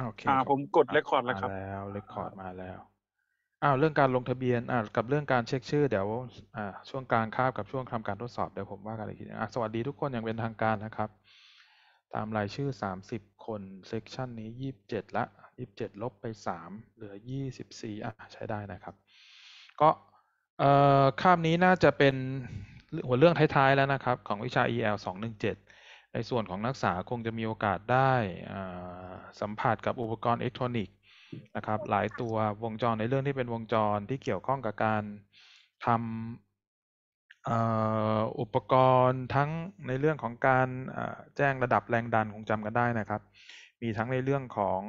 โอเคอ่าผมกดเรคคอร์ดแล้วครับมาแล้วเรคคอร์ดมาแล้วอ้าวเรื่องการลงทะเบียนอ่ากับเรื่องการเช็คชื่อ เดี๋ยวอ่าช่วงกลางคาบกับช่วงทำการทดสอบเดี๋ยวผมว่ากันอีกทีอ่ะสวัสดีทุกคนอย่างเป็นทางการนะครับ ตามรายชื่อ 30 คน เซกชันนี้ 27 ละ 27 ลบไป 3 เหลือ 24อ่ะใช้ได้นะครับ ก็เอ่อคาบนี้น่าจะเป็นหัวเรื่องท้าย ๆ แล้วนะครับ ของวิชา EL 217ในส่วนของนักศึกษาคงจะมีโอกาสได้สัมผัสกับอุปกรณ์อิเล็กทรอนิกส์นะครับหลายตัววงจรในเรื่องที่เป็นวงจรที่เกี่ยวข้องกับการทำอุปกรณ์ทั้งในเรื่องของการแจ้งระดับแรงดันคงจำกันได้นะครับ มีทั้งในเรื่องของ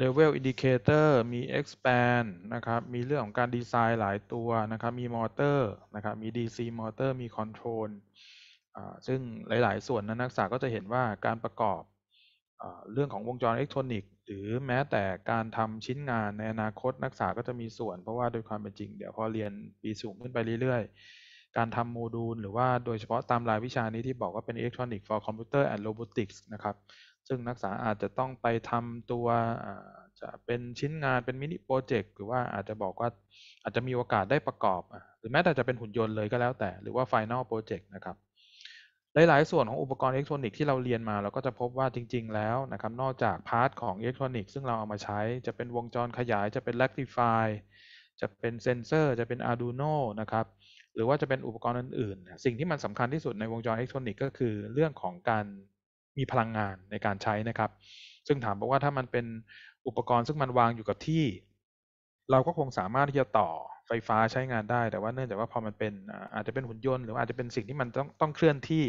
level indicator มี expand นะครับมีเรื่องของการดีไซน์หลายตัวนะครับมีมอเตอร์นะครับมี DC มอเตอร์มี control ซึ่งหลาย ๆ ส่วนนัักศึกษาก็จะเห็นว่าการประกอบเรื่องของวงจรอิเล็กทรอนิกส์หรือแม้แต่การทำชิ้นงานในอนาคต นักศึกษาก็จะมีส่วน เพราะว่าโดยความเป็นจริง เดี๋ยว พอ เรียน ปี สูงขึ้นไป เรื่อย ๆ การทำโมดูล หรือว่าโดยเฉพาะตามรายวิชานี้ที่บอกว่าเป็นอิเล็กทรอนิกส์ for Computer and Robotics นะครับซึ่งนักศึกษาอาจจะต้องไปทำตัวจะเป็นชิ้นงานเป็นมินิโปรเจกต์หรือว่าอาจจะบอกว่าอาจจะมีโอกาสได้ประกอบ หรือแม้แต่จะเป็นหุ่นยนต์เลยก็แล้วแต่ หรือว่า Final Project นะครับหลาย ๆ ส่วนของอุปกรณ์อิเล็กทรอนิกส์ที่เราเรียนมา เราก็จะพบว่าจริงๆ แล้วนะครับนอกจากพาร์ทของอิเล็กทรอนิกส์ซึ่งเราเอามาใช้ จะเป็นวงจรขยายจะเป็นแลกติฟายจะเป็นเซนเซอร์ จะเป็น Arduino นะครับ หรือว่าจะเป็นอุปกรณ์อื่น ๆ สิ่งที่มันสำคัญที่สุดในวงจรอิเล็กทรอนิกส์ก็คือเรื่องของการมีพลังงานในการใช้นะครับ ซึ่งถามบอกว่าถ้ามันเป็นอุปกรณ์ซึ่งมันวางอยู่กับที่ เราก็คงสามารถที่จะต่อไฟฟ้าใช้งานได้แต่ว่าเนื่องจากว่าพอมันเป็นอาจจะเป็นหุ่นยนต์หรืออาจจะเป็นสิ่งที่มันต้องต้องเคลื่อนที่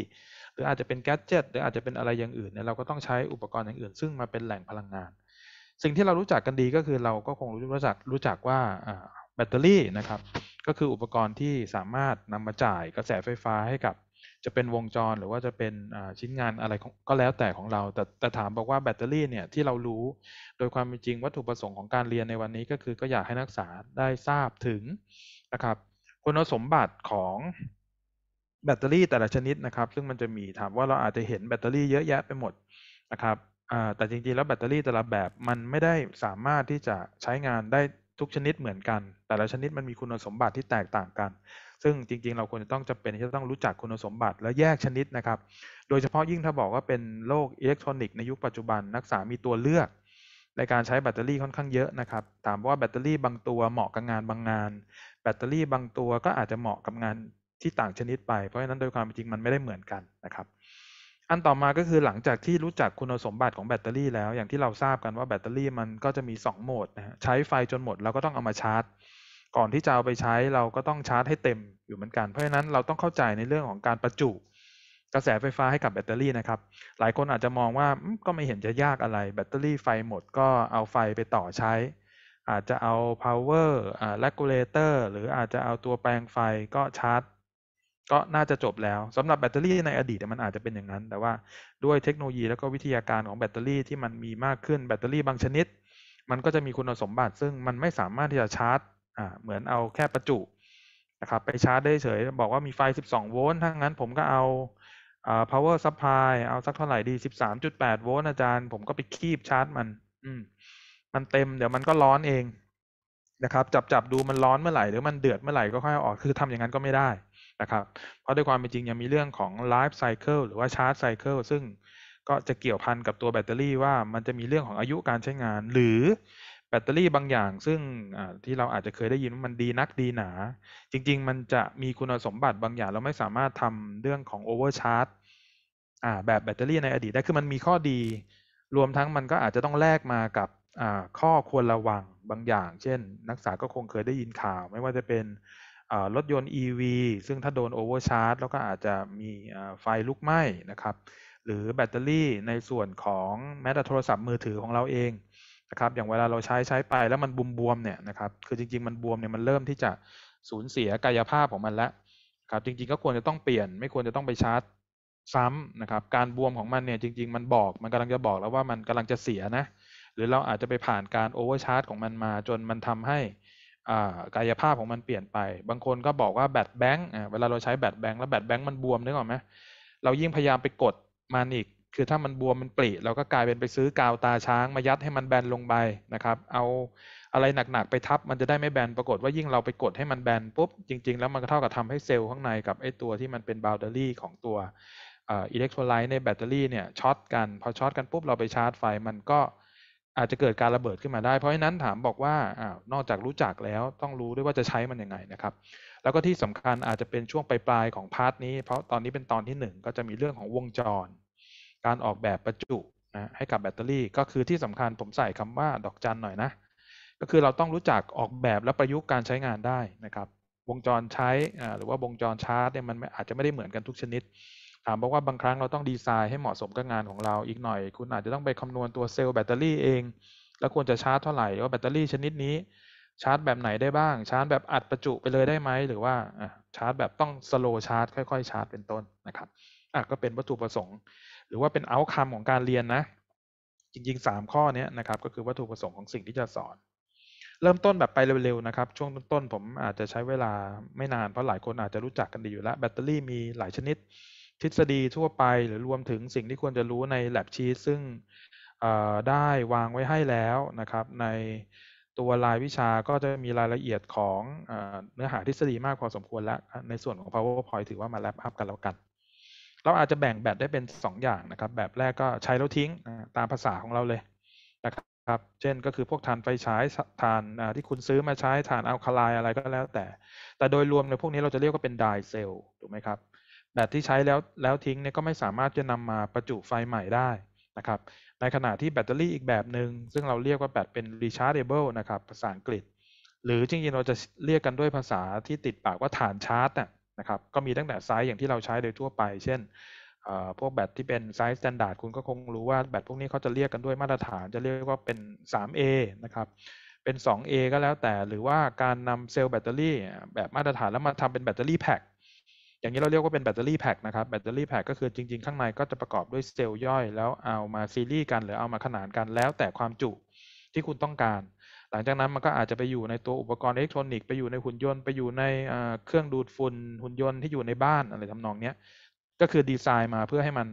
หรืออาจจะเป็นแกจ็ตหรืออาจจะเป็นอะไรอย่างอื่นเนี่ยเราก็ต้องใช้อุปกรณ์อย่างอื่น ซึ่งมาเป็นแหล่งพลังงาน สิ่งที่เรารู้จักกันดีก็คือเราก็คงรู้จักรู้จักว่าแบตเตอรี่นะครับก็คืออุปกรณ์ที่สามารถนำมาจ่ายกระแสไฟฟ้าให้กับจะเป็นวงจรหรือว่าจะเป็นชิ้นงานอะไรก็แล้วแต่ของเราแต่แต่ถามบอกว่าแบตเตอรี่เนี่ย ที่เรารู้ โดยความเป็นจริงวัตถุประสงค์ของการเรียนในวันนี้ ก็คือ ก็อยากให้นักศึกษาได้ทราบถึงนะครับ คุณสมบัติของแบตเตอรี่แต่ละชนิดนะครับ ซึ่งมันจะมีถามว่าเราอาจจะเห็นแบตเตอรี่เยอะแยะไปหมดนะครับแต่จริงๆแล้วแบตเตอรี่แต่ละแบบมันไม่ได้สามารถที่จะใช้งานได้ทุกชนิดเหมือนกัน แต่ละชนิดมันมีคุณสมบัติที่แตกต่างกันซึ่งจริงๆ เราควรจะต้องจำเป็นที่จะต้องรู้จักคุณสมบัติและแยกชนิดนะครับ โดยเฉพาะยิ่งถ้าบอกว่าเป็นโรคอิเล็กทรอนิกส์ในยุคปัจจุบันนักศึกษามีตัวเลือกในการใช้แบตเตอรี่ค่อนข้างเยอะนะครับ ถามว่าแบตเตอรี่บางตัวเหมาะกับงานบางงาน แบตเตอรี่บางตัวก็อาจจะเหมาะกับงานที่ต่างชนิดไป เพราะฉะนั้นโดยความจริงมันไม่ได้เหมือนกันนะครับ อันต่อมาก็คือหลังจากที่รู้จักคุณสมบัติของแบตเตอรี่ แล้ว อย่างที่เราทราบกันว่าแบตเตอรี่มันก็จะมี 2 โหมดนะใช้ไฟจนหมด แล้วก็ต้องเอามาชาร์จก่อนที่จะเอาไปใช้เราก็ต้องชาร์จให้เต็มอยู่เหมือนกันเพราะฉะนั้นเราต้องเข้าใจในเรื่องของการประจุ กระแสไฟฟ้าให้กับแบตเตอรี่นะครับหลายคนอาจจะมองว่าก็ไม่เห็นจะยากอะไรแบตเตอรี่ไฟหมดก็เอาไฟไปต่อใช้อาจจะเอา power regulator หรืออาจจะเอาตัวแปลงไฟก็ชาร์จก็น่าจะจบแล้วสำหรับแบตเตอรี่ ในอดีตมันอาจจะเป็นอย่างนั้น แต่ว่าด้วยเทคโนโลยีแล้วก็วิทยาการของแบตเตอรี่ที่มันมีมากขึ้นแบตเตอรี่บางชนิด มันก็จะมีคุณสมบัติซึ่งมันไม่สามารถที่จะชาร์จอ่าเหมือนเอาแค่ประจุนะครับ ไปชาร์จได้เฉยบอกว่ามีไฟ 12 โวลต์ถ้างั้นผมก็เอาอ่า power supply เอาสักเท่าไหร่ดี 13.8 โวลต์อาจารย์ผมก็ไปคีบชาร์จมัน อืมมันเต็มเดี๋ยวมันก็ร้อนเอง นะครับ จับจับดูมันร้อนเมื่อไหร่หรือมันเดือดเมื่อไหร่ก็ค่อยออกคือทำอย่างนั้นก็ไม่ได้นะครับ เพราะด้วยความเป็นจริงยังมีเรื่องของ life cycle หรือว่า charge cycle ซึ่งก็จะเกี่ยวพันกับตัวแบตเตอรี่ว่ามันจะมีเรื่องของอายุการใช้งาน หรือแบตเตอรี่บางอย่าง ซึ่งที่เราอาจจะเคยได้ยินว่ามันดีนักดีหนา จริงๆมันจะมีคุณสมบัติบางอย่างเราไม่สามารถทำเรื่องของโอเวอร์ชาร์จแบบแบตเตอรี่ในอดีตได้คือมันมีข้อดี รวมทั้งมันก็อาจจะต้องแลกมากับข้อควรระวังบางอย่าง เช่นนักศึกษาก็คงเคยได้ยินข่าว ไม่ว่าจะเป็นรถยนต์ EV ซึ่งถ้าโดนโอเวอร์ชาร์จแล้วก็อาจจะมีไฟลุกไหม้นะครับหรือแบตเตอรี่ในส่วนของแม้แต่โทรศัพท์มือถือของเราเองนะครับ อย่างเวลาเราใช้ ใช้ ไปแล้วมันบวมๆเนี่ย นะครับคือจริง ๆมันบวมเนี่ยมันเริ่มที่จะสูญเสียกายภาพของมันแล้วครับจริงๆก็ควรจะต้องเปลี่ยน ไม่ควรจะต้องไปชาร์จซ้ำนะครับการบวมของมัน เนี่ยจริง ๆมันบอกมันกำลังจะบอกแล้วว่ามันกำลังจะเสีย นะ หรือเราอาจจะไปผ่านการโอเวอร์ชาร์จของมันมา จนมันทำให้กายภาพของมันเปลี่ยนไปบางคนก็บอกว่าแบตแบงค์เวลาเราใช้แบตแบงค์แล้วแบตแบงค์มันบวมนึกออกไหมเรายิ่งพยายามไปกดมันอีกคือถ้ามันบวมมันปริเราก็กลายเป็นไปซื้อกาวตาช้าง มายัดให้มันแบนลงไปนะครับเอาอะไรหนักๆไปทับมันจะได้ไม่แบนปรากฏว่ายิ่งเราไปกดให้มันแบนปุ๊บ จริงๆแล้วมันก็เท่ากับทำให้เซลล์ข้างในกับไอ้ตัวที่มันเป็น บาวเดอรี่ของตัวอิเล็กโทรไลต์ในแบตเตอรี่เนี่ยช็อตกัน พอช็อตกันปุ๊บเราไปชาร์จไฟ มันก็อาจจะเกิดการระเบิดขึ้นมาได้ เพราะฉะนั้นถามบอกว่าอ้าวนอกจากรู้จักแล้วต้องรู้ด้วยว่าจะใช้มันยังไงนะครับแล้วก็ที่สำคัญอาจจะเป็นช่วงปลายๆของพาร์ทนี้ เพราะตอนนี้เป็นตอนที่1ก็จะมีเรื่องของวงจรการออกแบบ ประจุนะให้กับแบตเตอรี่ ก็คือที่สำคัญผมใส่คำว่าดอกจันหน่อยนะก็คือเราต้องรู้จักออกแบบและประยุกต์การใช้งานได้ นะครับวงจรใช้หรือว่าวงจรชาร์จเนี่ยมันอาจจะไม่ได้เหมือนกันทุกชนิดถามบอกว่าบางครั้งเราต้องดีไซน์ให้เหมาะสมกับงานของเราอีกหน่อย คุณอาจจะต้องไปคำนวณตัวเซลล์แบตเตอรี่เองแล้วควรจะชาร์จเท่าไหร่ว่าแบตเตอรี่ชนิดนี้ชาร์จ แบบไหนได้บ้างชาร์จแบบอัดประจุไปเลยได้ไหมหรือว่าชาร์จแบบต้องสโลชาร์จค่อย ๆชาร์จ เป็นต้นนะครับอ่ะก็เป็นวัตถุประสงค์รือว่าเป็นเอา c ์คัมของการเรียนนะ จริงๆ 3 ข้อนี้นะครับก็คือวัตถุประสงค์ของสิ่งที่จะสอน เริ่มต้นแบบไปเร็วๆ นะครับ ช่วงต้นๆ ผมอาจจะใช้เวลาไม่นานเพราะหลายคนอาจจะรู้จักกันดีอยู่แล้ว แบตเตอรี่มีหลายชนิด ทฤษฎีทั่วไปหรือรวมถึงสิ่งที่ควรจะรู้ใน lab sheet ซึ่งได้วางไว้ให้แล้วนะครับในตัวรายวิชาก็จะมีรายละเอียดของเนื้อหาทฤษฎีมากพอสมควรแล้วในส่วนของ PowerPoint ถือว่ามาแลปอัพกันแล้วกันเราอาจจะแบ่งแบตได้เป็น 2 อย่างนะครับ แบบแรกก็ใช้แล้วทิ้งตามภาษาของเราเลยนะครับ เช่นก็คือพวกทานไฟฉายทานที่คุณซื้อมาใช้ทานอัลคาไลอะไรก็แล้วแต่ แต่โดยรวมในพวกนี้เราจะเรียกว่าเป็นไดเซลถูกไหมครับ แบตที่ใช้แล้วแล้วทิ้งเนี่ยก็ไม่สามารถจะนำมาประจุไฟใหม่ได้นะครับ ในขณะที่แบตเตอรี่อีกแบบหนึง่งซึ่งเราเรียกว่าแบตเป็น rechargeable นะครับภาษาอังกฤษ หรือจริงๆเราจะเรียกกันด้วยภาษาที่ติดปากว่าฐานชาร์จอะนะครับก็มีตั้งแต่ไซส์อย่างที่เราใช้โดยทั่วไปเช่นพวกแบตที่เป็นไซส์สแตนดาร์ดคุณก็คงรู้ว่าแบตพวกนี้เขาจะเรียกกันด้วยมาตรฐานจะเรียกว่าเป็น 3A นะครับ เป็น 2A ก็แล้วแต่หรือว่าการนำเซลล์แบตเตอรี่ แบบมาตรฐานแล้วมาทำเป็นแบตเตอรี่แพ็คอย่างนี้เราเรียกว่าเป็นแบตเตอรี่แพ็คนะครับแบตเตอรี่แพ็คก็คือจริง ๆข้างในก็จะประกอบด้วยเซลล์ย่อยแล้วเอามาซีรีส์กัน หรือเอามาขนานกันแล้วแต่ความจุที่คุณต้องการหลังจากนั้นมันก็อาจจะไปอยู่ในตัวอุปกรณ์อิเล็กทรอนิกส์ไปอยู่ในหุ่นยนต์ไปอยู่ในเครื่องดูดฝุ่นหุ่นยนต์ที่อยู่ในบ้านอะไรทำนองเนี้ยก็คือดีไซน์มาเพื่อให้มัน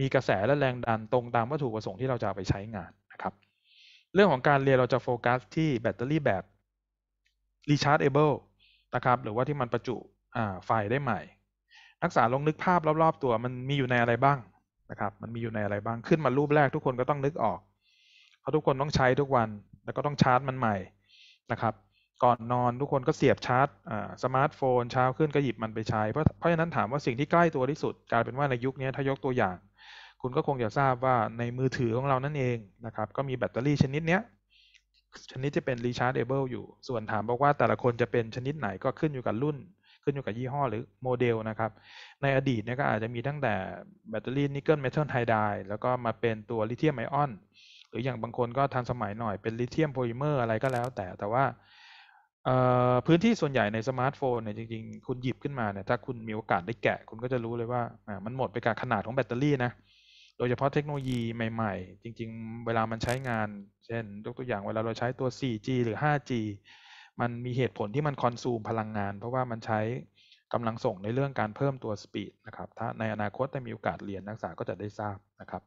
มีกระแสและแรงดันตรงตามวัตถุประสงค์ที่เราจะไปใช้งานนะครับเรื่องของการเรียนเราจะโฟกัสที่แบตเตอรี่แบบ rechargeable นะครับหรือว่าที่มันประจุไฟได้ใหม่นักศึกษาลองนึกภาพรอบๆตัวมันมีอยู่ในอะไรบ้างนะครับมันมีอยู่ในอะไรบ้างขึ้นมารูปแรกทุกคนก็ต้องนึกออกเพราะทุกคนต้องใช้ทุกวันแล้วก็ต้องชาร์จมันใหม่นะครับ ก่อนนอนทุกคนก็เสียบชาร์จสมาร์ทโฟนเช้าขึ้นก็หยิบมันไปใช้เพราะ เพราะฉะนั้นถามว่าสิ่งที่ใกล้ตัวที่สุดกลายเป็นว่าในยุคนี้ถ้ายกตัวอย่างคุณก็คงจะทราบว่าในมือถือของเรานั่นเองนะครับก็มีแบตเตอรี่ชนิดเนี้ย ชนิดจะเป็น rechargeable อยู่ส่วนถามบอกว่าแต่ละคนจะเป็นชนิดไหนก็ขึ้นอยู่กับรุ่น ขึ้นอยู่กับยี่ห้อหรือโมเดลนะครับในอดีตเนี่ยก็อาจจะมีตั้งแต่แบตเตอรี่นิกเกิลเมทัลไฮไดด์แล้วก็มาเป็นตัวลิเธียมไอออนหรืออย่างบางคนก็ทันสมัยหน่อยเป็นลิเธียมโพลิเมอร์อะไรก็แล้วแต่แต่ว่าพื้นที่ส่วนใหญ่ในสมาร์ทโฟนเนี่ยจริง ๆ คุณหยิบขึ้นมาเนี่ยถ้าคุณมีโอกาสได้แกะ คุณก็จะรู้เลยว่า มันหมดไปกับขนาดของแบตเตอรี่นะโดยเฉพาะเทคโนโลยีใหม่ๆ จริง ๆ เวลามันใช้งาน เช่นยกตัวอย่างเวลาเราใช้ตัว 4G หรือ 5G มันมีเหตุผลที่มันคอนซูมพลังงานเพราะว่ามันใช้กำลังส่งในเรื่องการเพิ่มตัวสปีดนะครับถ้าในอนาคตได้มีโอกาสเรียนนักศึกษาก็จะได้ทราบนะครับ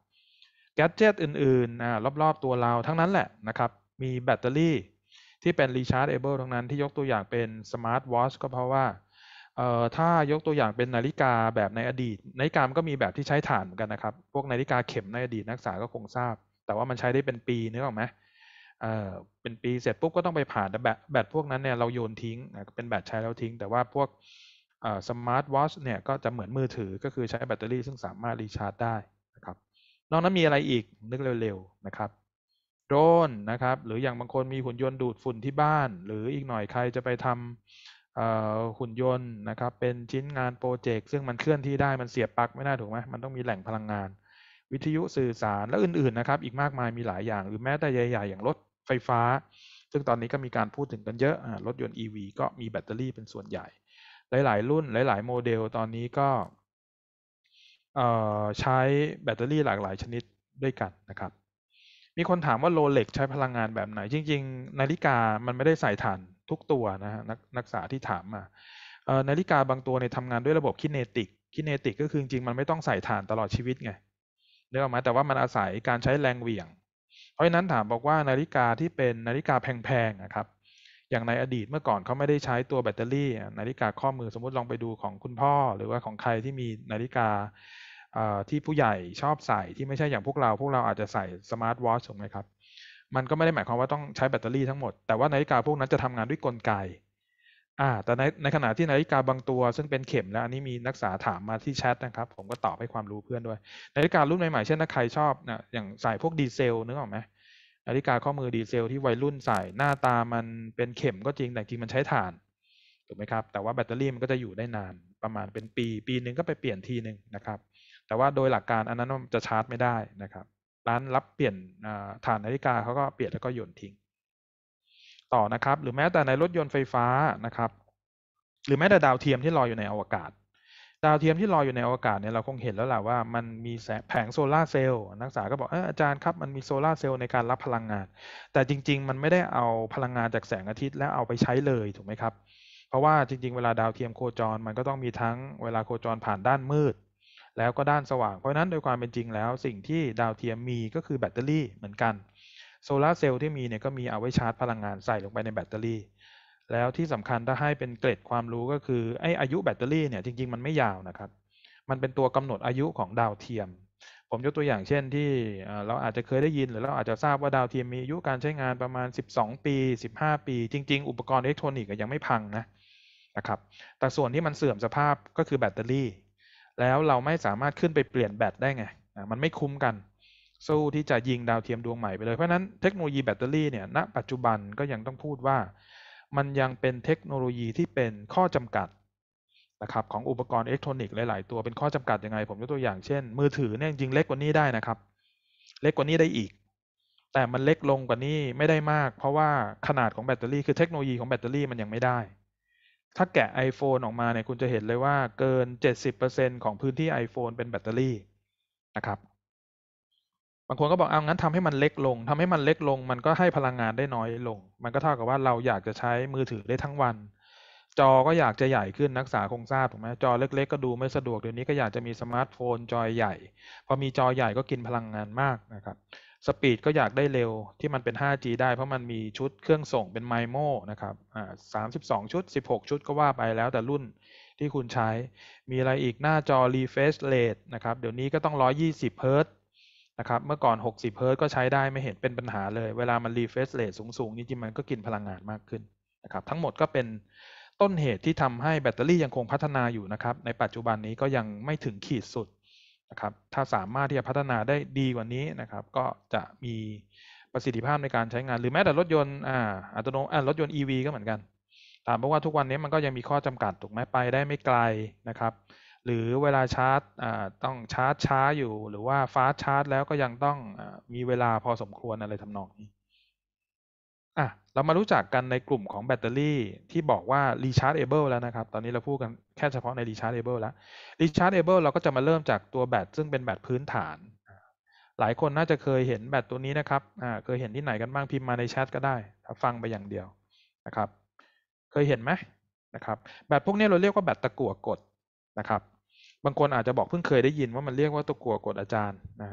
แกจเจตอื่นๆรอบ ๆ ตัวเราทั้งนั้นแหละนะครับ มีแบตเตอรี่ที่เป็น rechargeable ทั้งนั้นที่ยกตัวอย่างเป็นสมาร์ทวอชก็เพราะว่าเอ่อถ้ายกตัวอย่างเป็นนาฬิกาแบบในอดีตนาฬิกามันก็มีแบบที่ใช้ถ่านเหมือนกันนะครับ พวกนาฬิกาเข็มในอดีตนักศึกษาก็คงทราบ แต่ว่ามันใช้ได้เป็นปีนึกออกไหมเอ่อเป็นปีเสร็จปุ๊บก็ต้องไปผ่านแแบตแบตพวกนั้นเนี่ยเราโยนทิ้งเป็นแบตใช้แล้วทิ้งแต่ว่าพวกสมาร์ทวอชเนี่ยก็จะเหมือนมือถือ ก็คือใช้แบตเตอรี่ซึ่งสามารถรีชาร์จได้นะครับนอกนั้นมีอะไรอีกนึกเร็วๆนะครับโดรน นะ ครับ หรืออย่างบางคนมีหุ่นยนต์ดูดฝุ่นที่บ้าน หรืออีกหน่อยใครจะไปทำหุ่นยนต์นะ ครับ เป็นชิ้นงาน โปรเจกต์ซึ่งมันเคลื่อนที่ได้มันเสียบปลั๊กไม่ได้ถูกไหมมันต้องมีแหล่งพลังงาน วิทยุสื่อสารและอื่นๆนะครับอีกมากมายมีหลายอย่างหรือแม้แต่ใหญ่ ๆ อย่างรถไฟฟ้า ซึ่งตอนนี้ก็มีการพูดถึงกันเยอะรถยนต์ EV ก็มีแบตเตอรี่เป็นส่วนใหญ่ หลาย ๆ รุ่นหลายๆ โมเดลตอนนี้ก็ใช้แบตเตอรี่หลากหลายชนิดด้วยกันนะครับ มีคนถามว่าโรเล็กใช้พลังงานแบบไหน จริงๆ นาฬิกามันไม่ได้ใส่ถ่านทุกตัวนะฮะนักศึกษาที่ถามมานาฬิกาบางตัวในทำงานด้วยระบบคิเนติกคิเนติกก็คือจริงมันไม่ต้องใส่ถ่านตลอดชีวิตไง เรียกออกมาแต่ว่ามันอาศัยการใช้แรงเหวี่ยง เพราะฉะนั้นถามบอกว่านาฬิกาที่เป็นนาฬิกาแพงๆนะครับอย่างในอดีตเมื่อก่อนเขาไม่ได้ใช้ตัวแบตเตอรี่ นาฬิกาข้อมือสมมติลองไปดูของคุณพ่อหรือว่าของใครที่มีนาฬิกาที่ผู้ใหญ่ชอบใส่ที่ไม่ใช่อย่างพวกเรา พวกเราอาจจะใส่สมาร์ทวอชถูกไหมครับ มันก็ไม่ได้หมายความว่าต้องใช้แบตเตอรี่ทั้งหมด แต่ว่านาฬิกาพวกนั้นจะทำงานด้วยกลไกอ่าแต่ในในขณะที่นาฬิกาบางตัวซึ่งเป็นเข็มแล้วอันนี้มีนักศึกษาถามมาที่แชทนะครับ ผมก็ตอบให้ความรู้เพื่อนด้วย นาฬิการุ่นใหม่ๆเช่นถ้าใครชอบนะอย่างใส่พวกดีเซลนึกออกไหม นาฬิกาข้อมือดีเซล ที่วัยรุ่นใส่หน้าตามันเป็นเข็มก็จริง แต่จริงมันใช้ถ่านถูกไหมครับ แต่ว่าแบตเตอรี่มันก็จะอยู่ได้นานประมาณเป็นปี ปีหนึ่งก็ไปเปลี่ยนทีหนึ่งนะครับแต่ว่าโดยหลักการอันนั้นจะชาร์จไม่ได้นะครับร้านรับเปลี่ยนฐานนาฬิกาเขาก็เปลี่ยนแล้วก็โยนทิ้งต่อนะครับหรือแม้แต่ในรถยนต์ไฟฟ้านะครับหรือแม้แต่ดาวเทียมที่ลอยอยู่ในอวกาศ ดาวเทียมที่ลอยอยู่ในอวกาศเนี่ยเราคงเห็นแล้วแหละว่า มันมีแผงโซลาเซลล์นักศึกษาก็บอกอาจารย์ครับมันมีโซลาเซลล์ในการรับพลังงาน แต่จริง ๆมันไม่ได้เอาพลังงานจากแสงอาทิตย์แล้วเอาไปใช้เลยถูกไหมครับเพราะว่าจริง ๆเวลาดาวเทียมโคจร มันก็ต้องมีทั้งเวลาโคจรผ่านด้านมืดแล้วก็ด้านสว่างเพราะนั้นโดยความเป็นจริงแล้วสิ่งที่ดาวเทียมมีก็คือแบตเตอรี่เหมือนกันโซลาเซลล์ที่มีเนี่ยก็มีเอาไว้ชาร์จพลังงานใส่ลงไปในแบตเตอรี่ แล้วที่สำคัญถ้าให้เป็นเกร็ดความรู้ก็คือไอ้อายุแบตเตอรี่เนี่ยจริงๆ มันไม่ยาวนะครับมันเป็นตัวกำหนดอายุของดาวเทียม ผมยกตัวอย่างเช่นที่เราอาจจะเคยได้ยินหรือเราอาจจะทราบว่าดาวเทียมมีอายุการใช้งานประมาณ 12 ปี 15 ปี จริง ๆ อุปกรณ์อิเล็กทรอนิกส์ยังไม่พังนะนะครับแต่ส่วนที่มันเสื่อมสภาพก็คือแบตเตอรี่แล้วเราไม่สามารถขึ้นไปเปลี่ยนแบตได้ไง มันไม่คุ้มกัน สู้ที่จะยิงดาวเทียมดวงใหม่ไปเลย เพราะนั้นเทคโนโลยีแบตเตอรี่เนี่ย ณ ปัจจุบันก็ยังต้องพูดว่า มันยังเป็นเทคโนโลยีที่เป็นข้อจำกัดนะครับของอุปกรณ์อิเล็กทรอนิกส์หลายๆ ตัวเป็นข้อจำกัดยังไง ผมยกตัวอย่างเช่น มือถือเนี่ยจริงเล็กกว่านี้ได้นะครับ เล็กกว่านี้ได้อีก แต่มันเล็กลงกว่านี้ไม่ได้มาก เพราะว่าขนาดของแบตเตอรี่คือเทคโนโลยีของแบตเตอรี่มันยังไม่ได้ถ้าแกะ iPhone ออกมาเนี่ยคุณจะเห็นเลยว่าเกิน 70%ของพื้นที่ iPhone เป็นแบตเตอรี่นะครับ บางคนก็บอกเอา งั้นทำให้มันเล็กลง ทำให้มันเล็กลง มันก็ให้พลังงานได้น้อยลง มันก็เท่ากับว่าเราอยากจะใช้มือถือได้ทั้งวัน จอก็อยากจะใหญ่ขึ้นนักษาคงทราบถูกไหมจอเล็กๆก็ดูไม่สะดวก เดี๋ยวนี้ก็อยากจะมีสมาร์ทโฟนจอใหญ่ พอมีจอใหญ่ก็กินพลังงานมากนะครับสปีดก็อยากได้เร็วที่ มัน เป็น 5G ได้เพราะมันมีชุดเครื่องส่งเป็นไมโมนะครับอ่าสาชุด 16 ชุดก็ว่าไปแล้ว แต่รุ่นที่คุณใช้ มีอะไรอีกหน้าจอ refresh rate นะครับ เดี๋ยวนี้ก็ต้อง 120 h z นะครับ เมื่อก่อน 60 h z ก็ใช้ได้ไม่เห็นเป็นปัญหาเลยเวลา มัน refresh rate สูงๆนี่จริงมันก็กินพลังงานมากขึ้นนะครับทั้งหมดก็เป็นต้นเหตุที่ทำให้แบตเตอรี่ยังคงพัฒนาอยู่นะครับในปัจจุบันนี้ก็ยังไม่ถึงขีดสุดครับถ้าสามารถที่จะพัฒนาได้ดีกว่านี้นะครับก็จะมีประสิทธิภาพในการใช้งานหรือแม้แต่รถยนต์อ่าอัตโนมัติรถยนต์ EV ก็เหมือนกันถามเพราะว่าทุกวันนี้มันก็ยังมีข้อจำกัดถูกไหมไปได้ไม่ไกลนะครับหรือเวลาชาร์จต้องชาร์จช้าอยู่ หรือว่าฟ้าชาร์จ แล้วก็ยังต้องอมีเวลาพอสมควรอะไรทำนองนี้อ่ะเรามารู้จักกันในกลุ่มของแบตเตอรี่ ที่บอกว่า rechargeable แล้วนะครับ ตอนนี้เราพูดกันแค่เฉพาะใน rechargeable แล้ว rechargeable เราก็จะมาเริ่มจากตัวแบตซึ่งเป็นแบตพื้นฐาน หลายคนน่าจะเคยเห็นแบตตัวนี้นะครับอ่าเคยเห็นที่ไหนกันบ้างพิมพ์มาในแชทก็ได้ถ้าฟังไปอย่างเดียวนะครับ เคยเห็นไหมนะครับแบตพวกนี้เราเรียกว่าแบตตะกั่วกดนะครับบางคนอาจจะบอกเพิ่งเคยได้ยินว่ามันเรียกว่า ตะกั่วกดอาจารย์นะ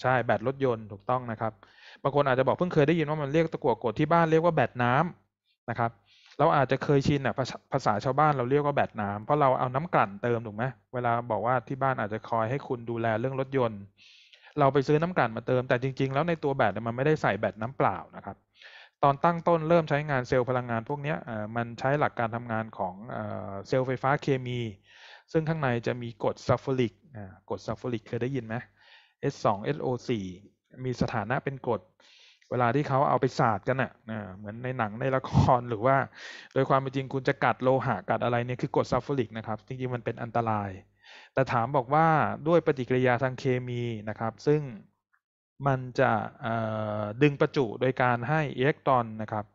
ใช่แบตรถยนต์ถูกต้องนะครับบางคนอาจจะบอกเพิ่งเคยได้ยินว่ามันเรียกตะกั่วกดที่บ้านเรียกว่าแบตน้ำนะครับเราอาจจะเคยชินอ่ะภาษาชาวบ้านเราเรียกว่าแบตน้ำเพราะเราเอาน้ำกลั่นเติมถูกไหมเวลาบอกว่าที่บ้านอาจจะคอยให้คุณดูแลเรื่องรถยนต์ เราไปซื้อน้ำกลั่นมาเติม แต่จริงๆแล้วในตัวแบตมันไม่ได้ใส่แบตน้ำเปล่านะครับตอนตั้งต้นเริ่มใช้งานเซลล์พลังงานพวกนี้มันใช้หลักการทำงานของเซลล์ไฟฟ้าเคมีซึ่งข้างในจะมีกรดซัลฟูริกกรดซัลฟูริกเคยได้ยินไหม S2 SO4 มีสถานะเป็นกฎเวลาที่เขาเอาไปศาสตร์กันอะ่ะเหมือนในหนังในละครหรือว่าโดยความเป็นจริงคุณจะกัดโลหะกัดอะไรเนี่ยคือกฎซัลฟูริกนะครับจริงๆ มันเป็นอันตราย แต่ถามบอกว่าด้วยปฏิกิริยาทางเคมีนะครับ ซึ่งมันจะดึงประจุโดยการให้อิเล็กตรอนนะครับ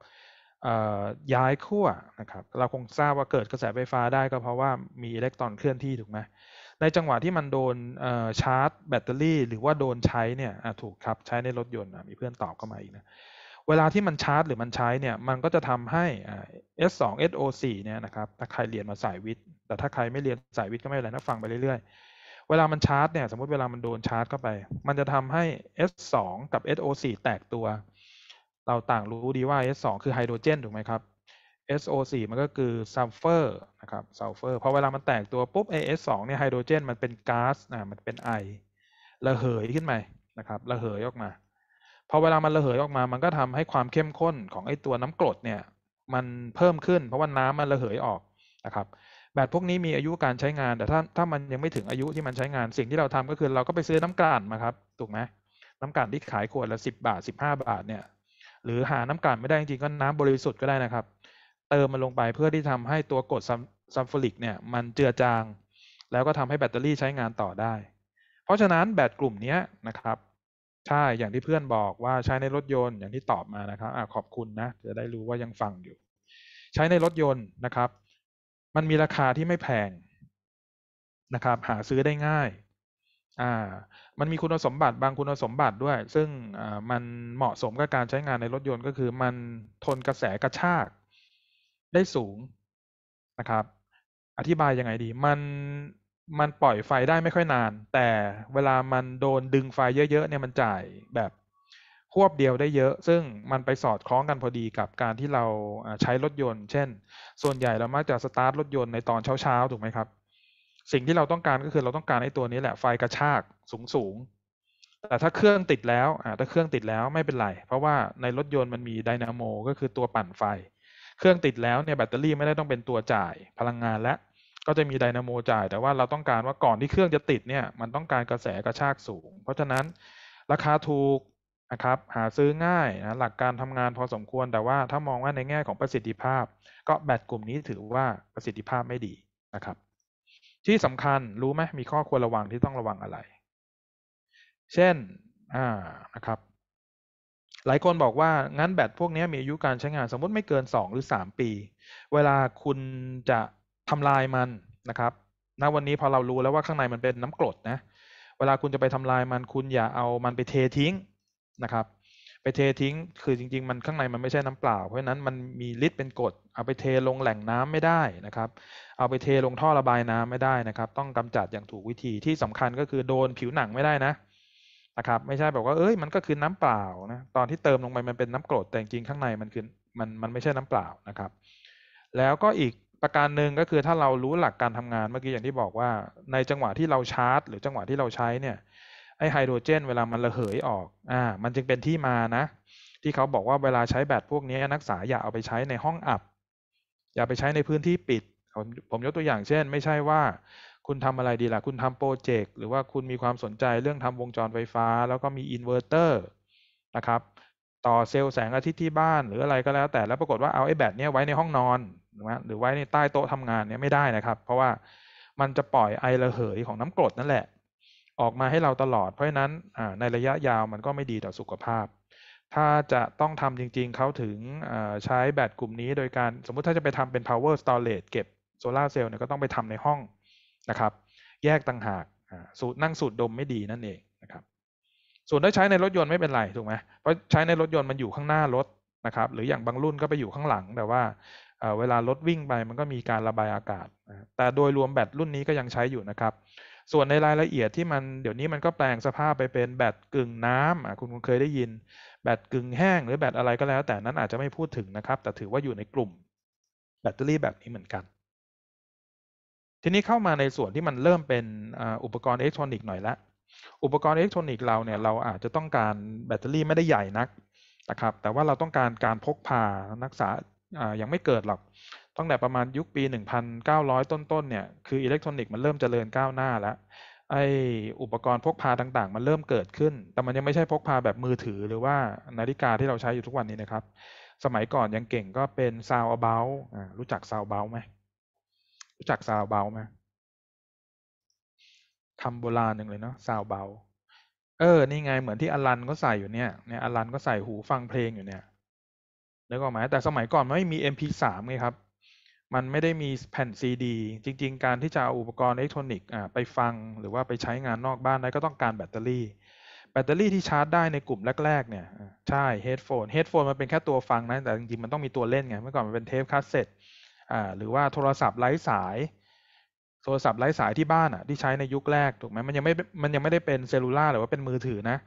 ย้ายขั้วนะครับ เราคงทราบว่าเกิดกระแสไฟฟ้าได้ก็เพราะว่ามีอิเล็กตรอนเคลื่อนที่ถูกไหมในจังหวะที่มันโดนชาร์จ แบตเตอรี่ หรือว่าโดนใช้เนี่ยถูกครับใช้ในรถยนต์มีเพื่อนตอบเข้ามาอีกนะเวลาที่มันชาร์จหรือมันใช้เนี่ยมันก็จะทำให้ S2 SO4 เนี่ยนะครับถ้าใครเรียนมาสายวิทย์แต่ถ้าใครไม่เรียนสายวิทย์ก็ไม่เป็นไรนะฟังไปเรื่อยๆเวลามันชาร์จเนี่ยสมมติเวลามันโดนชาร์จเข้าไป มันจะทำให้ S2 กับ SO4 แตกตัวเราต่างรู้ดีว่า S2 คือไฮโดรเจนถูกไหมครับ SO4 มันก็คือซัลเฟอร์นะครับซัลเฟอร์พอเวลา มันแตกตัวปุ๊บ AS2 เนี่ยไฮโดรเจนมันเป็นก๊าซนะมันเป็นไอระเหยขึ้นมานะครับระเหยออกมาพอเวลา มันระเหยออกมา มันก็ทำให้ความเข้มข้นของไอตัวน้ำกรดเนี่ยมันเพิ่มขึ้นเพราะว่าน้ำมันระเหยออกนะครับแบบพวกนี้มีอายุการใช้งานแต่ถ้าถ้ามันยังไม่ถึงอายุที่มันใช้งานสิ่งที่เราทำก็คือเราก็ไปซื้อน้ำกลั่นมาครับถูกไหมน้ำากลั่นที่ขายขวดละ10บาท15บาทเนี่ยหรือหาน้ำกลั่นไม่ได้จริงๆก็น้ำบริสุทธิ์ก็ได้นะครับเติมมันลงไปเพื่อที่ทำให้ตัวกรดซัลฟูริกเนี่ย มันเจือจาง แล้วก็ทำให้แบตเตอรี่ใช้งานต่อได้ เพราะฉะนั้นแบตกลุ่มนี้นะครับใช่ อย่างที่เพื่อนบอกว่าใช้ในรถยนต์อย่างที่ตอบมานะครับอขอบคุณนะจะได้รู้ว่ายังฟังอยู่ ใช้ในรถยนต์นะครับ มันมีราคาที่ไม่แพงนะครับ หาซื้อได้ง่าย อ่า มันมีคุณสมบัติบางคุณสมบัติด้วย ซึ่งมันเหมาะสมกับการใช้งานในรถยนต์ก็คือ มันทนกระแสกระชากได้สูงนะครับ อธิบายยังไงดี มัน มันปล่อยไฟได้ไม่ค่อยนาน แต่เวลามันโดนดึงไฟเยอะๆ เนี่ยมันจ่ายแบบควบเดียวได้เยอะ ซึ่งมันไปสอดคล้องกันพอดีกับการที่เราใช้รถยนต์ เช่น ส่วนใหญ่เรามักจะสตาร์ทรถยนต์ในตอนเช้าๆ ถูกไหมครับ สิ่งที่เราต้องการก็คือเราต้องการให้ตัวนี้แหละไฟกระชากสูงๆ แต่ถ้าเครื่องติดแล้วถ้าเครื่องติดแล้วไม่เป็นไร เพราะว่าในรถยนต์มันมีไดนาโม ก็คือตัวปั่นไฟเครื่องติดแล้วเนี่ยแบตเตอรี่ไม่ได้ต้องเป็นตัวจ่ายพลังงานและก็จะมีไดนาโมจ่าย แต่ว่าเราต้องการว่าก่อนที่เครื่องจะติดเนี่ยมันต้องการกระแสกระชากสูง เพราะฉะนั้นราคาถูกนะครับ หาซื้อง่ายนะหลักการทำงานพอสมควรแต่ว่า ถ้ามองว่าในแง่ของประสิทธิภาพ ก็แบตกลุ่มนี้ถือว่าประสิทธิภาพไม่ดีนะครับ ที่สำคัญรู้ไหมมีข้อควรระวังที่ต้องระวังอะไร เช่นอ่านะครับหลายคนบอกว่างั้นแบตพวกนี้มีอายุการใช้งานสมมติไม่เกิน 2 หรือ3ปี เวลาคุณจะทำลายมันนะครับณวันนี้พอเรารู้แล้วว่าข้างในมันเป็นน้ำกรดนะเวลาคุณจะไปทำลายมันคุณอย่าเอามันไปเททิ้งนะครับไปเททิ้งคือจริงๆ มันข้างในมันไม่ใช่น้ำเปล่า เพราะฉะนั้นมันมีฤทธิ์เป็นกรดเอาไปเทลงแหล่งน้ำไม่ได้นะครับเอาไปเทลงท่อระบายน้ำไม่ได้นะครับต้องกำจัดอย่างถูกวิธีที่สำคัญก็คือโดนผิวหนังไม่ได้นะนะครับไม่ใช่แบบว่าเอ้ยมันก็คือน้ำเปล่า นะ ตอนที่เติมลงไปมันเป็นน้ำกรดแต่จริงข้างในมันคือมันมันไม่ใช่น้ำเปล่านะครับ แล้วก็อีกประการหนึ่งก็คือถ้าเรารู้หลักการทำงานเมื่อกี้อย่างที่บอกว่า ในจังหวะที่เราชาร์จหรือจังหวะที่เราใช้เนี่ย ไอไฮโดรเจน เวลามันระเหยออก อ่า มันจึงเป็นที่มานะที่เขาบอกว่าเวลาใช้แบตพวกนี้นักศึกษาอย่าเอาไปใช้ในห้องอับ อย่าไปใช้ในพื้นที่ปิด ผมยกตัวอย่างเช่น ไม่ใช่ว่าคุณทำอะไรดีล่ะ คุณทำโปรเจกต์ หรือว่าคุณมีความสนใจเรื่องทำวงจรไฟฟ้า แล้วก็มีอินเวอร์เตอร์นะครับ ต่อเซลล์แสงอาทิตย์ที่บ้านหรืออะไรก็แล้ว แต่แล้วปรากฏว่าเอาไอ้แบตเนี้ยไว้ในห้องนอนนะหรือไว้ในใต้โต๊ะทำงานเนี้ยไม่ได้นะครับ เพราะว่ามันจะปล่อยไอระเหยของน้ำกรดนั่นแหละ ออกมาให้เราตลอด เพราะฉะนั้นในระยะยาวมันก็ไม่ดีต่อสุขภาพ ถ้าจะต้องทำจริงๆ เขาถึงใช้แบตกลุ่มนี้ โดยการ สมมติถ้าจะไปทำเป็น power storage เก็บโซลาเซลล์เนี่ยก็ต้องไปทำในห้องนะครับแยกต่างหากสูตรนั่งสูตรดมไม่ดีนั่นเองนะครับส่วนถ้าใช้ในรถยนต์ไม่เป็นไรถูกไหมเพราะใช้ในรถยนต์มันอยู่ข้างหน้ารถนะครับหรืออย่างบางรุ่นก็ไปอยู่ข้างหลังแต่ว่าเวลารถวิ่งไปมันก็มีการระบายอากาศแต่โดยรวมแบตรุ่นนี้ก็ยังใช้อยู่นะครับส่วนในรายละเอียดที่มันเดี๋ยวนี้มันก็แปลงสภาพไปเป็นแบตกึ่งน้ำคุณคงเคยได้ยินแบตกึ่งแห้งหรือแบตอะไรก็แล้ว แต่นั้นอาจจะไม่พูดถึงนะครับแต่ถือว่าอยู่ในกลุ่ม แบตเตอรี่แบบนี้เหมือนกันทีนี้เข้ามาในส่วนที่มันเริ่มเป็นอุปกรณ์อิเล็กทรอนิกส์หน่อยละอุปกรณ์อิเล็กทรอนิกส์เราเนี่ยเราอาจจะต้องการแบตเตอรี่ไม่ได้ใหญ่นักนะครับแต่ว่าเราต้องการการพกพานักษาอษายังไม่เกิดหรอกตั้งแต่ประมาณยุคปี 1,900 ต้นๆเนี่ยคืออิเล็กทรอนิกส์มันเริ่มเจริญก้าวหน้าแล้วไออุปกรณ์พกพาต่างๆมันเริ่มเกิดขึ้น แต่มันยังไม่ใช่พกพาแบบมือถือ หรือว่านาฬิกาที่เราใช้อยู่ทุกวันนี้นะครับสมัยก่อนยังเก่งก็เป็นซาวเบลรู้จักซาวเบลไหมรู้จักซาวเบาไหม ทำโบราณหนึ่งเลยเนาะซาวเบา เออ นี่ไง เหมือนที่อลันก็ใส่อยู่เนี่ย เนี่ยอลันก็ใส่หูฟังเพลงอยู่เนี่ยนึกออกไหม แต่สมัยก่อนไม่มี MP3 ไงครับ มันไม่ได้มีแผ่นซีดีจริง ๆการที่จะเอาอุปกรณ์อิเล็กทรอนิกส์อ่าไปฟังหรือว่าไปใช้งานนอกบ้านได้ก็ต้องการแบตเตอรี่ แบตเตอรี่ที่ชาร์จได้ในกลุ่มแรก ๆ เนี่ยใช่เฮดโฟน เฮดโฟนมันเป็นแค่ตัวฟังนะ แต่จริงๆมันต้องมีตัวเล่นไง เมื่อก่อนมันเป็นเทปคาสเซ็ตอ่าหรือว่าโทรศัพท์ไร้สาย โทรศัพท์ไร้สายที่บ้านอ่ะที่ใช้ในยุคแรกถูกไหมมันยังไม่มันยังไม่ได้เป็นเซลูล่าหรือว่าเป็นมือถือนะ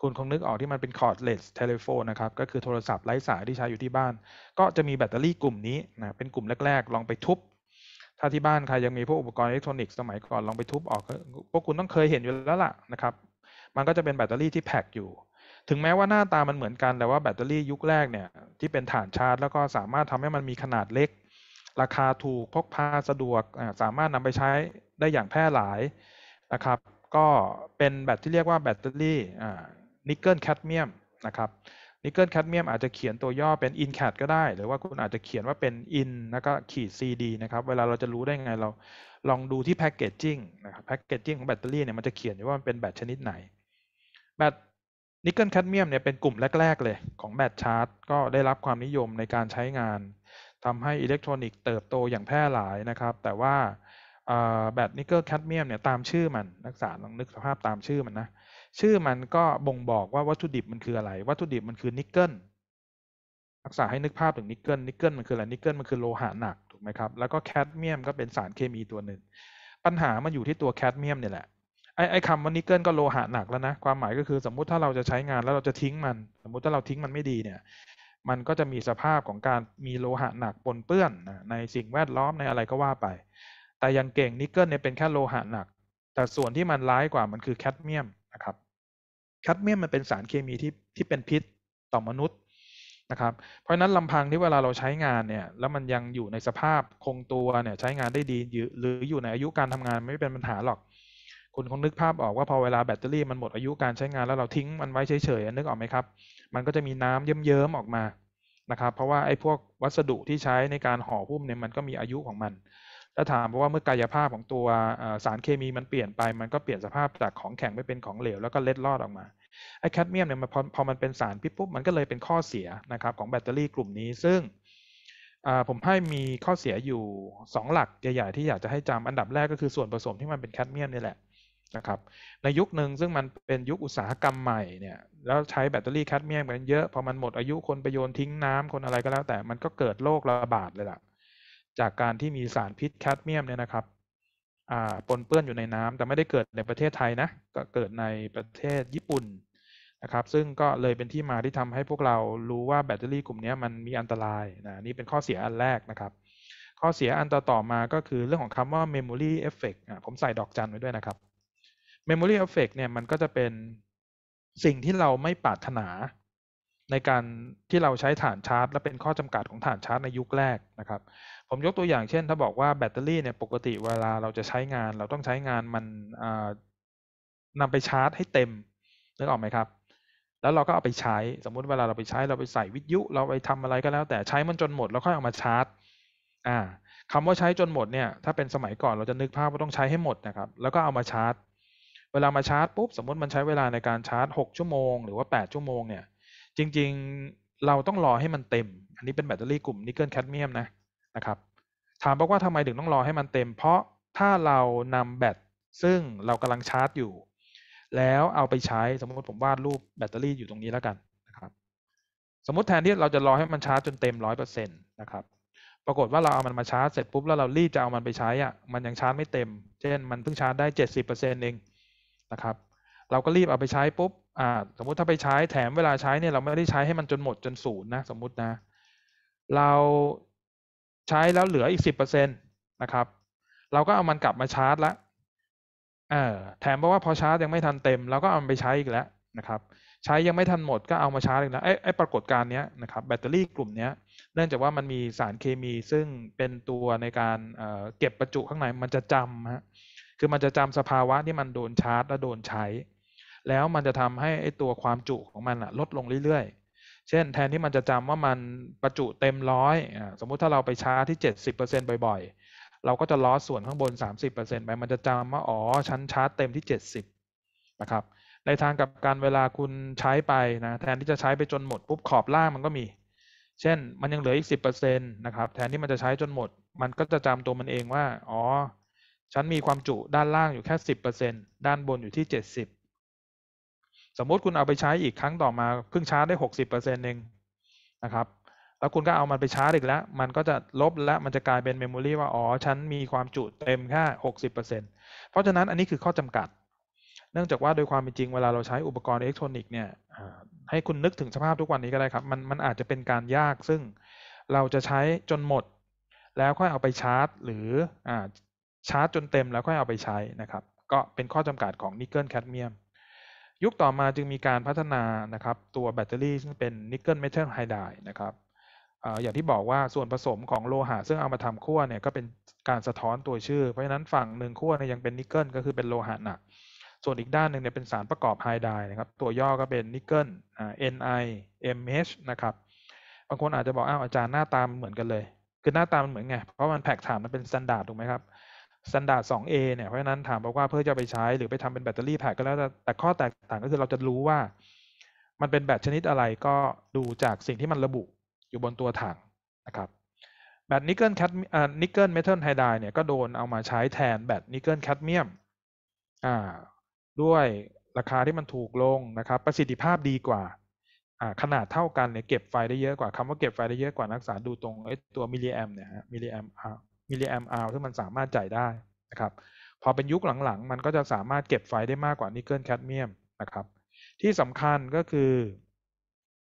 คุณคงนึกออกที่มันเป็นคอร์ดเลสเทเลโฟนนะครับก็คือโทรศัพท์ไร้สายที่ใช้อยู่ที่บ้าน ก็จะมีแบตเตอรี่กลุ่มนี้นะเป็นกลุ่มแรกๆ ลองไปทุบถ้าที่บ้านใครยังมีพวกอุปกรณ์อิเล็กทรอนิกส์สมัยก่อนลองไปทุบออกพวกคุณต้องเคยเห็นอยู่แล้วล่ะนะครับมันก็จะเป็นแบตเตอรี่ที่แพ็คอยู่ถึงแม้ว่าหน้าตามันเหมือนกันแต่ว่าแบตเตอรี่ยุคแรกเนี่ยที่เป็นฐานชาร์จแล้วก็สามารถทำให้มันมีขนาดเล็กราคาถูกพกพา สะดวกสามารถนำไปใช้ได้อย่างแพร่หลายนะครับก็เป็นแบตที่เรียกว่าแบตเตอรี่นิกเกิลแคดเมียมนะครับนิกเกิลแคดเมียมอาจจะเขียนตัวย่อเป็น i n c a t ก็ได้ หรือว่าคุณอาจจะเขียนว่าเป็น in แล้วก็ขีด cd นะครับเวลาเราจะรู้ได้ไงเราลองดูที่แพคเกจจิ้งนะครับแพคเกจจิ้งของแบตเตอรี่เนี่ยมันจะเขียนว่ามันเป็นแบตชนิดไหน แบตนิกเกิลแคดเมียมเนี่ยเป็นกลุ่มแรกๆเลยของแบตชาร์จก็ได้รับความนิยมในการใช้งานทำให้อิเล็กทรอนิกส์เติบโตอย่างแพร่หลายนะครับแต่ว่าแบตนิกเกิลแคดเมียมเนี่ย ตามชื่อมันนักศึกษาลองนึกสภาพตามชื่อมันนะ ชื่อมันก็บ่งบอกว่าวัตถุดิบมันคืออะไรวัตถุดิบมันคือนิกเกิลนักศึกษาให้นึกภาพถึงนิกเกิลนิกเกิลมันคืออะไรนิกเกิลมันคือโลหะหนักถูกไหมครับแล้วก็แคดเมียมก็เป็นสารเคมีตัวหนึ่ง ปัญหามันอยู่ที่ตัวแคดเมียม เนี่ยแหละไอ้ไอ้คำว่านิกเกิลก็โลหะหนักแล้วนะความหมายก็คือสมมุติถ้าเราจะใช้งานแล้วเราจะทิ้งมัน สมมุติถ้าเราทิ้งมันไม่ดีเนี่ยมันก็จะมีสภาพของการมีโลหะหนักปนเปื้อนในสิ่งแวดล้อมในอะไรก็ว่าไป แต่ยังเก่งนิกเกิลเนี่ยเป็นแค่โลหะหนัก แต่ส่วนที่มันร้ายกว่ามันคือแคดเมียมนะครับ แคดเมียมมันเป็นสารเคมีที่ที่เป็นพิษต่อมนุษย์นะครับ เพราะนั้นลำพังที่เวลาเราใช้งานเนี่ย แล้วมันยังอยู่ในสภาพคงตัวเนี่ยใช้งานได้ดี หรืออยู่ในอายุการทำงาน ไม่เป็นปัญหาหรอกคุณคงนึกภาพออกว่าพอเวลาแบตเตอรี่มันหมดอายุการใช้งานแล้วเราทิ้งมันไว้เฉยๆนึกออกไหมครับ มันก็จะมีน้ำเยิ้มๆออกมานะครับ เพราะว่าไอ้พวกวัสดุที่ใช้ในการห่อหุ้มเนี่ยมันก็มีอายุของมัน ถ้าถามว่าเมื่อกายภาพของตัวสารเคมีมันเปลี่ยนไปมันก็เปลี่ยนสภาพจากของแข็งไปเป็นของเหลวแล้วก็เล็ดลอดออกมา ไอ้แคดเมียมเนี่ยพอพอมันเป็นสารพิษปุ๊บมันก็เลยเป็นข้อเสียนะครับของแบตเตอรี่กลุ่มนี้ ซึ่งผมให้มีข้อเสียอยู่ 2 หลักใหญ่ ๆ ที่อยากจะให้จำอันดับแรกก็คือส่วนผสมที่มันเป็นแคดเมียมนี่แหละนะครับ ในยุคหนึ่งซึ่งมันเป็นยุคอุตสาหกรรมใหม่เนี่ย แล้วใช้แบตเตอรี่แคดเมียมกันเยอะ พอมันหมดอายุคนไปโยนทิ้ง น้ำคนอะไรก็แล้วแต่ มันก็เกิดโรคระบาดเลยล่ะ จากการที่มีสารพิษแคดเมียมเนี่ยนะครับปนเปื้อนอยู่ในน้ำแต่ไม่ได้เกิดในประเทศไทยนะ ก็เกิดในประเทศญี่ปุ่นนะครับ ซึ่งก็เลยเป็นที่มาที่ทำให้พวกเรารู้ว่าแบตเตอรี่กลุ่มนี้มันมีอันตรายนะนี่เป็นข้อเสียอันแรกนะครับ ข้อเสียอันต่อต่อมาก็คือเรื่องของคำว่า memory effect ผมใส่ดอกจันไว้ด้วยนะครับ Memory Effect เนี่ยมันก็จะเป็นสิ่งที่เราไม่ปรารถนา ในการที่เราใช้ฐานชาร์จและเป็นข้อจำกัดของฐานชาร์จ ในยุคแรกนะครับ ผมยกตัวอย่างเช่น ถ้าบอกว่าแบตเตอรี่เนี่ยปกติเวลาเราจะใช้งาน เราต้องใช้งานมันนำไปชาร์จ ให้เต็มนึกออกไหมครับ แล้วเราก็เอาไปใช้สมมุติเวลาเราไปใช้ เราไปใส่วิทยุ เราไปทำอะไรก็แล้วแต่ใช้มันจนหมด แล้วค่อยเอามาชาร์จ อ่าคำว่าใช้จนหมดเนี่ยถ้าเป็นสมัยก่อนเราจะนึกภาพว่าต้องใช้ให้หมดนะครับ แล้วก็เอามาชาร์จเวลามาชาร์จปุ๊บสมมติมันใช้เวลาในการชาร์จ 6 ชั่วโมงหรือว่า 8 ชั่วโมงเนี่ยจริงๆเราต้องรอให้มันเต็ม อันนี้เป็นแบตเตอรี่กลุ่มนิกเกิลแคดเมียมนะนะครับ ถามบอกว่าทำไมถึงต้องรอให้มันเต็มเพราะถ้าเรานำแบตซึ่งเรากำลังชาร์จอยู่ แล้วเอาไปใช้สมมติผมวาดรูปแบตเตอรี่อยู่ตรงนี้แล้วกันนะครับสมมติแทนที่เราจะรอให้มันชาร์จจนเต็มร้อยเปอร์เซ็นต์นะครับ ปรากฏว่าเราเอามันมาชาร์จเสร็จปุ๊บแล้วเรารีบจะเอามันไปใช้อ่ะมันยังชาร์จไม่เต็มเช่นมันเพิ่งชาร์จได้เจ็ดสิบเปอร์เซ็นต์เองนะครับเราก็รีบเอาไปใช้ปุ๊บอ่า สมมุติถ้าไปใช้แถมเวลาใช้เนี่ยเราไม่ได้ใช้ให้มันจนหมดจนศูนย์นะสมมุตินะ เราใช้แล้วเหลืออีกสิบเปอร์เซ็นตนะครับ เราก็เอามันกลับมาชาร์จละเออแถมเพราะว่าพอชาร์จยังไม่ทันเต็มเราก็เอามันไปใช้อีกแล้วนะครับ ใช้ยังไม่ทันหมด ก็เอามาชาร์จอีกแล้วไอ้ปรากฏการณ์นี้ยนะครับแบตเตอรี่กลุ่มนี้เนื่องจากว่ามันมีสารเคมีซึ่งเป็นตัวในการเก็บประจุข้างในมันจะจำฮะคือ มัน จะจำสภาวะที่มัน โดน ชาร์จ และโดนใช้ แล้วมันจะทำให้ไอ้ตัวความจุของ มันอะลด ลง เรื่อย ๆ เช่น แทนที่มันจะจำว่ามันประจุเต็มร้อย สมมุติถ้าเราไปชาร์จ ที่เจ็ดสิบเเปอร์ซ็นบ่อย ๆ เราก็จะลอส ส่วนข้างบนสสามิบเเปอร์ซต์ไป มันจะจำว่าอ๋อชั้นชาร์จเต็มที่เจ็ดสิบนะครับ ในทางกับการเวลาคุณใช้ไปนะ แทนที่จะใช้ไปจนหมดปุ๊บขอบล่างมันก็มี เช่นมันยังเหลืออีกสิบเเปอร์10%นะครับ แทนที่มันจะใช้จนหมด มันก็จะจำตัวมันเองว่าอ๋อฉันมีความจุด้านล่างอยู่แค่สิบเเปอร์ซ็นตด้านบนอยู่ที่เจ็ดสิบสมมุติคุณเอาไปใช้อีกครั้งต่อมาเพิ่งชาร์จได้หกสิบเปอร์์เซ็นตงนะครับ แล้วคุณก็เอามันไปชาร์จอีกแล้วมันก็จะลบและมันจะกลายเป็นเมมโมรีว่าอ๋อฉันมีความจุเต็มแค่หกสิบเปอร์เเซ็นตพราะฉะนั้นอันนี้คือข้อจำกัด เนื่องจากว่าโดยความเป็นจริงเวลาเราใช้อุปกรณ์อิเล็กทรอนิกส์เนี่ยให้คุณนึกถึงสภาพทุกวันนี้ก็ได้ครับ มันมันอาจจะเป็นการยาก ซึ่งเราจะใช้จนหมด แล้วค่อยเอาไปชาร์จ หรืออชาร์จจนเต็มแล้วค่อยเอาไปใช้นะครับก็เป็นข้อจำกัดของนิกเกิลแคดเมียมยุคต่อมาจึงมีการพัฒนานะครับตัวแบตเตอรี่ซึ่งเป็นนิกเกิลเมทัลไฮไดร์นะครับอย่างที่บอกว่าส่วนผสมของโลหะซึ่งเอามาทำขั้วเนี่ยก็เป็นการสะท้อนตัวชื่อเพราะฉะนั้นฝั่งหนึ่งขั้วเนี่ยยังเป็นนิกเกิลก็คือเป็นโลหะหนัก ส่วนอีกด้านหนึ่งเนี่ยเป็นสารประกอบไฮไดร์นะครับตัวย่อก็เป็นนิกเกิล NiMH นะครับบางคนอาจจะบอกอ้าวอาจารย์หน้าตามเหมือนกันเลย คือหน้าตามันเหมือนไงเพราะมันแพ็กถามมันเป็นสแตนดาร์ดถูกไหมครับสแตนดาร์ด 2A เนี่ย เพราะฉะนั้นถามบอกว่าเพื่อจะไปใช้หรือไปทำเป็นแบตเตอรี่แพ็กก็แล้วแต่ข้อแตกต่างก็คือเราจะรู้ว่ามันเป็นแบตชนิดอะไรก็ดูจากสิ่งที่มันระบุอยู่บนตัวถังนะครับ แบตนิกเกิลแคดนิกเกิลเมทัลไฮไดด์เนี่ยก็โดนเอามาใช้แทนแบตนิกเกิลแคดเมียมอ่าด้วยราคาที่มันถูกลงนะครับประสิทธิภาพดีกว่า ขนาดเท่ากันเนี่ยเก็บไฟได้เยอะกว่าคำว่าเก็บไฟได้เยอะกว่านักศึกษาดูตรงไอ้ตัวมิลลิแอมเนี่ยฮะมิลลิแอมมิลลิแอมป์อาวที่มันสามารถจ่ายได้ นะครับพอเป็นยุคหลังๆ มันก็จะสามารถเก็บไฟได้มากกว่านิกเกิลแคดเมียมนะครับ ที่สำคัญก็คือ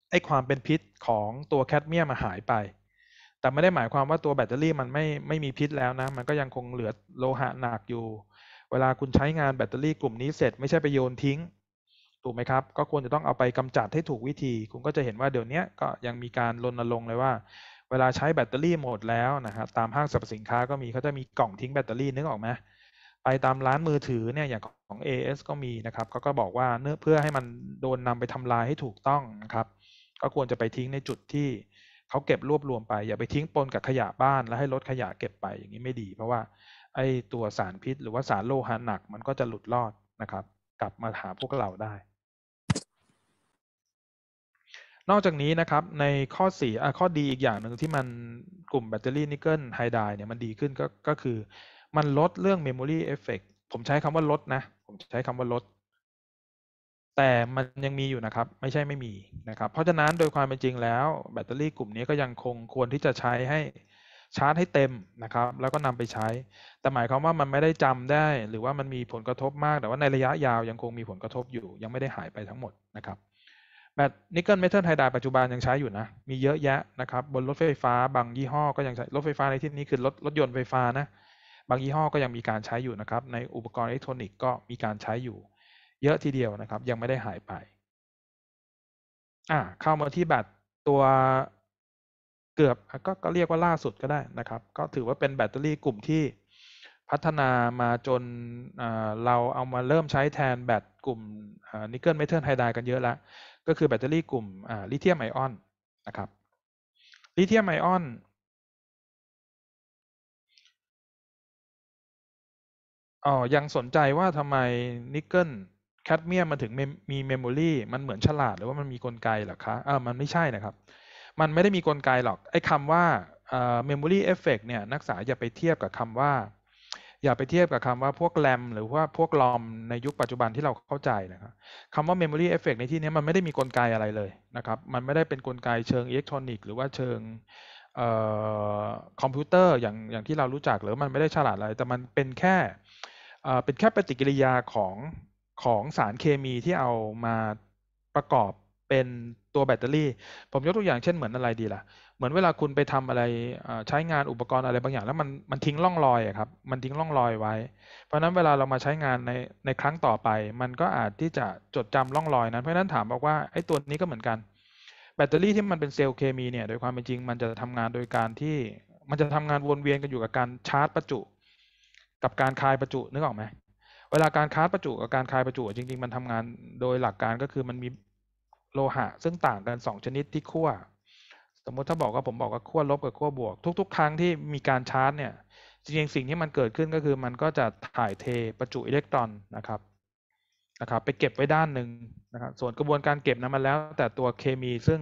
ไอความเป็นพิษของตัวแคดเมียมมาหายไป แต่ไม่ได้หมายความว่าตัวแบตเตอรี่มันไม่ไม่ มีพิษแล้วนะมันก็ยังคงเหลือโลหะหนักอยู่ เวลาคุณใช้ งานแบตเตอรี่กลุ่มนี้เสร็จ ไม่ใช่ไปโยนทิ้งถูกไหมครับ ก็ควรจะต้องเอาไปกำจัดให้ถูกวิธีคุณก็จะเห็นว่าเดี๋ยวนี้ก็ยังมีการรณรงค์เลยว่าเวลาใช้แบตเตอรี่หมดแล้วนะครับตามห้างสรรพสินค้าก็มีเขาจะมีกล่องทิ้งแบตเตอรี่นึกออกไหมไปตามร้านมือถือเนี่ยอย่างของ AS ก็มีนะครับเขาก็บอกว่าเนื้อเพื่อให้มันโดนนำไปทำลายให้ถูกต้องนะครับก็ควรจะไปทิ้งในจุดที่เขาเก็บรวบรวมไป อย่าไปทิ้งปนกับขยะบ้านแล้วให้รถขยะเก็บไปอย่างนี้ไม่ดี เพราะว่าไอ้ตัวสารพิษ หรือว่าสารโลหะหนักมันก็จะหลุดรอดนะครับกลับมาหาพวกเราได้นอกจากนี้นะครับ ในข้อสี่ข้อดีอีกอย่างหนึ่งที่มันกลุ่มแบตเตอรี่นิกเกิลไฮไดเนี่ยมันดีขึ้นก็ก็คือ มันลดเรื่อง Memory Effect ผมใช้คำว่าลดนะผมใช้คำว่าลดแต่มันยังมีอยู่นะครับไม่ใช่ไม่มีนะครับ เพราะฉะนั้นโดยความเป็นจริงแล้วแบตเตอรี่กลุ่มนี้ก็ยังคงควรที่จะใช้ให้ชาร์จให้เต็มนะครับ แล้วก็นำไปใช้ แต่หมายความว่ามันไม่ได้จำได้ หรือว่ามันมีผลกระทบมาก แต่ว่าในระยะยาวยังคงมีผลกระทบอยู่ ยังไม่ได้หายไปทั้งหมดนะครับแบตนิกเกิลเมทัลไฮไดด์ปัจจุบันยังใช้อยู่นะ มีเยอะแยะนะครับ บนรถไฟฟ้าบางยี่ห้อก็ยังใช้ รถไฟฟ้าในที่นี้คือรถรถยนต์ไฟฟ้านะ บางยี่ห้อก็ยังมีการใช้อยู่นะครับ ในอุปกรณ์อิเล็กทรอนิกส์ก็มีการใช้อยู่ เยอะทีเดียวนะครับ ยังไม่ได้หายไป อ่า เข้ามาที่แบตตัวเกือบก็ก็เรียกว่าล่าสุดก็ได้นะครับก็ถือว่าเป็นแบตเตอรี่กลุ่มที่พัฒนามาจนเราเอามาเริ่มใช้แทนแบตกลุ่มนิกเกิลเมทัลไฮไดด์กันเยอะแล้วก็คือแบตเตอรี่กลุ่มลิเธียมไอออนนะครับลิเธียมไอออนอ๋อยังสนใจว่าทำไมนิกเกิลแคดเมียมมันถึงมีเมมโมรีมันเหมือนฉลาดหรือว่ามันมีกลไกหรอคะออมันไม่ใช่นะครับมันไม่ได้มีกลไกหรอกไอ้คำว่าเมมโมรีเอฟเฟกเนี่ยนักศึกษาอย่าไปเทียบกับคำว่าอย่าไปเทียบกับคำว่าพวกแรมหรือว่าพวกลอมในยุคปัจจุบันที่เราเข้าใจนะครับคำว่า Memory Effect ในที่นี้มันไม่ได้มีกลไกอะไรเลยนะครับมันไม่ได้เป็นกลไกเชิงอิเล็กทรอนิกส์หรือว่าเชิงคอมพิวเตอร์อย่างอย่างที่เรารู้จักหรือมันไม่ได้ฉลาดอะไร แต่มันเป็นแค่เป็นแค่ปฏิกิริยาของของสารเคมีที่เอามาประกอบเป็นตัวแบตเตอรี่ ผมยกตัวอย่างเช่นเหมือนอะไรดีล่ะเหมือนเวลาคุณไปทำอะไรใช้งานอุปกรณ์อะไรบางอย่างแล้วมันมันทิ้งร่องรอยอะครับมันทิ้งร่องรอยไว้ เพราะนั้นเวลาเรามาใช้งานในในครั้งต่อไป มันก็อาจที่จะจดจำร่องรอย นั้นเพราะนั้นถามบอกว่าไอ้ตัวนี้ก็เหมือนกัน แบตเตอรี่ที่มันเป็นเซลล์เคมีเนี่ยโดยความเป็นจริงมันจะทำงานโดยการที่ มันจะทำงานวนเวียนกันอยู่กับการชาร์จประจุกับการคายประจุนึกออกไหมเวลาการคาร์ดประจุกับการคายประจุ จริงๆมันทำงานโดยหลักการก็คือมันมีโลหะซึ่งต่างกัน 2 ชนิดที่ขั้วสมมติถ้าบอกว่าผมบอกว่าขั้วลบกับขั้วบวกทุกๆครั้ง ที่ มีการชาร์จ เนี่ย จริงๆสิ่งที่มันเกิดขึ้นก็คือมันก็จะถ่ายเทประจุอิเล็กตรอนนะครับนะครับ ไปเก็บไว้ด้านหนึ่งนะครับส่วนกระบวนการเก็บนะมันแล้วแต่ตัวเคมี ซึ่ง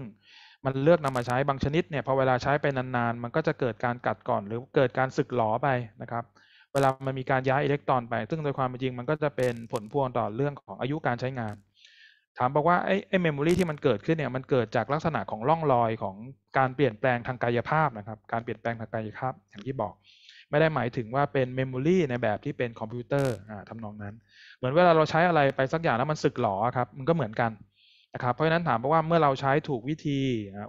มันเลือกนำมา ใช้บางชนิด เนี่ยพอเวลาใช้ไปนานๆ มันก็จะเกิดการกัดก่อนหรือเกิดการสึกหลอไปนะครับเวลามันมีการย้ายอิเล็กตรอนไป ซึ่งโดยความจริงมันก็จะเป็นผลพวงต่อเรื่องของอายุการใช้งานถามบอกว่า ไอ้ไอ้เมมโมรีที่มันเกิดขึ้นเนี่ยมันเกิดจากลักษณะของร่องรอยของการเปลี่ยนแปลงทางกายภาพนะครับการเปลี่ยนแปลงทางกายภาพ อย่างที่บอกไม่ได้หมายถึงว่าเป็นเมมโมรีในแบบที่เป็นคอมพิวเตอร์ทำนองนั้น เหมือนเวลาเราใช้อะไรไปสักอย่างแล้วมันสึกหลอครับ มันก็เหมือนกันนะครับเพราะฉะนั้นถามบอกว่าเมื่อเราใช้ถูกวิธี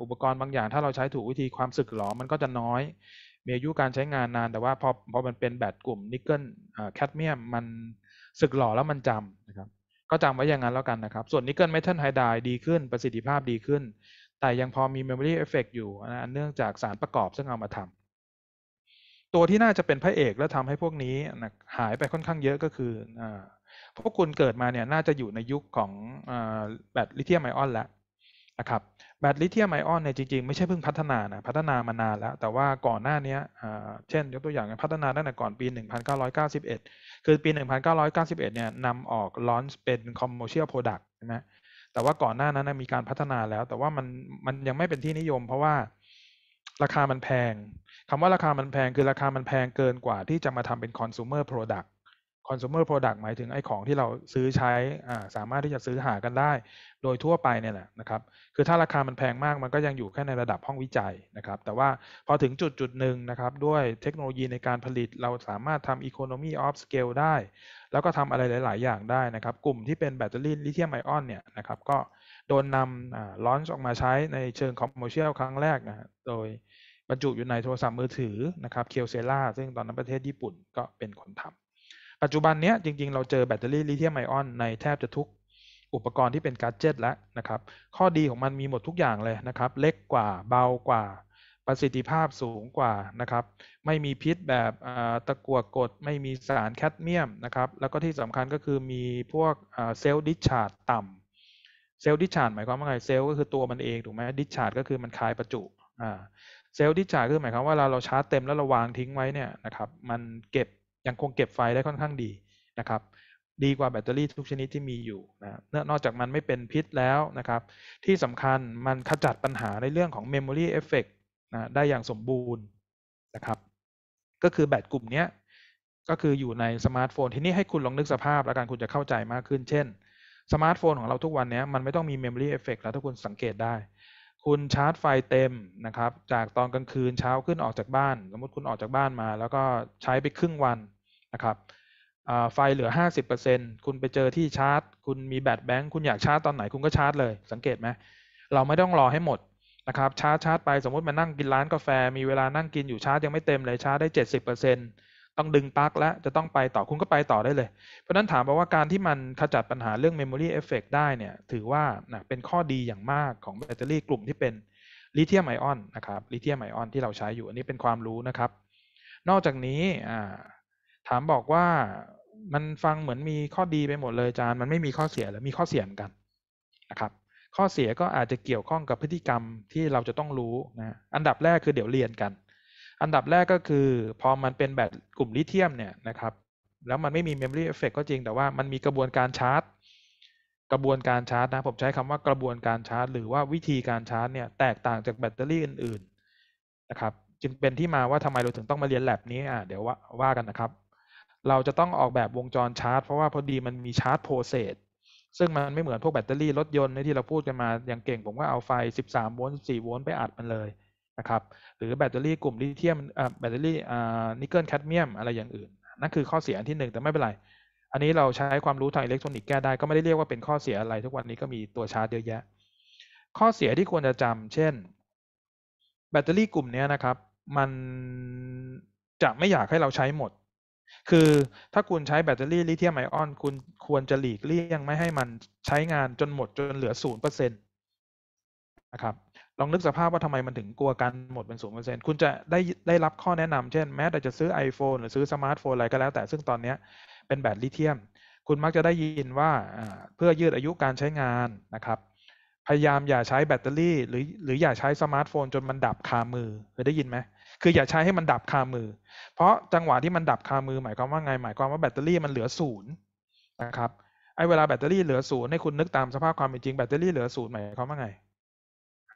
อุปกรณ์บางอย่าง ถ้าเราใช้ถูกวิธีความสึกหลอมันก็จะน้อยมีอายุการใช้งานนานแต่ว่าพอพอมันเป็นแบตกลุ่มนิกเกิลแคดเมียมมันสึกหลอแล้วมันจำนะครับก็จำไว้อย่างนั้นแล้วกันนะครับ ส่วนนิกเกิลเมทัลไฮไดดีขึ้น ประสิทธิภาพดีขึ้น แต่ยังพอมีเมมโมรีเอฟเฟกอยู่นะเนื่องจากสารประกอบซึ่งเอามาทำตัวที่น่าจะเป็นพระเอกและทำให้พวกนี้นะหายไปค่อนข้างเยอะก็คืออพวกคุณเกิดมาเนี่ยน่าจะอยู่ในยุคของแบตลิเธียมไอออนแล้วนะครับแบตลิเธียมไอออนเนี่ยจริง ๆ ไม่ใช่เพิ่งพัฒนานะพัฒนามานาน แล้ว แต่ว่าก่อนหน้านี้ เช่น ยกตัวอย่างพัฒนาตั้งแต่ก่อนปี 1991 คือปี 1991เนี่ยนำออกลอนเป็นคอมเมอร์เชียลโปรดักต์ใช่ไหมแต่ว่าก่อนหน้านั้นมีการพัฒนาแล้ว แต่ว่า มัน มัน ยังไม่เป็นที่นิยม เพราะว่า ราคามันแพง คำว่าราคามันแพง คือราคามันแพงเกินกว่าที่จะมาทำเป็นคอน sumer product คอน sumer product หมายถึง ไอ้ของ ที่เราซื้อใช้ สามารถที่จะซื้อหากันได้ โดยทั่วไปเนี่ยแหละนะ ครับ คือถ้าราคา มันแพง มาก มันก็ยังอยู่แค่ในระดับห้องวิจัย นะ ครับ แต่ว่าพอถึงจุดจุดหนึ่งนะ ครับ ด้วยเทคโนโลยีในการผลิตเราสามารถทำ economy of scale ได้ แล้วก็ทำอะไรหลาย ๆ อย่างได้นะครับ กลุ่มที่เป็นแบตเตอรี่ลิเธียมไอออนเนี่ยนะครับก็โดนนำลอน์ออกมาใช้ในเชิงคอมเมอร์เชียลครั้งแรกนะ โดยบรรจุอยู่ในโทรศัพท์มือถือนะครับเคียวเซล่าซึ่งตอนนั้นประเทศญี่ปุ่นก็เป็นคนทำปัจจุบันเนี้ยจริงๆ เราเจอแบตเตอรี่ลิเธียมไอออน ในแทบจะทุกอุปกรณ์ที่เป็นการ์ดเจ็ตแล้วนะครับ ข้อดีของมันมีหมดทุกอย่างเลยนะครับ เล็กกว่าเบากว่าประสิทธิภาพสูงกว่านะครับ ไม่มีพิษแบบตะกั่วกดไม่มีสารแคดเมียมนะครับ แล้วก็ที่สำคัญก็คือมีพวกเซลล์ดิชาร์ดต่ำเซลล์ดิชาร์ดหมายความว่าไงเซลล์ก็คือตัวมันเองถูกไหมดิชาร์ดก็คือมันคายประจุเซลล์ดิชาร์ดคือหมายความว่าเราเราชาร์จเต็มแล้วเราวางทิ้งไว้เนี่ยนะครับมันเก็บยังคงเก็บไฟได้ค่อนข้างดีนะครับ ดีกว่าแบตเตอรี่ทุกชนิดที่มีอยู่นะนอกจากมันไม่เป็นพิษแล้วนะครับ ที่สำคัญมันขจัดปัญหาในเรื่องของ Memory Effect นะได้อย่างสมบูรณ์นะครับ ก็คือแบตกลุ่มนี้ ก็คืออยู่ในสมาร์ทโฟนทีนี้ให้คุณลองนึกสภาพแล้วกันคุณจะเข้าใจมากขึ้น เช่นสมาร์ทโฟนของเราทุกวันนี้มันไม่ต้องมี Memory Effect แล้วถ้าคุณสังเกตได้ คุณชาร์จไฟเต็มนะครับจากตอนกลางคืนเช้าขึ้นออกจากบ้านสมมติคุณออกจากบ้านมา แล้วก็ใช้ไปครึ่งวันะครับไฟ เหลือ 50%คุณไปเจอที่ชาร์จคุณมีแบตแบงค์คุณอยากชาร์จตอนไหนคุณก็ชาร์จเลยสังเกตไหมเราไม่ต้องรอให้หมดนะครับชาร์จชาร์จไปสมมติมานั่งกินร้านกาแฟมี เวลา นั่งกินอยู่ชาร์จยังไม่เต็มเลยชาร์จได้ 70%ต้องดึงปลั๊กแล้วจะต้องไปต่อคุณ ก็ไปต่อได้เลยเพราะนั้นถาม ว่าการที่มันขจัดปัญหาเรื่อง Memory Effect ได้เนี่ยถือว่านะเป็นข้อดีอย่างมากของแบตเตอรี่กลุ่มที่เป็นลิเธียมไอออนนะครับลิเธียมไอออนที่เราใช้อยู่อันนี้เป็นความรู้นะครับนอกจากนี้อ่าถาม บอกว่ามันฟังเหมือนมีข้อดี ไป หมดเลยอาจารย์มัน ไม่มีข้อเสียหรือมีข้อเสียเหมือนกันนะครับ ข้อเสียก็อาจจะเกี่ยวข้องกับพฤติกรรมที่เราจะต้องรู้นะอันดับแรกคือเดี๋ยวเรียนกัน อันดับแรกก็คือพอมันเป็นแบบกลุ่มลิเทียมเนี่ยนะครับ แล้วมันไม่มี memory effect ก็จริง แต่ว่ามันมีกระบวนการชาร์จ กระบวนการชาร์จนะผมใช้คำว่ากระบวนการชาร์จ หรือว่าวิธีการชาร์จเนี่ยแตกต่างจากแบตเตอรี่อื่นๆนะครับ จึงเป็นที่มาว่าทำไมเราถึงต้องมาเรียนแลบนี้อ่าเดี๋ยวว่าว่ากันนะครับเราจะต้องออกแบบวงจรชาร์จ เพราะว่าพอดีมันมีชาร์จโพเซสซึ่งมันไม่เหมือนพวกแบตเตอรี่รถยนต์ ที่เราพูดกันมาอย่างเก่งผมก็เอาไฟ 13 โวลต์14โวลต์ไปอัดมันเลยนะครับหรือแบตเตอรี่กลุ่มลิเธียมแบตเตอรี่นิกเกิลแคดเมียมอะไรอย่างอื่น นั่นคือข้อเสียอันที่ 1 แต่ไม่เป็นไร อันนี้เราใช้ความรู้ทางอิเล็กทรอนิกส์แก้ได้ ก็ไม่ได้เรียกว่าเป็นข้อเสียอะไรทุกวันนี้ก็มีตัวชาร์จเยอะแยะ ข้อเสียที่ควรจะจำ เช่น แบตเตอรี่กลุ่มนี้นะครับ มันจะไม่อยากให้เราใช้หมดคือถ้าคุณใช้แบตเตอรี่ลิเธียมไอออน คุณควรจะหลีก เลี่ยง ไม่ให้มันใช้งานจนหมดจนเหลือศูนย์เปอร์เซ็นต์นะครับ ลองนึกสภาพว่าทำไมมันถึงกลัวการหมดเป็นศูนย์เปอร์เซ็นต์คุณจะ ได้ ได้รับข้อแนะนำเช่น แม้ แต่ จะซื้อ iPhone หรือซื้อสมาร์ทโฟนอะไรก็แล้วแต่ซึ่งตอนนี้เป็นแบตลิเธียม คุณมักจะได้ยินว่าเพื่อยืดอายุการใช้งานนะครับพยายามอย่าใช้แบตเตอรี่ หรือหรือ อย่าใช้สมาร์ทโฟนจนมันดับคามือเคยได้ยินไหมคืออย่าใช้ให้มันดับคามือ เพราะจังหวะที่มันดับคามือหมายความว่าไง หมายความว่าแบตเตอรี่มันเหลือศูนย์นะครับ ไอ้เวลาแบตเตอรี่เหลือศูนย์ให้คุณนึกตามสภาพความเป็นจริงแบตเตอรี่เหลือศูนย์หมายความว่าไง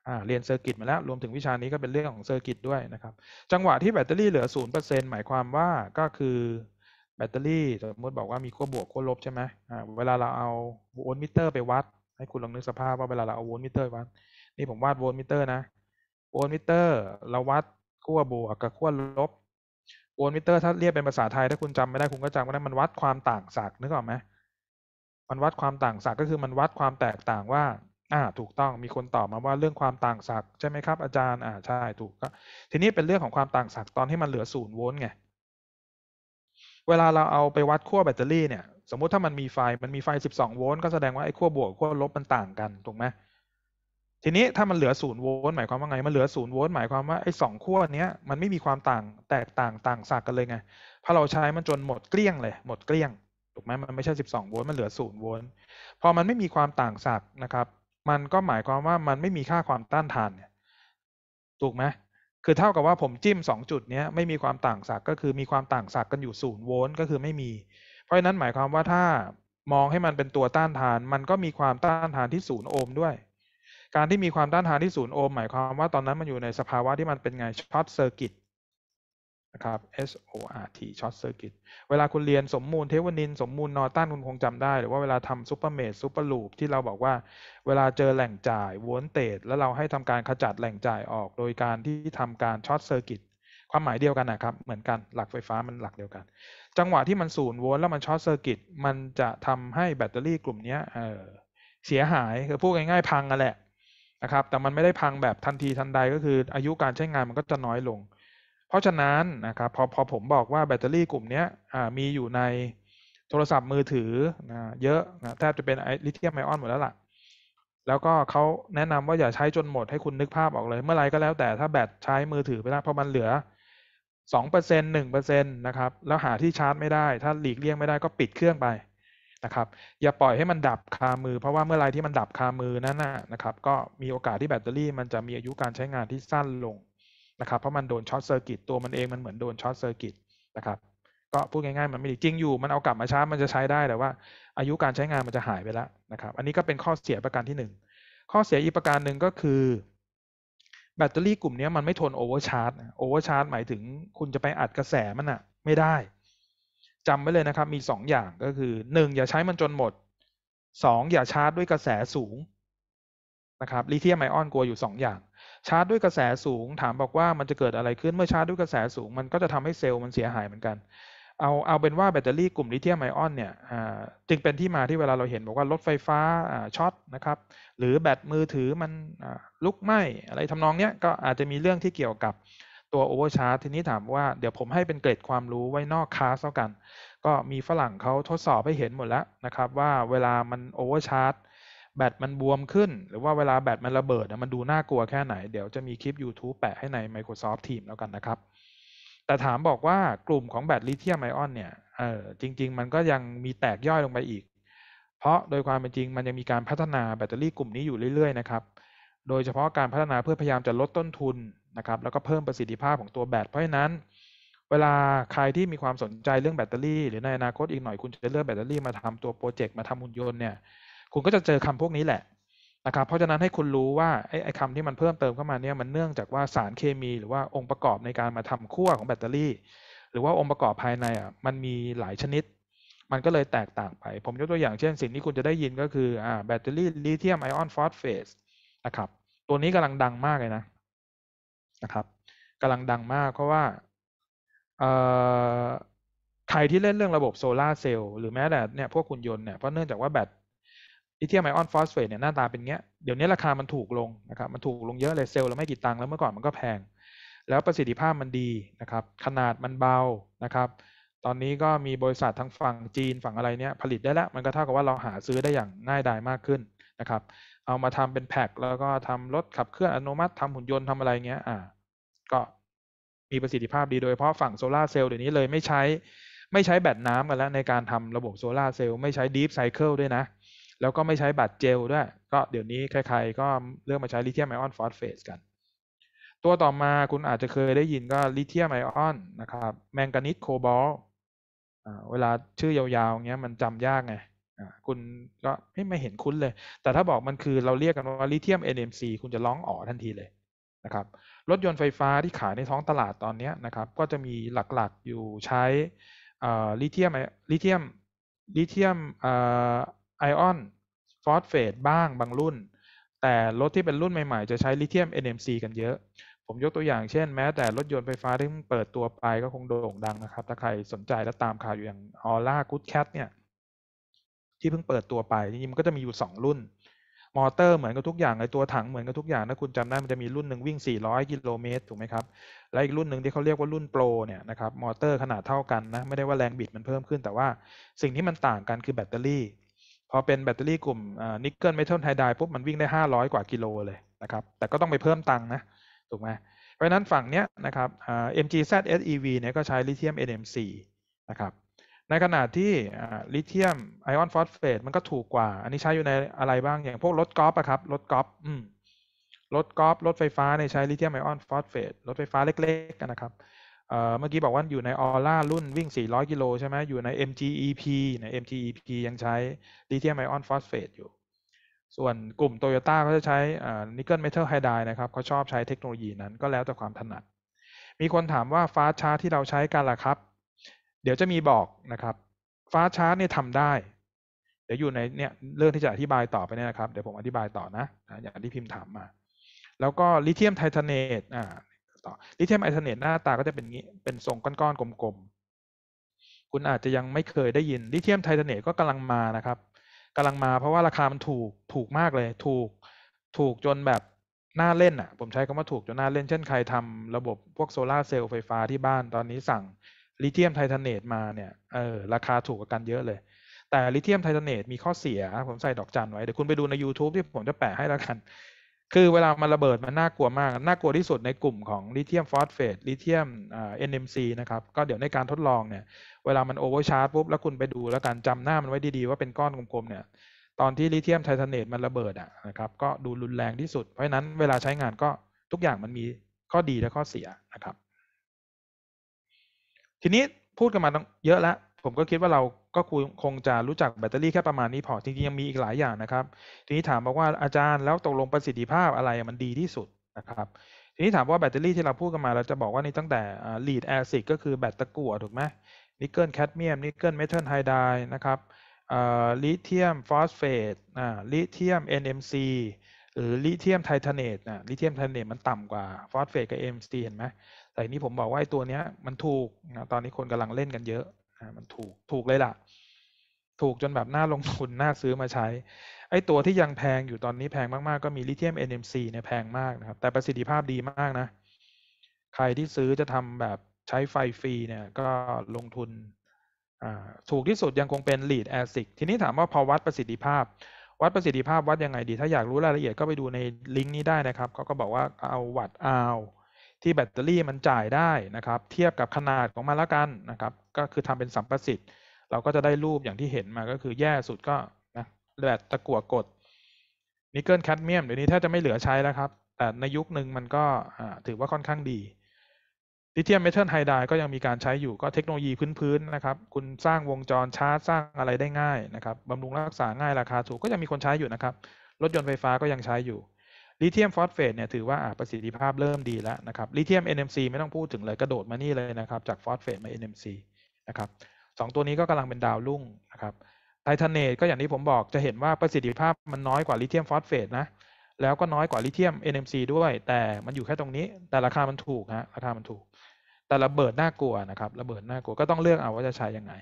อ่าเรียนเซอร์กิตมาแล้วรวมถึงวิชานี้ก็เป็นเรื่องของเซอร์กิตด้วยนะครับ จังหวะที่แบตเตอรี่เหลือศูนย์เปอร์เซ็นต์หมายความว่าก็คือ แบตเตอรี่สมมติบอกว่า มีขั้วบวกขั้วลบใช่ไหมอ่าเวลาเราเอาโวลต์มิเตอร์ไป วัดให้คุณลองนึกสภาพว่าเวลาเราเอาโวลต์มิเตอร์วัด นี่ผมวาดโวลต์มิเตอร์นะ โวลต์มิเตอร์เราวัดขั้วบวกกับขั้วลบ โวลต์มิเตอร์ถ้าเรียกเป็นภาษาไทยถ้าคุณจำไม่ได้คุณก็จำไม่ได้มันวัดความต่างศักย์นึกออกไหมมันวัดความต่างศักย์ก็คือมันวัดความแตกต่างว่า อ่า ถูกต้อง มีคนตอบมาว่าเรื่องความต่างศักย์ใช่ไหมครับ อาจารย์ อ่า ใช่ ถูกก็ทีนี้เป็นเรื่องของความต่างศักย์ตอนที่มันเหลือศูนย์โวลต์ไงเวลาเราเอาไปวัดขั้วแบตเตอรี่เนี่ย สมมุติถ้ามันมีไฟ มัน มีไฟ 12 โวลต์ ก็ แสดงว่าไอ้ขั้วบวกขั้วลบมันต่าง กัน ถูกไหมทีนี้ถ้ามันเหลือศูนย์โวลต์ หมายความว่าไง มันเหลือศูนย์โวลต์ หมายความว่าไอ้สองขั้วเนี้ย มันไม่มีความต่าง แตกต่างต่างสักกันเลยไงพอเราใช้มันจนหมดเกลี้ยงเลย หมดเกลี้ยง ถูกไหมมันไม่ใช่ 12 โวลต์ มันเหลือศูนย์โวลต์ พอมันไม่มีความต่างสักนะครับ มันก็หมายความว่ามันไม่มีค่าความต้านทานถูกไหมคือเท่ากับว่าผมจิ้ม2จุดนี้ไม่มีความต่างศักย์ก็คือมีความต่างศักย์กันอยู่ศูนย์โวลต์ก็คือไม่มีเพราะฉะนั้นหมายความว่าถ้ามองให้มันเป็นตัวต้านทาน มันก็มีความต้านทานที่ศูนย์โอห์มด้วย การที่มีความต้านทานที่ศูนย์โอห์มหมายความว่าตอนนั้นมันอยู่ในสภาวะที่มันเป็นไงช็อตเซอร์กิตนะครับ SORT short circuit เวลาคุณเรียนสมมูลเทวนิน สมมูลนอร์ตันคุณคงจำได้หรือว่าเวลาทำซูเปอร์เมดซูเปอร์ลูปที่เราบอกว่า เวลาเจอแหล่งจ่ายวนเตดแล้วเราให้ทำการขจัดแหล่งจ่ายออกโดยการที่ทำการช็อตเซอร์กิตความหมายเดียวกันนะครับเหมือนกันหลักไฟฟ้ามันหลักเดียวกัน จังหวะที่มันศูนย์วลต์แล้วมันช็อตเซอร์กิตมันจะทำให้แบตเตอรี่กลุ่มนี้เเสียหายคือพูดง่าย ๆ พังกันแหละนะครับแต่มันไม่ได้พังแบบทันทีทันใดก็คืออายุการใช้งานมันก็จะน้อยลงเพราะฉะนั้นนะครับพอพอผมบอกว่าแบตเตอรี่กลุ่มนี้มีอยู่ในโทรศัพท์มือถือเยอะแทบจะเป็นลิเธียม ไอออนหมดแล้วล่ะ แล้วก็เขาแนะนำว่าอย่าใช้จนหมดให้คุณนึกภาพออกเลย เมื่อไรก็แล้วแต่ถ้าแบตใช้มือถือไปแล้วพอมันเหลือสองเปอร์เซ็นหนึ่งเปอร์เซ็นนะครับ แล้วหาที่ชาร์จไม่ได้ ถ้าหลีกเลี่ยงไม่ได้ก็ปิดเครื่องไปนะครับอย่าปล่อยให้มันดับคามือเพราะว่าเมื่อไรที่มันดับคามือนั่นนะครับก็มีโอกาสที่แบตเตอรี่มันจะมีอายุการใช้งานที่สั้นลงนะครับ เพราะมันโดนช็อตเซอร์กิตตัวมันเองมันเหมือนโดนช็อตเซอร์กิตนะครับ ก็พูดง่ายๆมันไม่ดีจริงอยู่ มันเอากลับมาช้ามันจะใช้ได้แต่ว่า อายุการใช้งานมันจะหายไปแล้วนะครับ อันนี้ก็เป็นข้อเสียประการที่1ข้อเสียอีกประการหนึ่งก็คือ แบตเตอรี่กลุ่มนี้มันไม่ทนโอเวอร์ชาร์จโอเวอร์ชาร์จหมายถึง คุณจะไปอัดกระแสมันอะไม่ได้จำไว้เลยนะครับ มี2อย่างก็คือ1อย่าใช้มันจนหมด2อย่าชาร์จด้วยกระแสสูงนะครับลิเธียมไอออนกลัวอยู่2อย่างชาร์จด้วยกระแสสูงถามบอกว่ามันจะเกิดอะไรขึ้นเมื่อชาร์จด้วยกระแสสูง มันก็จะทำให้เซลล์มันเสียหายเหมือนกัน เอาเอาเป็นว่าแบตเตอรี่กลุ่มลิเธียมไอออนเนี่ยจึงเป็นที่มาที่เวลาเราเห็นบอกว่า รถไฟฟ้าช็อตนะครับ หรือแบตมือถือมันลุกไหมอะไรทำนองเนี้ย ก็อาจจะมีเรื่องที่เกี่ยวกับตัวโอเวอร์ชาร์จทีนี้ถามว่าเดี๋ยวผมให้เป็นเกรดความรู้ไว้นอกคลาสแล้วกันก็มีฝรั่งเขาทดสอบให้เห็นหมดแล้วนะครับว่าเวลามันโอเวอร์ชาร์จแบตมันบวมขึ้น หรือว่าเวลาแบตมันระเบิด มันดูน่ากลัวแค่ไหนเดี๋ยวจะมีคลิป YouTube แปะให้ใน Microsoft Teams แล้วกันนะครับ แต่ถามบอกว่ากลุ่มของแบตลิเธียมไอออนเนี่ยจริง ๆ มันก็ยังมีแตกย่อยลงไปอีก เพราะโดยความเป็นจริงมันยังมีการพัฒนาแบตเตอรี่กลุ่มนี้อยู่เรื่อย ๆ นะครับ โดยเฉพาะการพัฒนาเพื่อพยายามจะลดต้นทุนนะครับแล้วก็เพิ่มประสิทธิภาพของตัวแบตเพราะฉะนั้น เวลาใครที่มีความสนใจเรื่องแบตเตอรี่ หรือในอนาคตอีกหน่อยคุณจะเลือกแบตเตอรี่มาทำตัวโปรเจกต์มาทำหุ่นยนต์เนี่ยคุณ ก็จะเจอ คำ พวกนี้แหละนะครับ เพราะฉะนั้นให้คุณรู้ว่าไอ้คำที่มันเพิ่มเติมเข้ามาเนี่ยมันเนื่องจากว่าสารเคมีหรือว่าองค์ประกอบในการมาทำขั้วของแบตเตอรี่ หรือว่าองค์ประกอบภายในอ่ะมันมีหลายชนิด มันก็เลยแตกต่างไป ผมยกตัวอย่างเช่นสิ่งที่คุณจะได้ยินก็คืออ่าแบตเตอรี่ลิเธียมไอออนฟอสเฟสนะครับ ตัวนี้กำลังดังมากเลยนะนะครับกำลังดังมากเพราะว่าใครที่เล่นเรื่องระบบโซลาเซลล์หรือแม้แต่เนี่ยพวกคุณยนต์เนี่ยเพราะเนื่องจากว่าแบตลิเธียมไอออนฟอสเฟตเนี่ยหน้าตา เป็นเงี้ย เดี๋ยวนี้ราคามันถูกลง นะครับ มันถูกลง เยอะเลยเซลล์เราไม่กี่ตังค์แล้วเมื่อก่อนมันก็แพง แล้วประสิทธิภาพมันดี นะ ครับ ขนาดมันเบานะครับ ตอนนี้ก็มีบริษัททั้งฝั่งจีนฝั่งอะไร เนี่ยผลิตได้ แล้ว มันก็เท่ากับว่าเราหาซื้อได้อย่างง่ายดายมากขึ้นนะครับ เอามาทำเป็นแพ็คแล้วก็ทำรถขับเคลื่อนอัตโนมัติทำหุ่นยนต์ทำอะไรเงี้ย อ่า ก็มีประสิทธิภาพดีโดยเฉพาะฝั่งโซลาเซลล์เดี๋ยวนี้เลยไม่ใช้ไม่ใช้แบตน้ำกันแล้วในการทำระบบโซลาเซลล์ไม่ใช้ดีฟไซเคิลด้วยนะแล้วก็ไม่ใช้บัตรเจลด้วย ก็เดี๋ยวนี้ใครๆก็เลือกมาใช้ลิเธียมไอออนฟอสเฟตกัน ตัวต่อมาคุณอาจจะเคยได้ยินก็ลิเธียมไอออนนะครับ แมงกานิสโคบอลเวลาชื่อยาวๆเงี้ยมันจำยากไงคุณก็ไม่ไม่เห็นคุ้นเลย แต่ถ้าบอกมันคือเราเรียกกันว่าลิเธียม NMC คุณจะร้องอ๋อทันทีเลยนะครับรถยนต์ไฟฟ้าที่ขายในท้องตลาดตอนนี้นะครับ ก็จะมีหลักๆอยู่ใช้ลิเธียมลิเธียมลิเธียมไอออนฟอสเฟตบ้างบางรุ่น แต่ รถ ที่เป็นรุ่นใหม่ๆ จะใช้ลิเธียม NMC กัน เยอะ ผมยกตัวอย่างเช่นแม้ แต่ รถ ยนต์ไฟฟ้าที่เพิ่งเปิดตัวไปก็คงโด่งดัง นะครับ ถ้าใครสนใจและตามข่าวอยู่ อย่าง a อ r ่ากูดแคทเนี่ย ที่ เพิ่งเปิดตัวไป จริงๆมันก็จะมีอยู่ 2 รุ่น มอเตอร์ เหมือนกับทุกอย่างเลยตัวถังเหมือนกับทุกอย่างถ้าคุณจำได้มันจะมีรุ่นหนึ่งวิ่ง400กิโลเมตรถูกไหมครับ และอีกรุ่นหนึ่งที่เขาเรียกว่ารุ่นโปรเนี่ยนะครับมอเตอร์ขนาดเท่ากันนะไม่ได้ว่าแรงบิดมันเพิ่มขึ้นแต่ว่า สิ่งที่มันต่างกันคือแบตเตอรี่พอเป็นแบตเตอรี่กลุ่มนิกเกิลเมทัลไฮไดปุ๊บมันวิ่งได้ 500 กว่ากิโลเลยนะครับ แต่ก็ต้องไปเพิ่มตังค์นะถูกไหมเพราะนั้นฝั่งเนี้ยนะครับ MGZ SEV เนี่ยก็ใช้ลิเธียม NMC นะครับ ในขณะที่ลิเธียมไอออนฟอสเฟตมันก็ถูกกว่า อันนี้ใช้อยู่ในอะไรบ้างอย่างพวกรถกอล์ฟอะครับรถกอล์ฟรถกอล์ฟรถไฟฟ้าในใช้ลิเธียมไอออนฟอสเฟตรถไฟฟ้าเล็กๆนะครับเมื่อกี้บอกว่าอยู่ในออร่ารุ่นวิ่ง 400 กิโล ใช่ไหม อยู่ใน MGEP ใน MGEP ยังใช้ลิเธียมไอออนฟอสเฟตอยู่ ส่วนกลุ่มโตโยต้าเขาจะใช้นิกเกิลเมทัลไฮไดนะครับ เขาชอบใช้เทคโนโลยีนั้นก็แล้วแต่ความถนัด มีคนถามว่าฟ้าชาร์ที่เราใช้กันล่ะครับ เดี๋ยวจะมีบอกนะครับ ฟ้าชาร์เนี่ยทำได้ เดี๋ยวอยู่ในเนี่ยเรื่องที่จะอธิบายต่อไปเนี่ยนะครับ เดี๋ยวผมอธิบายต่อนะ อย่างที่พิมพ์ถามมา แล้วก็ลิเธียมไทเทเนตอ่าต่อลิเทียมไอเทเนตหน้าตาก็จะเป็นงี้ เป็นทรงก้อนๆกลมๆ คุณอาจจะยังไม่เคยได้ยินลิเทียมไทเทเนตก็กำลังมานะครับกำลังมาเพราะว่าราคามันถูก ถูกมากเลย ถูก ถูกจนแบบน่าเล่นอ่ะ ผมใช้คำว่าถูกจนน่าเล่น เช่นใครทำระบบพวกโซลาเซลล์ไฟฟ้าที่บ้านตอนนี้สั่งลิเทียมไทเทเนตมาเนี่ย เออราคาถูกกว่ากันเยอะเลย แต่ลิเทียมไทเทเนตมีข้อเสีย ผมใส่ดอกจันไว้เดี๋ยวคุณไปดูใน YouTube ที่ผมจะแปะให้แล้วกันคือ เวลามันระเบิด มันน่ากลัวมาก น่ากลัวที่สุดในกลุ่มของลิเทียมฟอสเฟต ลิเทียมเอ็นเอ็มซีนะครับ ก็เดี๋ยวในการทดลองเนี่ย เวลามันโอเวอร์ชาร์จปุ๊บ แล้วคุณไปดูแล้วกันจำหน้ามันไว้ดีๆว่าเป็นก้อนกลมๆ เนี่ย ตอนที่ลิเทียมไทเทเนต มันระเบิด อ่ะ นะครับ ก็ดูรุนแรงที่สุด เพราะฉะนั้นเวลาใช้งานก็ทุกอย่างมันมีข้อดีและข้อเสียนะครับ ทีนี้พูดกันมาเยอะแล้ว ผมก็คิดว่าเราก็คงจะรู้จักแบตเตอรี่แค่ประมาณนี้พอจริงๆยังมีอีกหลายอย่างนะครับ ทีนี้ถามบอกว่าอาจารย์แล้วตกลงประสิทธิภาพอะไรมันดีที่สุดนะครับ ทีนี้ถามว่าแบตเตอรี่ที่เราพูดกันมาเราจะบอกว่านี่ตั้งแต่ lead acid ก็คือแบตตะกั่วถูกไหมนิกเกิลแคดเมียมนิกเกิลเมทัลไฮไดด์นะครับลิเทียมฟอสเฟตลิเทียม NMC หรือลิเทียมไทเทเนตนะลิเทียมไทเทเนตมันต่ำกว่าฟอสเฟตกับ NMC เห็นไหมแต่นี้ผมบอกว่าไอ้ตัวเนี้ยมันถูกนะตอนนี้คนกำลังเล่นกันเยอะอ่ามันถูก ถูกเลยล่ะ ถูกจนแบบน่าลงทุนน่าซื้อมาใช้ ไอ้ ตัวที่ยังแพงอยู่ตอนนี้แพงมาก ๆ ก็ มีลิเธียม NMC เนี่ยแพงมาก นะ ครับ แต่ประสิทธิภาพดีมากนะ ใครที่ซื้อจะทำแบบใช้ไฟ ฟรี เนี่ย ก็ลงทุนถูกที่สุดยังคงเป็น lead ASIC ทีนี้ถามว่าพอวัดประสิทธิภาพ วัดประสิทธิภาพวัดยังไงดี ถ้าอยากรู้รายละเอียดก็ไปดูในลิงก์นี้ได้นะครับเขาก็บอกว่าเอาวัดเอาที่แบตเตอรี่มันจ่ายได้นะครับเทียบกับขนาดของมันละกันนะครับก็คือทำเป็นสัมประสิทธิ์เราก็จะได้รูปอย่างที่เห็นมาก็คือแย่สุดก็นะแบตตะกั่วกดนิกเกิลแคดเมียมเดี๋ยวนี้แทบจะไม่เหลือใช้แล้วครับ แต่ในยุคหนึ่งมันก็ถือว่าค่อนข้างดีลิเทียมเมทัลไฮไดก็ยังมีการใช้อยู่ก็เทคโนโลยีพื้นๆนะครับคุณสร้างวงจรชาร์จสร้างอะไรได้ง่ายนะครับบำรุงรักษาง่ายราคาถูกก็ยังมีคนใช้อยู่นะครับรถยนต์ไฟฟ้าก็ยังใช้อยู่ลิเทียมฟอสเฟตเนี่ยถือว่าประสิทธิภาพเริ่มดีแล้วนะครับลิเทียม NMC ไม่ต้องพูดถึงเลยกระโดดมานี่เลยนะครับ จากฟอสเฟตมา NMC นะครับ สองตัวนี้ก็กำลังเป็นดาวรุ่งนะครับ ไททานเนตก็อย่างที่ผมบอกจะเห็นว่าประสิทธิภาพมันน้อยกว่าลิเทียมฟอสเฟตนะแล้วก็น้อยกว่าลิเทียม NMC ด้วย แต่มันอยู่แค่ตรงนี้ แต่ราคามันถูกฮะราคามันถูก แต่ระเบิดน่ากลัวนะครับระเบิดน่ากลัวก็ต้องเลือกเอาว่าจะใช้ยังไง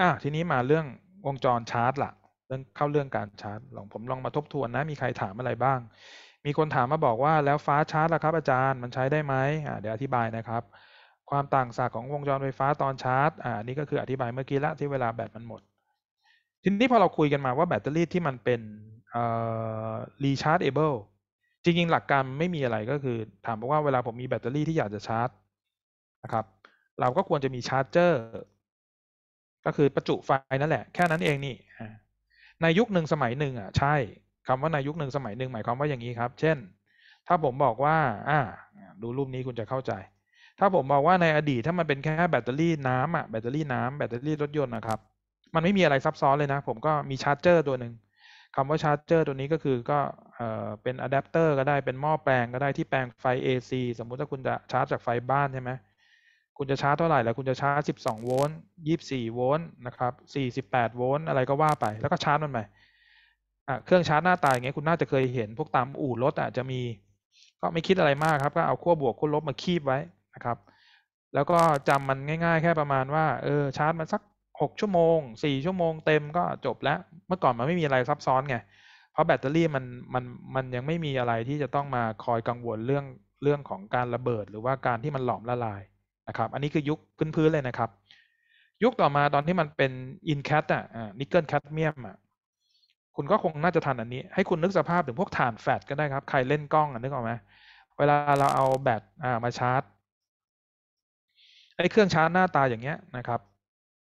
อ่ะทีนี้มาเรื่องวงจรชาร์จละเรื่องเข้าเรื่องการชาร์จลองผมลองมาทบทวนนะมีใครถามอะไรบ้าง มีคนถามมาบอกว่าแล้วฟ้าชาร์จล่ะครับ อาจารย์มันใช้ได้ไหมเดี๋ยวอธิบายนะครับ ความต่างศักย์ของวงจรไฟฟ้าตอนชาร์จอ่า นี่ก็คืออธิบายเมื่อกี้ละที่เวลาแบตมันหมด ทีนี้พอเราคุยกันมาว่าแบตเตอรี่ที่มันเป็นเอ่อ rechargeable จริงๆ หลักการไม่มีอะไรก็คือถามว่าเวลาผมมีแบตเตอรี่ที่อยากจะชาร์จนะครับ เราก็ควรจะมีชาร์จเจอร์ก็คือประจุไฟนั่นแหละ แค่นั้นเองนี่ในยุคหนึ่งสมัยหนึ่งอ่ะใช่ คำว่าในยุคหนึ่งสมัยหนึ่งหมายความว่าอย่างนี้ครับ เช่น ถ้าผมบอกว่าอ่าดูรูปนี้คุณจะเข้าใจ ถ้าผมบอกว่าในอดีตถ้ามันเป็นแค่แบตเตอรี่น้ำอ่ะแบตเตอรี่น้ำแบตเตอรี่รถยนต์นะครับมันไม่มีอะไรซับซ้อนเลยนะ ผมก็มีชาร์จเจอร์ตัวหนึ่งคำว่าชาร์จเจอร์ตัวนี้ก็คือก็เป็นอะแดปเตอร์ก็ได้เป็นหม้อแปลงก็ได้ที่แปลงไฟ AC สมมุติถ้าคุณจะชาร์จจากไฟบ้านใช่ไหมคุณจะชาร์จเท่าไหร่แล้ว คุณจะชาร์จ 12โวลต์24โวลต์นะครับ48โวลต์อะไรก็ว่าไป แล้วก็ชาร์จมันไปเครื่องชาร์จหน้าตาอย่างเงี้ย คุณน่าจะเคยเห็นพวกตามอู่รถอ่ะจะมี ก็ไม่คิดอะไรมากครับ ก็เอาขั้วบวกขั้วลบมาคีบไว้นะครับ แล้วก็จำมันง่าย ๆ แค่ประมาณว่า เออชาร์จมันสัก6ชั่วโมง4ชั่วโมงเต็มก็จบแล้ว เมื่อก่อนมันไม่มีอะไรซับซ้อนไง เพราะแบตเตอรี่มันมันมันยังไม่มีอะไรที่จะต้องมาคอยกังวลเรื่องเรื่องของการระเบิด หรือว่าการที่มันหลอมละลายนะครับ อันนี้คือยุคพื้นๆเลยนะครับ ยุคต่อมาตอนที่มันเป็นอินแคทอ่ะนิกเกิลแคดเมียมอ่ะ คุณก็ คง น่าจะทัน อันนี้ให้คุณนึก สภาพถึงพวกถ่านแฟต ก็ ได้ ครับ ใครเล่นกล้องอ่ะนึกออกไหมเวลาเราเอาแบตอ่ามาชาร์จ ไอ้ เครื่องชาร์จหน้าตาอย่างเงี้ยนะครับ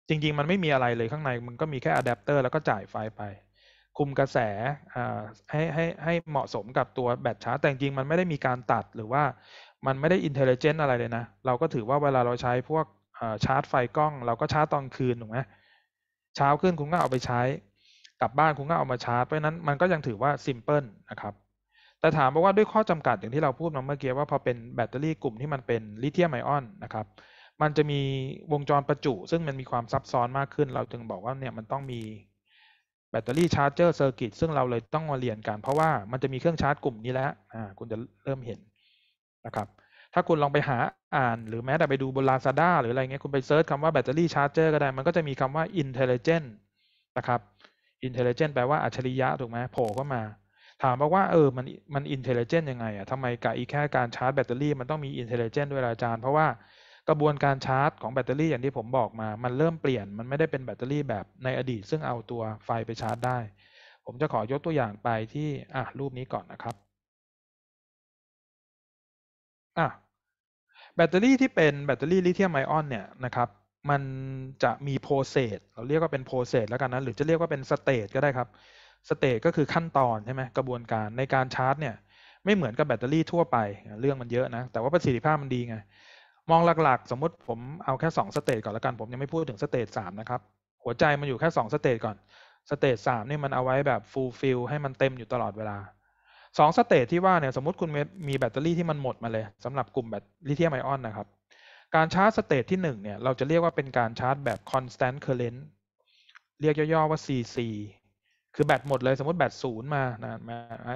จริง ๆมันไม่มีอะไรเลยข้างในมันก็มีแค่อะแดปเตอร์แล้วก็จ่ายไฟไป คุมกระแสให้ให้ให้เหมาะสมกับตัวแบตชาร์จแต่จริงๆมันไม่ได้มีการตัดหรือว่ามันไม่ได้อินเทลเจนต์อะไร เลย นะ เราก็ถือว่าเวลาเราใช้พวกชาร์จไฟกล้อง เราก็ชาร์จ ตอนคืนถูกไหมเช้าขึ้นคุณ ก็เอาไปใช้ กลับบ้านคุณ ก็เอามาชาร์จเพราะนั้นมันก็ยังถือว่าซิมเพิลนะ ครับ แต่ถามว่าด้วยข้อจำกัดอย่างที่เราพูดมาเมื่อกี้ว่า พอเป็นแบตเตอรี่กลุ่ม ที่มันเป็นลิเธียมไอออนนะครับ มันจะมีวงจรประจุ ซึ่งมันมีความซับซ้อนมากขึ้น เราจึงบอกว่าเนี่ยมันต้องมี แบตเตอรี่ชาร์จเจอร์เซอร์กิตซึ่งเราเลยต้องมาเรียนกันเพราะว่ามันจะมีเครื่องชาร์จกลุ่มนี้แล้วคุณจะเริ่มเห็นะครับถ้าคุณลองไปหาอ่านหรือแม้แต่ไปดูบนลาซาด้าหรืออะไรเงี้ยคุณไปเซิร์ชคำว่าแบตเตอรี่ชาร์จเจอร์ก็ได้ มันก็จะมีคำว่า intelligent นะครับ intelligent แปลว่าอัจฉริยะถูกไหมโผล่เข้ามา ถามบอกว่าเออมันมัน intelligent ยังไงอ่ะทำไมกับอีแค่การชาร์จแบตเตอรี่มันต้องมี intelligent ด้วยลอาจารย์ เพราะว่ากระบวนการชาร์จของแบตเตอรี่อย่างที่ผมบอกมามันเริ่มเปลี่ยน มันไม่ได้เป็นแบตเตอรี่แบบในอดีตซึ่งเอาตัวไฟไปชาร์จได้ ผมจะขอยกตัวอย่างไปที่อ่ะรูปนี้ก่อนนะครับอะแบตเตอรี่ที่เป็นแบตเตอรี่ลิเธียมไอออน เนี่ย นะ ครับ มันจะมีโปรเซสเราเรียกว่าเป็นโปรเซสแล้วกันนะ หรือจะเรียก ว่า เป็นสเตจก็ได้ครับสเตจก็คือขั้นตอน ใช่ไหมกระบวนการในการชาร์จเนี่ย ไม่เหมือนกับแบตเตอรี่ทั่วไป เรื่องมันเยอะนะแต่ว่าประสิทธิภาพมันดีไงมองหลัก ๆ สมมติผมเอาแค่2สเตจก่อนละกัน ผมยังไม่พูดถึงสเตจ3นะครับหัวใจมันอยู่แค่2สเตจก่อนสเตจ3นี่มันเอาไว้แบบฟูลฟิลให้มันเต็มอยู่ตลอดเวลาสองสเตทที่ ว่าเนี่ยสมมติคุณมีแบตเตอรี่ที่มันหมดมาเลยสำหรับกลุ่มแบตลิเธียมไอออนนะครับ การชาร์จสเตทที่ 1 เนี่ย เราจะเรียกว่าเป็นการชาร์จ แบบ constant current เรียกย่อๆว่า CC คือแบต หมดเลยสมมติแบตศูนย์มานะ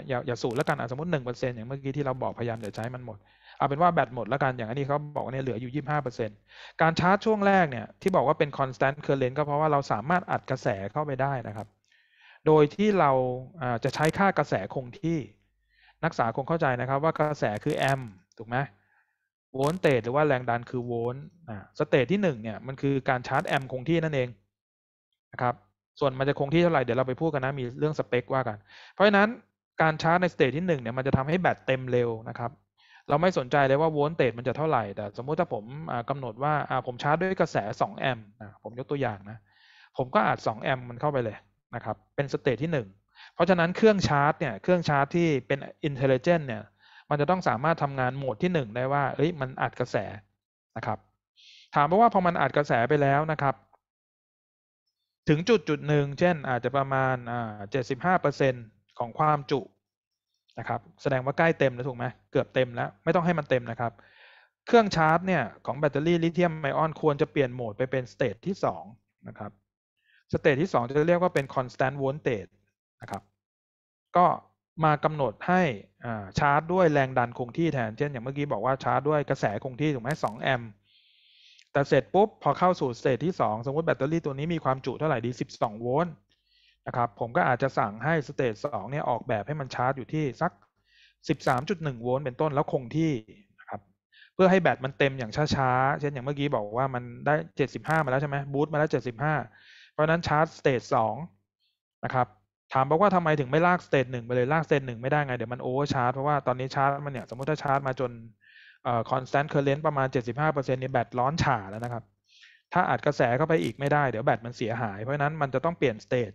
อย่าอย่าศูนย์แล้วกันสมมติหนึ่งเปอร์เซ็นต์อย่างเมื่อกี้ที่เราบอกพยายาม๋ยวใช้มันหมด เอาเป็นว่าแบตหมดแล้วกันอย่างอันนี้เขาบอกว่าเนี่ยเหลืออยู่ยี่ห้าเปอร์เซ็นต์การชาร์จช่วงแรกเนี่ยที่บอกว่าเป็น constant current ก็เพราะว่าเราสามารถอัดกระแสเข้าไปได้นะครับ โดยที่เราจะใช้ค่ากระแสคงที่นักศึกษา คงเข้าใจนะครับ ว่ากระแสคือแอมถูกไหมโวลต์เตจหรือว่าแรงดันคือโวลต์อ่าสเตจที่1เนี่ยมันคือการชาร์จแอมคงที่นั่นเองนะครับส่วนมันจะคงที่เท่าไหร่เดี๋ยวเราไปพูดกันนะมีเรื่องสเปคว่ากัน เพราะฉะนั้นการชาร์จในสเตจที่1เนี่ยมันจะทำให้แบตเต็มเร็วนะครับ เราไม่สนใจเลยว่าโวลต์เตจมันจะเท่าไหร่แต่สมมุติถ้าผมกำหนดว่าผมชาร์จด้วยกระแส2แอมป์ผมยกตัวอย่างนะ ผมก็อาจ2แอมป์มันเข้าไปเลยนะครับ เป็นสเตจที่เพราะฉะนั้นเครื่องชาร์จเนี่ยเครื่องชาร์จที่เป็นอินเทลเจนต์เนี่ยมันจะต้องสามารถทำงานโหมดที่ 1 ได้ว่าเอ้ยมันอัดกระแสนะครับถามว่าพอมันอัดกระแสไปแล้วนะครับ ถึงจุดจุดหนึ่งเช่นอาจจะประมาณอ่าเจ็ดสิบห้าเปอร์เซ็นของความจุนะครับแสดงว่าใกล้เต็มแล้วถูกไหมเกือบเต็มแล้วไม่ต้องให้มันเต็มนะครับ เครื่องชาร์จเนี่ยของแบตเตอรี่ลิเธียมไอออนควรจะเปลี่ยนโหมดไปเป็นสเตจที่2นะครับสเตจที่2จะเรียกว่าเป็นคอนสแตนต์โวลเตจนะครับ ก็มากำหนดให้ชาร์จด้วยแรงดันคงที่แทน เช่น อย่างเมื่อกี้บอกว่าชาร์จด้วยกระแสคงที่ถูกไหมสองแอมป์ แต่เสร็จปุ๊บ พอเข้าสู่สเตจที่ 2 สมมติแบตเตอรี่ตัวนี้มีความจุเท่าไหร่ดี 12โวลต์นะครับ ผมก็อาจจะสั่งให้สเตจ2เนี่ยออกแบบให้มันชาร์จอยู่ที่สัก 13.1โวลต์เป็นต้นแล้วคงที่นะครับ เพื่อให้แบตมันเต็มอย่างช้าๆเช่นอย่างเมื่อกี้บอกว่ามันได้ 75 มาแล้วใช่ไหมบูตมาแล้ว75 เพราะนั้นชาร์จสเตจ2นะครับถามบอกว่าทำไม ถึง ไม่ลากสเตทหนึ่งไป เลยลากสเตทหนึ่งไม่ได้ ไง เดี๋ยว มัน โอเวอร์ชาร์จ เพราะว่า ตอนนี้ชาร์จ มัน เนี่ย สมมติถ้าชาร์จ มาจนคอนสแตนต์เคอร์เรนต์ประมาณ 75%เนี่ยแบตร้อนฉ่าแล้ว นะครับ ถ้าอัดกระแสเข้าไปอีกไม่ได้เดี๋ยว แบตมันเสียหายเพราะนั้น มันจะต้องเปลี่ยนสเตท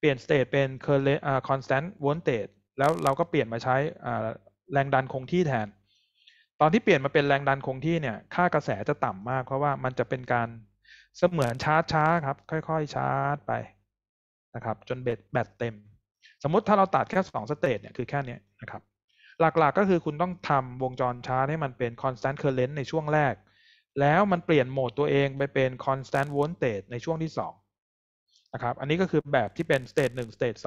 เปลี่ยนสเตทเป็นเคอร์เรนต์คอนสแตนต์วอลเตทแล้วเราก็เปลี่ยนมาใช้แรงดันคงที่แทน ตอนที่เปลี่ยนมาเป็นแรงดันคงที่เนี่ยค่ากระแสจะต่ำมาก เพราะว่ามันจะเป็นการเสมือนชาร์จช้าครับค่อย ๆชาร์จไปะครับจนเบ็ดแบตเต็ม สมมติถ้าเราตัดแค่ 2 สเตจเนี่ยคือแค่นี้นะครับ หลักๆกก็คือคุณต้องทำวงจร ชาร์จให้มันเป็น constant current ในช่วงแรก แล้วมันเปลี่ยนโหมดตัวเองไปเป็น constant voltage ในช่วงที่ 2 นะครับ อันนี้ก็คือแบบที่เป็น s t a ่ e 1 s t a ส e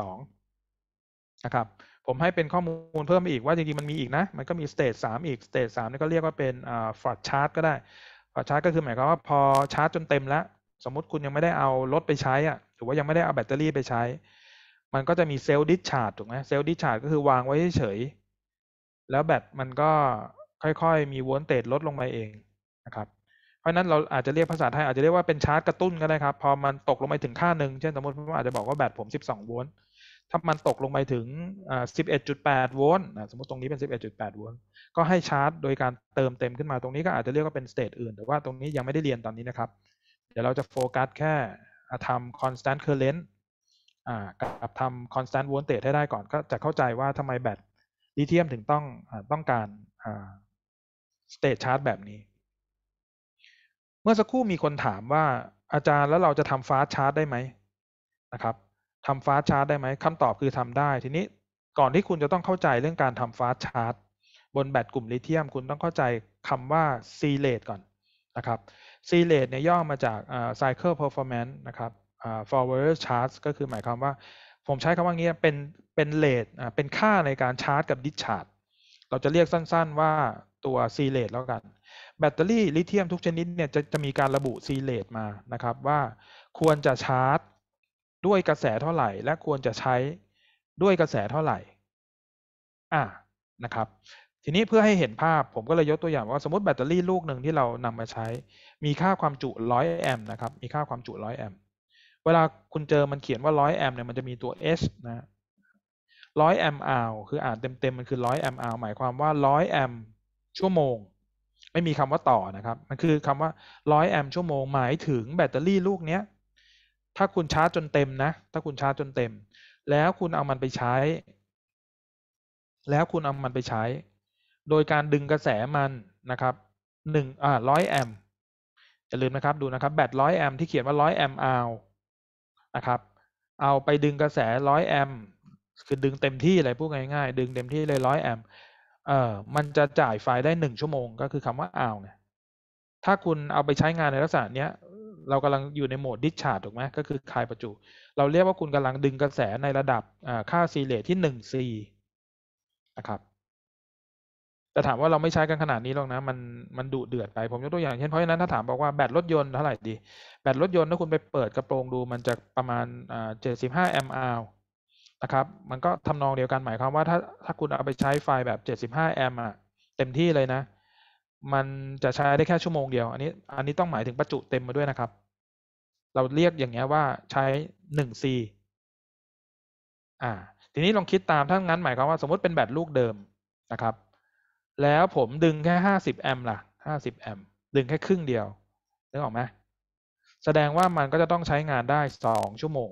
2นะครับ ผมให้เป็นข้อมูลเพิ่มอีกว่าจริงๆมันมีอีกนะ มันก็มี s t a ส e 3อีก s t a ส e 3นี่ก็เรียกว่าเป็น fast charge ก็ได้ fast charge ก็คือหมายความว่าพอชาร์จจนเต็มแล้วสมมติคุณยังไม่ได้เอารถไปใช้อะรือว่ายังไม่ได้เอาแบตเตอรี่ไปใช้ มันก็จะมีเซลล์ดิสชาร์จถูกไหมเซลล์ดิสชาร์จก็คือวางไว้เฉยแล้วแบตมันก็ค่อยๆมีโวลเตจลดลงมาเองนะครับ เพราะนั้นเราอาจจะเรียกภาษาไทย อาจจะเรียกว่าเป็นชาร์จกระตุ้นก็ได้ครับ พอมันตกลงไปถึงค่าหนึ่งเช่นสมมติผมอาจจะบอกว่าแบตผม12โวลต์ถ้ามันตกลงไปถึง11.8โวลต์สมมติตรงนี้เป็น 11.8โวลต์ก็ให้ชาร์จ โดยการเติมเต็มขึ้นมาตรงนี้ก็อาจจะเรียกว่าเป็นสเตจอื่น แต่ว่าตรงนี้ยังไม่ได้เรียนตอนนี้นะครับ เดี๋ยวเราจะโฟกัสแค่ทำ constant current กับทำ constant voltage ให้ได้ก่อน ก็จะเข้าใจว่าทำไมแบตลิเทียมถึงต้องต้องการ state charge แบบนี้ เมื่อสักครู่มีคนถามว่า อาจารย์แล้วเราจะทำ fast charge ได้ไหมนะครับทำ fast charge ได้ไหม คำตอบคือทำได้ ทีนี้ก่อนที่คุณจะต้องเข้าใจเรื่องการทำ fast charge บนแบตกลุ่มลิเทียม คุณต้องเข้าใจคำว่า c r e ก่อนนะครับ C rate เนี่ยย่อมาจาก cycle performance นะครับ forward charge ก็คือหมายความว่าผมใช้คำว่างี้เป็นเป็นเล e เป็นค่าในการชาร์จกับดิชาร์จ เราจะเรียกสั้น ๆ ว่าตัว C rate แล้วกัน แบตเตอรี่ลิเธียมทุกชนิดเนี่ยจะจะมีการระบุ C rate มานะครับว่าควรจะชาร์จด้วยกระแสเท่าไหร่ และควรจะใช้ด้วยกระแสเท่าไหร่อ่านะครับทีนี้เพื่อให้เห็นภาพผมก็เลยยกตัวอย่างว่าสมมติแบตเตอรี่ลูกหนึ่งที่เรานำมาใช้ มีค่าความจุ 100แอมป์นะครับมีค่าความจุ100แอมป์เวลาคุณเจอมันเขียนว่า 100แอมป์เนี่ยมันจะมีตัว S นะ100แอมป์อาวคืออ่านเต็มๆ มันคือ 100แอมป์อาวหมายความว่า100แอมป์ชั่วโมง ไม่มีคำว่าต่อนะครับมันคือคำว่า100แอมป์ชั่วโมงหมายถึงแบตเตอรี่ลูกเนี้ย ถ้าคุณชาร์จจนเต็มนะ ถ้าคุณชาร์จจนเต็ม แล้วคุณเอามันไปใช้ แล้วคุณเอามันไปใช้โดยการดึงกระแสมันนะครับหนึ่งอ่าร้อยแอมอย่าลืมนะครับ ดูนะครับแบตร้อยแอมที่เขียนว่าร้อยแอม์เอานะครับ เอาไปดึงกระแสร้อยแอมคือ ดึงเต็มที่อะไรพูดง่ายๆดึงเต็มที่เลยร้อยแอมเอ่อมันจะจ่ายไฟได้หนึ่งชั่วโมงก็คือคำว่าเอาเนี่ย ถ้าคุณเอาไปใช้งานในลักษณะเนี้ย เรากำลังอยู่ใน โหมด ดิชชาร์ดถูกไหมก็คือคายประจุ เราเรียกว่าคุณกำลังดึงกระแสในระดับค่าซีเลทที่หนึ่งซีนะครับแต่ถามว่าเราไม่ใช้กันขนาดนี้หรอกนะมันมันดุเดือดไป ผมยกตัวอย่างเช่นเพราะฉะนั้นถ้าถามบอกว่าแบตรถยนต์เท่าไหร่ดีแบตรถยนต์ถ้าคุณไปเปิดกระโปรงดูมันจะประมาณเจ็ดสิบห้าแอมป์อา์นะครับ มันก็ทำนองเดียวกันหมายความว่า ถ้าถ้าคุณเอาไปใช้ไฟแบบเจ็ดสิบห้าแอมป์อะเต็มที่เลยนะ มันจะใช้ได้แค่ชั่วโมงเดียว อันนี้อันนี้ต้องหมาย ถึงประจุเต็มมาด้วยนะครับ เราเรียกอย่างเงี้ยว่าใช้หนึ่งซีอ่า ทีนี้ลองคิดตามถ้างั้น หมายความว่าสมมติเป็นแบตลูกเดิมนะครับแล้วผมดึงแค่ห้าสิบแอมป์ล่ะห้าสิบแอมป์ ดึงแค่ครึ่งเดียวนึกออกไหม แสดงว่ามันก็จะต้องใช้งานได้สองชั่วโมง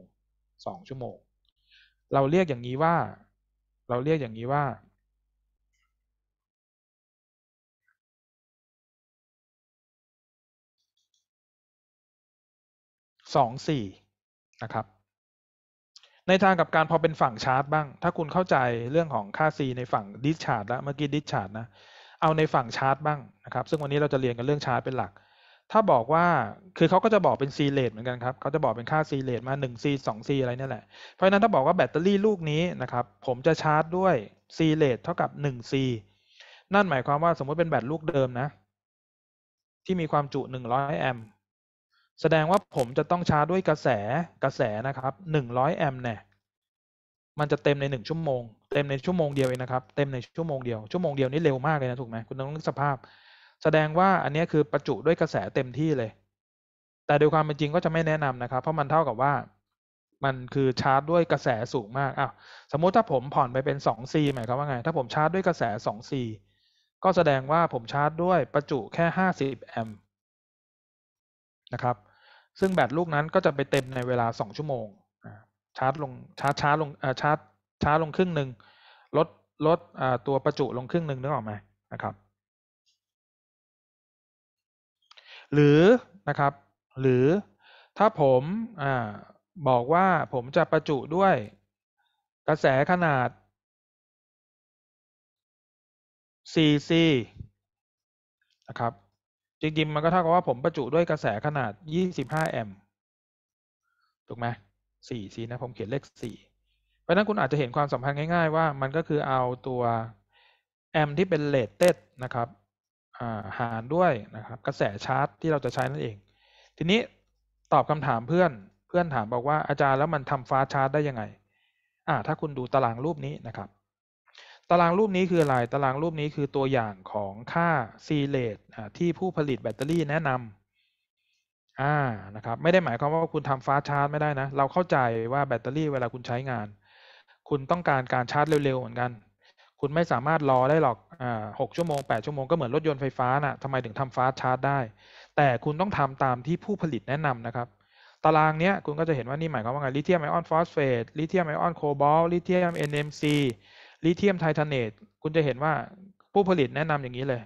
สองชั่วโมง เราเรียกอย่างนี้ว่า เราเรียกอย่างนี้ว่าสองสี่นะครับในทางกับการพอเป็นฝั่งชาร์จบ้าง ถ้าคุณเข้าใจเรื่องของค่า C ในฝั่งดิสชาร์จแล้วเมื่อกี้ดิสชาร์จนะ เอาในฝั่งชาร์จบ้างนะครับซึ่งวันนี้เราจะเรียนกันเรื่องชาร์จเป็นหลัก ถ้าบอกว่าคือเขาก็จะบอกเป็น C rate เหมือนกันครับเขาจะบอกเป็นค่า C rate มา 1C 2C อะไรเนี่ยแหละเพราะนั้นถ้าบอกว่าแบตเตอรี่ลูกนี้นะครับ ผมจะชาร์จด้วย C rate เท่ากับ 1C นั่นหมายความว่าสมมติเป็นแบตลูกเดิมนะ ที่มีความจุ100แอมป์แสดงว่าผมจะต้องชาร์จด้วยกระแสกระแสนะครับ หนึ่งร้อยแอมป์เนี่ยมันจะ เต็มในหนึ่งชั่วโมงเต็มในชั่วโมงเดียวเองนะครับเต็มในชั่วโมงเดียว ชั่วโมงเดียว นี่เร็วมาก เลยนะถูกไหมคุณต้องนึกสภาพ แสดงว่าอันนี้คือ ประจุด้วยกระแสเต็มที่เลย แต่โดยความเป็นจริงก็จะไม่แนะนำนะครับ เพราะมันเท่ากับว่ามันคือชาร์จด้วยกระแสสูงมากอ้าวสมมุติถ้าผมผ่อนไปเป็นสองซีหมายความว่าไง ถ้าผมชาร์จด้วยกระแสสองซีก็แสดงว่าผมชาร์จด้วยประจุแค่ห้าสิบแอมป์นะครับซึ่งแบตลูกนั้นก็จะไปเต็มในเวลา 2 ชั่วโมง ชาร์จลงชาร์จช้าลงชาร์จช้าลงครึ่งหนึ่ง ลดลดตัวประจุลงครึ่งหนึ่งนึกออกไหมนะครับ หรือนะครับ หรือถ้าผมอบอกว่าผมจะประจุด้วยกระแสขนาด 4C นะครับจริงๆ มันก็เท่ากับว่าผมประจุด้วยกระแสขนาด 25 แอมป์ถูกไหมสี่สีนะผมเขียนเลขสี่เพราะนั้นคุณอาจจะเห็นความสัมพันธ์ง่ายๆ ว่ามันก็คือเอาตัว แอมป์ที่เป็นเลตเต็ดนะครับหารด้วยนะครับ กระแสชาร์จที่เราจะใช้นั่นเอง ทีนี้ตอบคำถามเพื่อนเพื่อนถามบอกว่าอาจารย์แล้วมันทำฟ้าชาร์จได้ยังไง อ่าถ้าคุณดูตารางรูปนี้นะครับตารางรูปนี้คือ อะไร ตารางรูปนี้คือตัวอย่างของค่า C rate ที่ผู้ผลิตแบตเตอรี่แนะนำอ่านะครับ ไม่ได้หมายความว่าคุณทำฟ้าชาร์จไม่ได้นะ เราเข้าใจว่าแบตเตอรี่เวลาคุณใช้งาน คุณต้องการการชาร์จเร็วๆ เหมือนกัน คุณไม่สามารถรอได้หรอกอ่าหกชั่วโมงแปดชั่วโมงก็เหมือนรถยนต์ไฟฟ้านะ่ะทำไมถึงทำฟ้าชาร์จได้ แต่คุณต้องทำตามที่ผู้ผลิตแนะนำนะครับ ตารางเนี้ยคุณก็จะเห็นว่านี่หมายความว่าไงลิเธียมไอออนฟอสเฟตลิเธียมไอออนโคบอลลิเธียม NMC ิเทียมไททาเนต คุณจะเห็นว่าผู้ผลิตแนะนำอย่างนี้เลย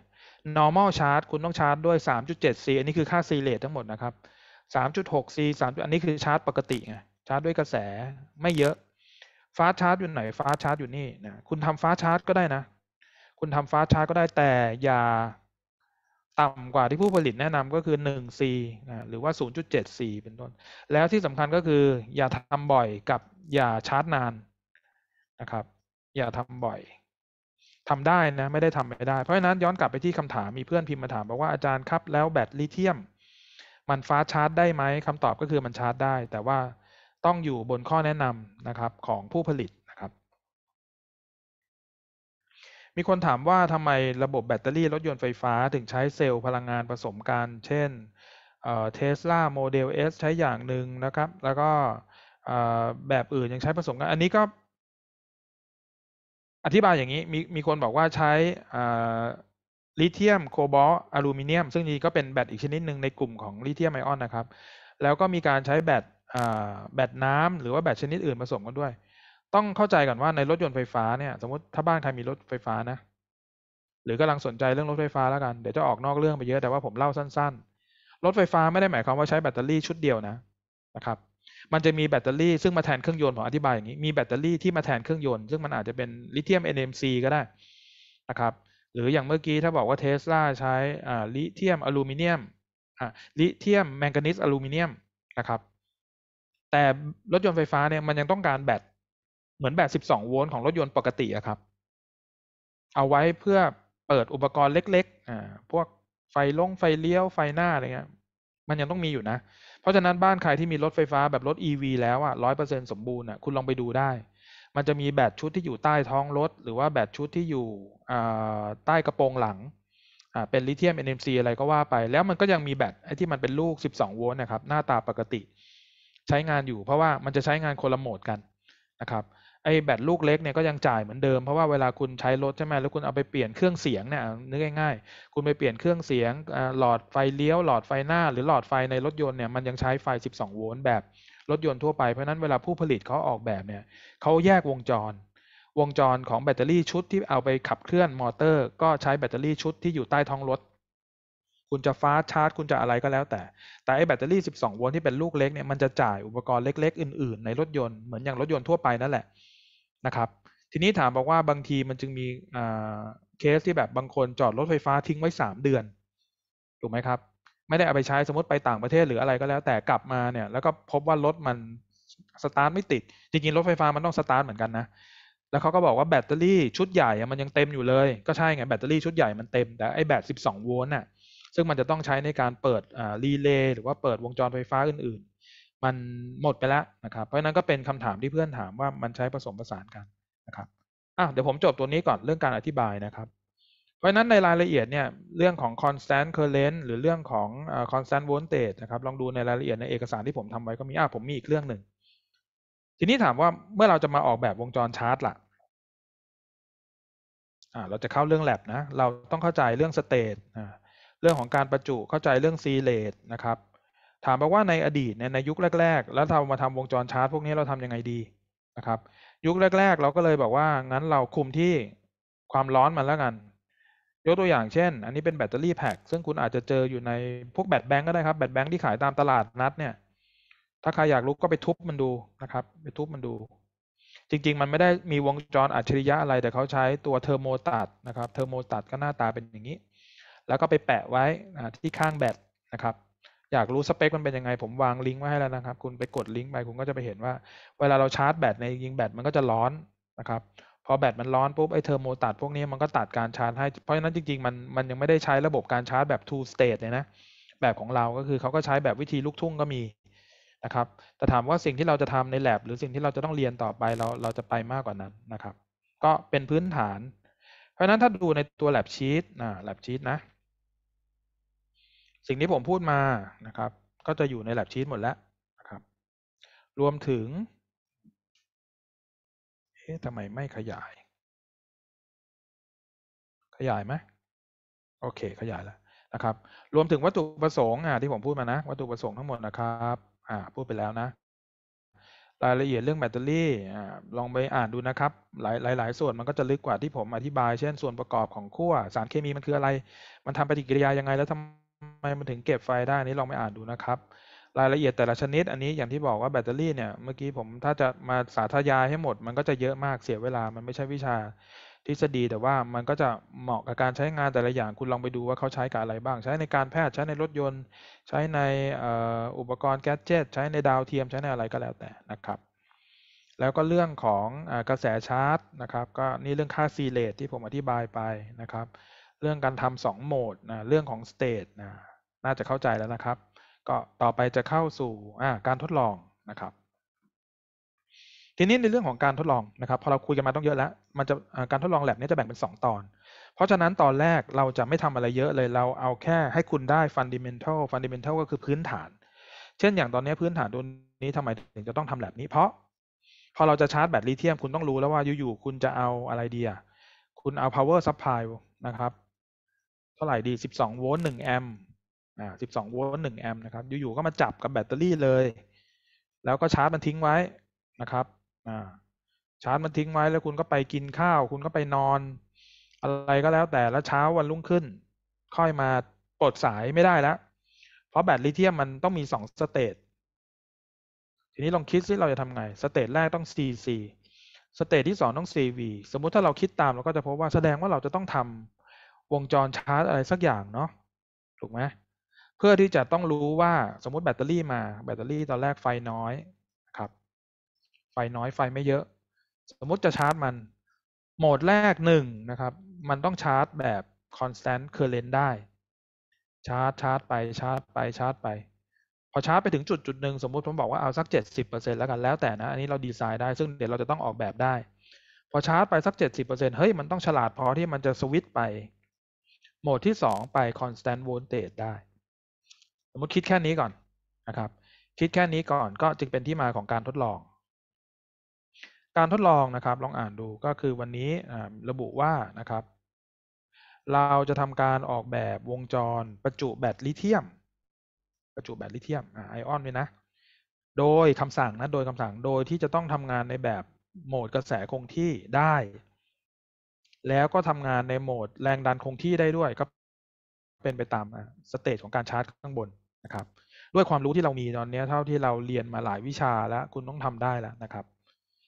normal charge คุณต้องชาร์จด้วย 3.7C อันนี้คือค่า C rate ทั้งหมดนะครับ 3.6C 3 อันนี้คือชาร์จปกติไง ชาร์จด้วยกระแสไม่เยอะฟ้าชาร์จอยู่ไหนฟ้าชาร์จอยู่นี่นะ คุณทำฟ้าชาร์จก็ได้นะ คุณทำฟ้าชาร์จก็ได้แต่อย่าต่ำกว่าที่ผู้ผลิตแนะนำก็คือ 1C นะหรือว่า 0.7C เป็นต้น แล้วที่สำคัญก็คือ อย่าทำบ่อยกับอย่าชาร์จนานนะครับอย่าทำบ่อยทำได้นะไม่ได้ทำไม่ได้ เพราะฉะนั้นย้อนกลับไปที่คำถามมีเพื่อนพิมพ์มาถามบอกว่าอาจารย์ครับแล้ว แบตลิเธียม มันฟ้าชาร์จได้ไหมคำตอบก็คือมันชาร์จได้ แต่ว่าต้องอยู่บนข้อแนะนำนะครับของผู้ผลิตนะครับ มีคนถามว่าทำไมระบบแบตเตอรี่รถยนต์ไฟฟ้าถึงใช้เซลล์พลังงานผสมกันเช่นเทสลาโมเดลเอใช้อย่างหนึ่งนะครับ แล้วก็แบบอื่นยังใช้ผสมกันอันนี้ก็อธิบายอย่างนี้มีมีคนบอกว่าใช้ลิเทียมโคบอลอลูมิเนียม ซึ่งนี่ก็เป็นแบตอีกชนิดหนึ่งในกลุ่มของลิเทียมไอออนนะครับ แล้วก็มีการใช้แบตแบตน้ำ หรือว่าแบตชนิดอื่นผสมกันด้วย ต้องเข้าใจก่อนว่าในรถยนต์ไฟฟ้าเนี่ย สมมติถ้าบ้านใครมีรถไฟฟ้านะ หรือกำลังสนใจเรื่องรถไฟฟ้าแล้วกันเดี๋ยวจะออกนอกเรื่องไปเยอะแต่ว่าผมเล่าสั้นๆรถไฟฟ้าไม่ได้หมายความว่าใช้แบตเตอรี่ชุดเดียวนะนะครับมันจะมีแบตเตอรี่ซึ่งมาแทนเครื่องยนต์ผมอธิบายอย่างนี้ มีแบตเตอรี่ที่มาแทนเครื่องยนต์ ซึ่งมันอาจจะเป็นลิเธียม NMC ก็ได้นะครับ หรืออย่างเมื่อกี้ถ้าบอกว่าเทสลาใช้ลิเธียมอลูมิเนียมลิเธียมแมงกานิสอลูมิเนียมนะครับ แต่รถยนต์ไฟฟ้าเนี่ย มันยังต้องการแบตเหมือนแบต 12 โวลต์ของรถยนต์ปกติะครับ เอาไว้เพื่อเปิดอุปกรณ์เล็กๆพวกไฟลงไฟเลี้ยวไฟหน้าอะไรเงี้ย มันยังต้องมีอยู่นะเพราะฉะนั้นบ้านใครที่มีรถไฟฟ้าแบบรถ EV แล้วอ่ะร้อยเปอร์เซ็นสมบูรณ์อ่ะคุณลองไปดูได้ มันจะมีแบตชุดที่อยู่ใต้ท้องรถหรือว่าแบตชุดที่อยู่ใต้กระโปรงหลังอ่าเป็นลิเธียม NMC อะไรก็ว่าไป แล้วมันก็ยังมีแบตไอ้ที่มันเป็นลูก 12 โวลต์นะครับ หน้าตาปกติใช้งานอยู่เพราะว่ามันจะใช้งานคนละโหมดกันนะครับไอ้แบตลูกเล็กเนี่ยก็ยังจ่ายเหมือนเดิมเพราะว่าเวลาคุณใช้รถใช่ไหมแล้วคุณเอาไปเปลี่ยนเครื่องเสียงเนี่ยนึกง่ายๆ คุณไปเปลี่ยนเครื่องเสียงหลอดไฟเลี้ยวหลอดไฟหน้าหรือหลอดไฟในรถยนต์เนี่ยมันยังใช้ไฟ 12โวลต์แบบรถยนต์ทั่วไปเพราะนั้นเวลาผู้ผลิตเขาออกแบบเนี่ยเขาแยกวงจร วงจรของแบตเตอรี่ชุดที่เอาไปขับเคลื่อนมอเตอร์ ก็ใช้แบตเตอรี่ชุดที่อยู่ใต้ท้องรถคุณจะฟ้าชาร์จคุณจะอะไรก็แล้ว แต่ แต่ไอ้แบตเตอรี่ 12โวลต์ที่เป็นลูกเล็กเนี่ยมันจะจ่ายอุปกรณ์เล็ก ๆ อื่นๆ ในรถยนต์เหมือนอย่างรถยนต์ทั่วไปนั่นแหละนะครับ ทีนี้ถามบอกว่าบางทีมันจึงมีเคสที่แบบบางคนจอดรถไฟ ฟ้าทิ้งไว้ 3 เดือน ถูกไหมครับ ไม่ได้ เอาไปใช้สมมติไปต่างประเทศหรืออะไรก็แล้วแต่กลับมา เนี่ย แล้ว ก็ พบว่ารถมันสตาร์ทไม่ ติด จริงๆรถไฟฟ้ามันต้อง สตาร์ทเหมือนกันนะแล้วเขาก็บอกว่าแบตเตอรี่ชุดใหญ่มันยังเต็มอยู่เลย ก็ใช่ไงแบตเตอรี่ชุดใหญ่มันเต็มแต่ไอ้แบต12โวลต์น่ะซึ่งมันจะต้องใช้ในการเปิดรีเลย์หรือว่าเปิดวงจรไฟฟ้าอื่นมันหมดไปแล้ว นะครับเพราะนั้นก็เป็นคำถามที่เพื่อนถามว่ามันใช้ผสมผสานกันนะครับอ้าวเดี๋ยวผมจบตัวนี้ก่อนเรื่องการอธิบายนะครับ เพราะนั้นในรายละเอียดเนี่ยเรื่องของ constant current หรือเรื่องของ constant voltage นะครับลองดูในรายละเอียดในเอกสารที่ผมทำไว้ก็มีอ้าวผมมีอีกเรื่องหนึ่งทีนี้ถามว่าเมื่อเราจะมาออกแบบวงจรชาร์จ ล่ะอ่าเราจะเข้าเรื่องแลบนะ เราต้องเข้าใจเรื่องสเตตอ่าเรื่องของการประจุเข้าใจเรื่องซีเลตนะครับถามบอกว่าในอดีตในยุคแรก ๆ แล้วเรามาทำวงจรชาร์จ พวกนี้เราทํำยังไงดีนะครับ ยุคแรก ๆ เราก็เลยบอกว่างั้นเราคุมที่ความร้อนมันแล้วกัน ยกตัวอย่างเช่น อันนี้เป็นแบตเตอรี่แพ็คซึ่งคุณอาจจะเจออยู่ในพวกแบตแบงก์ก็ได้ครับแบตแบงก์ที่ขายตามตลาดนัดเนี่ย ถ้าใครอยากรู้ก็ไปทุบมันดูนะครับ ไปทุบมันดู จริงๆมันไม่ได้มีวงจรอัจฉริยะอะไร แต่เขาใช้ตัวเทอร์โมตัดนะครับเทอร์โมตัดก็หน้าตาเป็นอย่างนี้ แล้วก็ไปแปะไว้ที่ข้างแบตนะครับอยากรู้สเปคมันเป็นยังไงผมวางลิงก์ไว้ให้แล้วนะครับ คุณไปกดลิงก์ไปคุณก็จะไปเห็นว่าเวลาเราชาร์จ แบตในยิงแบตมันก็จะร้อนนะครับพอแบตมันร้อนปุ๊บไอ้เทอร์โมตัดพวกนี้มันก็ตัดการชาร์จให้ เพราะฉะนั้นจริงๆมันมันยังไม่ได้ใช้ระบบการชาร์จแบบ two state เลยนะแบบของเราก็คือเขาก็ใช้แบบวิธีลูกทุ่งก็มีนะครับแต่ถามว่าสิ่งที่เราจะทำในแ a บหรือสิ่งที่เราจะต้องเรียนต่อไปเราเราจะไปมากกว่านั้นนะครับ ก็เป็นพื้นฐานเพราะฉะนั้นถ้าดูในตัว lab sheet นะ lab sheet นะสิ่งที่ผมพูดมานะครับ ก็จะอยู่ในแ a บชีตหมดแล้วนะครับ รวมถึงเอ๊ะทำไมไม่ขยาย ขยายไหมโอเคขยาย แล้ว นะครับ รวมถึงวัตถุประสงค์อ่ะที่ผมพูดมานะวัตถุประสงค์ทั้งหมดนะครับ อ่า พูดไปแล้วนะ รายละเอียดเรื่องแบตเตอรี่ลองไปอ่านดูนะครับ หลายหลายหลายส่วนมันก็ จะลึก กว่าที่ผมอธิบาย เช่นส่วนประกอบของขั้วสารเคมีมันคืออะไร มันทำปฏิกิริยายังไงแล้วทำำไมมันถึงเก็บไฟได้นี้ลองไปอ่านดูนะครับ รายละเอียดแต่ละชนิดอันนี้อย่างที่บอกว่าแบตเตอรี่เนี่ยเมื่อกี้ผมถ้าจะมาสาธยายให้หมด มันก็จะเยอะมากเสียเวลามันไม่ใช่วิชาทฤษฎีแต่ว่ามันก็จะเหมาะกับการใช้งานแต่ละอย่างคุณลองไปดูว่าเขาใช้กับอะไรบ้าง ใช้ในการแพทย์ใช้ในรถยนต์ ใช้ในอุปกรณ์แกสเจ็ตใช้ในดาวเทียมใช้ในอะไรก็แล้วแต่นะครับ แล้วก็เรื่องของกระแสชาร์จ นะครับ ก็นี่เรื่องค่าซีเลตที่ผมอธิบายไปนะครับเรื่องการทำสองโหมดนะเรื่องของสเต e นะน่าจะเข้าใจแล้วนะครับ ก็ต่อไปจะเข้าสู่การทดลองนะครับ ทีนี้ในเรื่องของการทดลองนะครับ พอเรา คุยกันมาต้องเยอะแล้ว มันจะการทดลองแลบนี้จะแบ่งเป็น 2 ตอน เพราะฉะนั้นตอนแรกเราจะไม่ทำอะไรเยอะเลยเราเอาแค่ให้คุณได้ fundamental fundamental ก็คือพื้นฐาน เช่นอย่างตอนนี้พื้นฐานตัวนี้ทำไมถึงจะต้องทำแลบนี้เพราะ พอเราจะชาร์จแบตลิเธียมคุณต้องรู้แล้วว่าอยู่ๆคุณจะเอาอะไรเดียคุณเอา power supply นะครับท่าไหร่ดี 12โวลต์1แอมป์อ่า12โวลต์1แอมป์นะครับ อยู่ ๆ ก็มาจับกับแบตเตอรี่เลย แล้วก็ ชาร์จมันทิ้งไว้นะครับอ่าชาร์จมันทิ้งไว้แล้วคุณก็ไปกินข้าว คุณก็ไปนอน อะไรก็แล้ว แต่แล้วเช้าวันรุ่งขึ้น ค่อยมาปลดสายไม่ได้แล้ว เพราะแบตลิเทียม มันต้องมี2สเตตทีนี้ลองคิดซิเราจะทำไง สเตตแรกต้อง CC สเตตที่2ต้อง CV สมมุติถ้าเราคิดตาม เราก็จะพบว่าแสดงว่าเราจะต้องทำวงจรชาร์จอะไรสักอย่างเนาะถูกไหมเพื่อที่จะต้องรู้ว่าสมมติแบตเตอรี่มาแบตเตอรี่ตอนแรกไฟน้อยครับ ไฟน้อยไฟไม่เยอะสมมติจะชาร์จมันโหมดแรกหนึ่งนะครับมันต้องชาร์จแบบ constant current ได้ชาร์จชาร์จไปชาร์จไปชาร์จไป พอชาร์จไปถึงจุดจุดหนึ่งสมมติผมบอกว่าเอาสัก70%แล้วกันแล้วแต่นะ อันนี้เราดีไซน์ได้ซึ่งเดี๋ยวเราจะต้องออกแบบได้พอชาร์จไปสัก70%เฮ้ยมันต้องฉลาดพอที่มันจะสวิตไปโหมด ที่ 2 ไป constant voltage ได้ สมมติคิดแค่นี้ก่อนนะครับคิดแค่นี้ก่อนก็จึงเป็นที่มาของการทดลอง การทดลองนะครับ ลองอ่านดูก็คือวันนี้ระบุว่านะครับ เราจะทำการออกแบบวงจรประจุแบตลิเทียมประจุแบตลิเทียมไอออนไวยนะโดยคำสั่งนะโดยคำสั่งโดยที่จะต้องทำงานในแบบโหมดกระแสคงที่ได้แล้วก็ทำงานในโหมดแรงดันคงที่ได้ด้วยก็เป็นไปตามสเตจของการชาร์จข้างบนนะครับ ด้วยความรู้ที่เรามีตอนนี้เท่าที่เราเรียนมาหลายวิชาแล้วคุณต้องทำได้แล้วนะครับ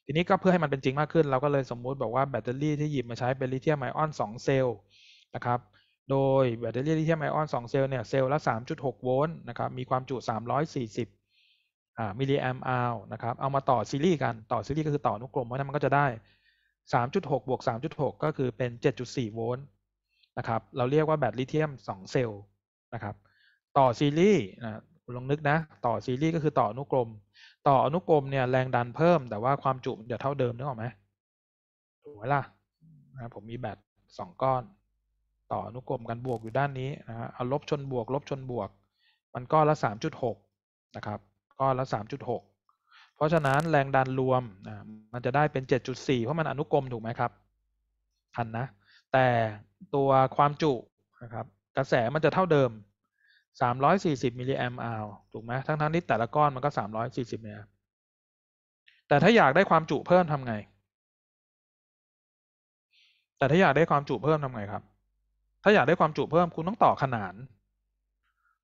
ทีนี้ก็เพื่อให้มันเป็นจริงมากขึ้น เราก็เลยสมมุติบอกว่าแบตเตอรี่ที่หยิบมาใช้เป็นลิเธียมไอออน2เซลล์นะครับ โดยแบตเตอรี่ลิเธียมไอออน2เซลล์เนี่ยเซลล์ละ3.6โวลต์นะครับมีความจุ 340มิลลิแอมป์อัลนะครับเอามาต่อซีรีส์กันต่อซีรีส์ก็คือต่อนุกรมเพราะนั้นมันก็จะได้3.6บวก3.6ก็คือเป็น 7.4โวลต์นะครับ เราเรียกว่าแบตลิเธียม2เซลล์นะครับ ต่อซีรีส์นะลองนึกนะ ต่อซีรีส์ก็คือต่ออนุกรม ต่ออนุกรมเนี่ยแรงดันเพิ่ม แต่ว่าความจุจะเท่าเดิมนึกออกไหมถูกไหมล่ะนะผมมีแบต2ก้อน ต่ออนุกรมกันบวกอยู่ด้านนี้นะะเอาลบชนบวก ลบชนบวก มันก้อนละ3.6 นะครับ ก้อนละ3.6เพราะฉะนั้นแรงดันรวมมันจะได้เป็น 7.4 เพราะมันอนุกรมถูกไหมครับทันนะ แต่ตัวความจุนะครับ กระแสมันจะเท่าเดิม 340มิลลิแอมป์อา์ถูกไหมทั้งทั้งนี้แต่ละก้อนมันก็340เนี่ิแแต่ถ้าอยากได้ความจุเพิ่มทำไง แต่ถ้าอยากได้ความจุเพิ่มทำไงครับ ถ้าอยากได้ความจุเพิ่มคุณต้องต่อขนาน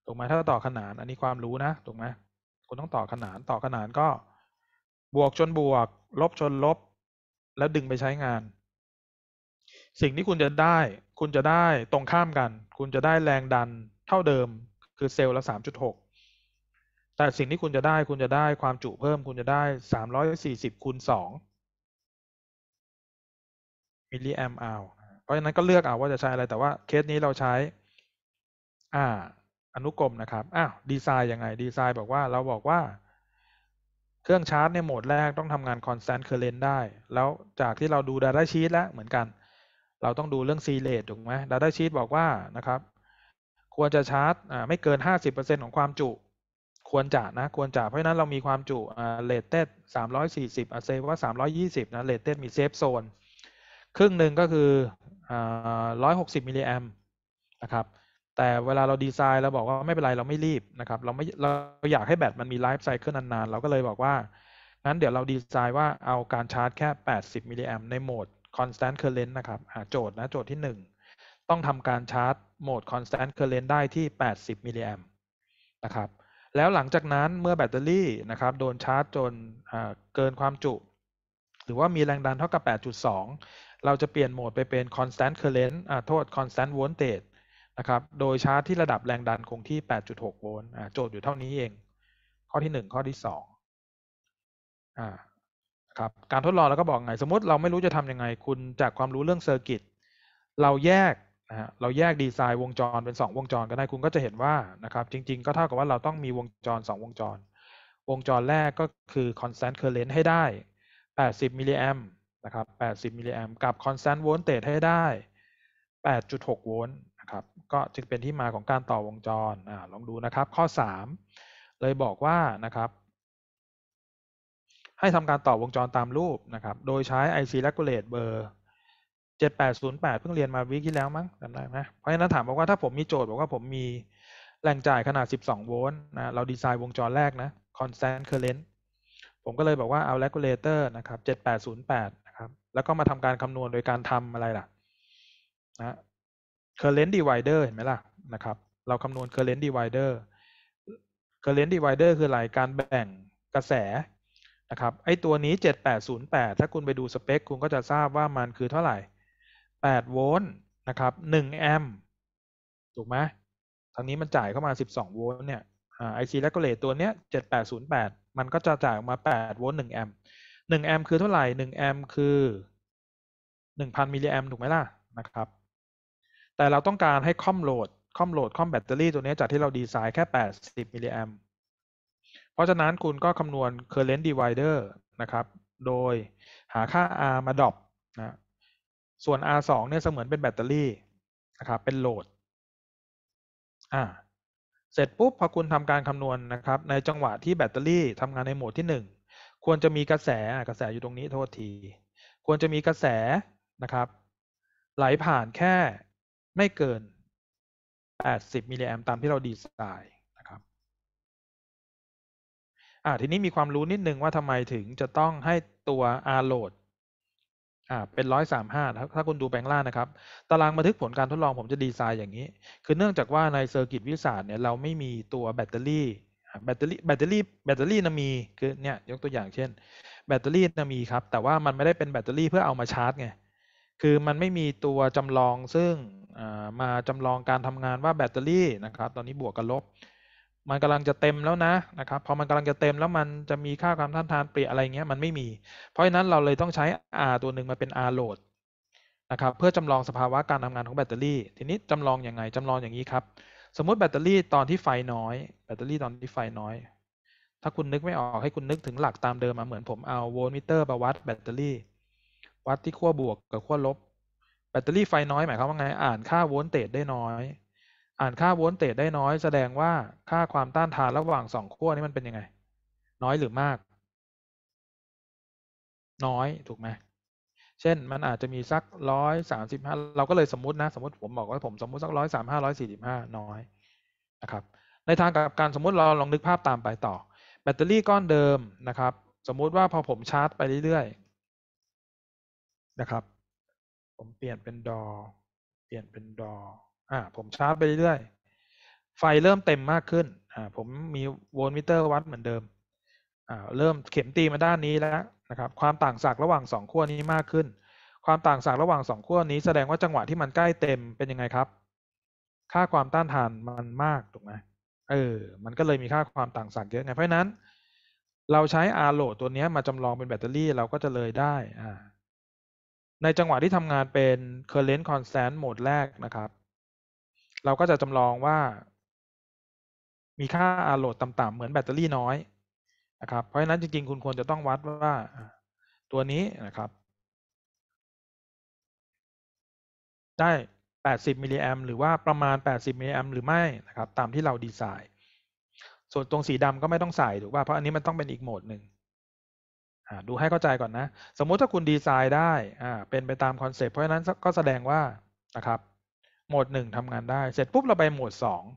ถูกไหมถ้าต่อขนานอันนี้ความรู้นะถูกไหมคุณต้องต่อขนานต่อขนานก็บวกจนบวก ลบจนลบ แล้วดึงไปใช้งาน สิ่งที่คุณจะได้ คุณจะได้ตรงข้ามกัน คุณจะได้แรงดันเท่าเดิมคือเซลล์ละ3.6แต่สิ่งที่คุณจะได้ คุณจะได้ความจุเพิ่ม คุณจะได้ 340คูณ2มิลลิแอมป์อัลเพราะฉะนั้นก็เลือกเอาว่าจะใช้อะไรแต่ว่าเคสนี้เราใช้ อ่า อนุกรมนะครับอ้าวดีไซน์ยังไง ดีไซน์บอกว่าเราบอกว่าเครื่องชาร์จในโหมดแรกต้องทำงาน constant current ได้ แล้วจากที่เราดู data sheet แล้วเหมือนกัน เราต้องดูเรื่อง C rate ถูกไหม data sheet บอกว่านะครับ ควรจะชาร์จ ไม่เกิน 50%ของความจุ ควรจะนะ ควรจะเพราะนั้นเรามีความจุเลตเต็ด340อ่บเซว่า 320นะเลตเต็ดมีเซฟโซนครึ่งหนึ่งก็คือ160มิลลิแอมนะครับแต่เวลาเราดีไซน์เราบอกว่าไม่เป็นไร เราไม่รีบนะครับ เราไม่เราอยากให้แบตมันมีไลฟ์ไซเคิลนานๆ เราก็เลยบอกว่างั้นเดี๋ยวเราดีไซน์ว่าเอาการชาร์จแค่ 80 มิลลิแอมในโหมด constant current นะครับโจทย์นะโจทย์ที่ 1 ต้องทำการชาร์จโหมด constant current ได้ที่ 80 มิลลิแอมนะครับ แล้วหลังจากนั้นเมื่อแบตเตอรี่นะครับโดนชาร์จจนเกินความจุ หรือว่ามีแรงดันเท่ากับ 8.2 เราจะเปลี่ยนโหมดไปเป็น constant current โทษ constant voltage นะครับ โดยชาร์จ ที่ระดับแรงดันคงที่ 8.6 โวลต์โจทย์อยู่เท่านี้เอง ข้อที่ 1 ข้อที่2อ่าครับ การทดลองเราก็บอกไง สมมติ เราไม่รู้จะทํำยัง ไง คุณจากความรู้เรื่อง เซอร์กิต เราแยกนะฮะเราแยกดีไซน์วงจรเป็น 2 วงจร ก็ได้คุณ ก็ จะเห็นว่า นะครับ จริง ๆ ก็เท่ากับว่าเราต้องมีวงจร2วงจร วงจรแรกก็คือ constant current ให้ได้ 80 มิลลิแอมนะครับ 80 มิลลิแอม กับ constant voltage ให้ได้ 8.6 โวลต์ครับ ก็จึงเป็นที่มาของการต่อวงจรอลองดูนะครับ ข้อ 3 เลยบอกว่านะครับ ให้ทำการต่อ วงจรตามรูปนะครับ โดยใช้ IC Regulate เบอร์ 7808 เพิ่งเรียนมาวิที่แล้ว มั้งจำได้ไหมเพราะฉะนั้นถามบอกว่าถ้าผมมีโจทย์บอกว่าผมมีแรงจ่ายขนาด 12 โวลต์นะเรา ดีไซน์วงจรแรกนะ Constant Current ผมก็เลยบอกว่าเอา Regulator นะครับ7808นะครับ แล้วก็มาทำการคำนวณโดยการทำอะไรล่ะ นะ current divider เห็นไหมล่ะ นะครับ เราคำนวณ current divider current divider คืออะไรการแบ่งกระแสนะครับ ไอตัวนี้ 7808 ถ้าคุณไปดูสเปค คุณก็จะทราบว่ามันคือเท่าไหร่8โวลต์นะครับ1แอมป์ถูกไหมทางนี้มันจ่ายเข้ามา12โวลต์เนี่ยไอซีแลกเลตตัวเนี้ย 7808 มันก็จะจ่ายออกมา8โวลต์1แอมป์1แอมป์คือเท่าไหร่1แอมป์คือ1000มิลลิแอมป์ถูกไหมล่ะนะครับแต่ เราต้องการให้คอมโหลดคอมโหลดคอม แบตเตอรี่ ตัวนี้จากที่เราดีไซน์ แค่ 80 มิลลิแอมเพราะฉะนั้นคุณก็คำนวณ current divider นะครับ โดยหาค่า R มาดรอปนะ ส่วน R2 เนี่ย เสมือนเป็นแบตเตอรี่ นะครับ เป็น โหลด อ่า เสร็จปุ๊บพอคุณทำการคำนวณนะครับ ในจังหวะที่แบตเตอรี่ทำงานในโหมดที่ 1 ควรจะมีกระแสกระแสอยู่ตรงนี้โทษที ควรจะมีกระแสนะครับ ไหลผ่านแค่ไม่เกิน 80มิลลิแอมตามที่เราดีไซน์นะครับ อ่า ทีนี้มีความรู้นิด นึง ว่าทำไมถึงจะต้องให้ตัว R load อ่า เป็นร้อยสามห้าถ้าคุณดูแบงล่านะครับ ตารางบันทึกผลการทดลองผมจะดีไซน์อย่างนี้ คือเนื่องจากว่าในเซอร์กิตวิสาสเนี่ยเราไม่มีตัวแบตเตอรี่ แบตเตอรี่ แบตเตอรี่ แบตเตอรี่นะมีคือเนี่ย ยกตัวอย่างเช่น แบตเตอรี่นะมีครับ แต่ว่ามันไม่ได้เป็นแบตเตอรี่เพื่อเอามาชาร์จไงคือมันไม่มีตัวจำลองซึ่งมาจำลองการทำงานว่าแบตเตอรี่นะครับตอนนี้บวกกับลบ มันกำลังจะเต็มแล้วนะนะครับพอมันกำลังจะเต็มแล้วมันจะมีค่าความท้านทานเปรียอะไรเงี้ยมันไม่มี เพราะฉะนั้นเราเลยต้องใช้ R ตัวหนึ่งมาเป็น R load นะครับเพื่อจำลองสภาวะการทำงานของแบตเตอรี่ ทีนี้จำลองอย่างไงจำลองอย่างนี้ครับสมมติแบตเตอรี่ตอนที่ไฟน้อย แบตเตอรี่ตอนที่ไฟน้อย ถ้าคุณนึกไม่ออกให้คุณนึกถึงหลักตามเดิมมาเหมือนผมเอาโวลต์มิเตอร์มาวัดแบตเตอรี่ วัดที่ขั้วบวกกับขั้วลบแบตเตอรี่ไฟน้อยหมายความว่าไง อ่าน ค่าโวลต์เตจได้น้อย อ่านค่าโวลต์เตจได้น้อยแสดงว่าค่าความต้านทานระหว่างสองขั้วนี้มันเป็นยังไง น้อยหรือมาก น้อยถูกไหม เช่นมันอาจจะมีสักร้อยสามสิบห้าเราก็เลยสมมตินะสมมติผมบอกว่าผมสมมติสักร้อยสามห้าร้อยสี่สิบห้าน้อยนะครับ ในทางกับการสมมติเราลองนึกภาพตามไปต่อ แบตเตอรี่ก้อนเดิมนะครับ สมมุติว่าพอผมชาร์จไปเรื่อยๆนะครับผม เปลี่ยนเป็นดอ เปลี่ยนเป็นดอ อ่าผมชาร์จไปเรื่อยๆไฟเริ่มเต็มมากขึ้น อ่าผมมีโวลต์มิเตอร์วัดเหมือนเดิม อ่าเริ่มเข็มตีมาด้านนี้แล้ว นะครับ ความต่างศักย์ระหว่างสองขั้วนี้มากขึ้น ความต่างศักย์ระหว่างสองขั้วนี้แสดงว่าจังหวะที่มันใกล้เต็มเป็นยังไงครับ ค่าความต้านทาน มันมากถูกไหมเออมันก็เลยมีค่าความต่างศักย์เยอะไงเพราะนั้น เราใช้อา์โหลดตัวนี้มาจำลองเป็นแบตเตอรี่เราก็จะเลยได้ อ่าในจังหวะที่ทำงานเป็น current constant โหมดแรกนะครับ เราก็จะจำลองว่า มีค่า R load ต่ำๆเหมือนแบตเตอรี่น้อยนะครับ เพราะฉะนั้นจริงๆ คุณควรจะต้องวัดว่าตัวนี้นะครับ ได้ 80มิลลิแอมหรือว่าประมาณ 80มิลลิแอมหรือไม่นะครับ ตามที่เราดีไซน์ ส่วนตรงสีดำก็ไม่ต้องใส่ถูกป่ะ เพราะอันนี้มันต้องเป็นอีกโหมดหนึ่งดูให้เข้าใจก่อนนะ สมมุติถ้าคุณดีไซน์ได้ เป็นไปตามคอนเซปต์ เพราะฉะนั้นก็แสดงว่า นะครับ โหมด 1ทำงานได้ เสร็จปุ๊บ เราไปโหมด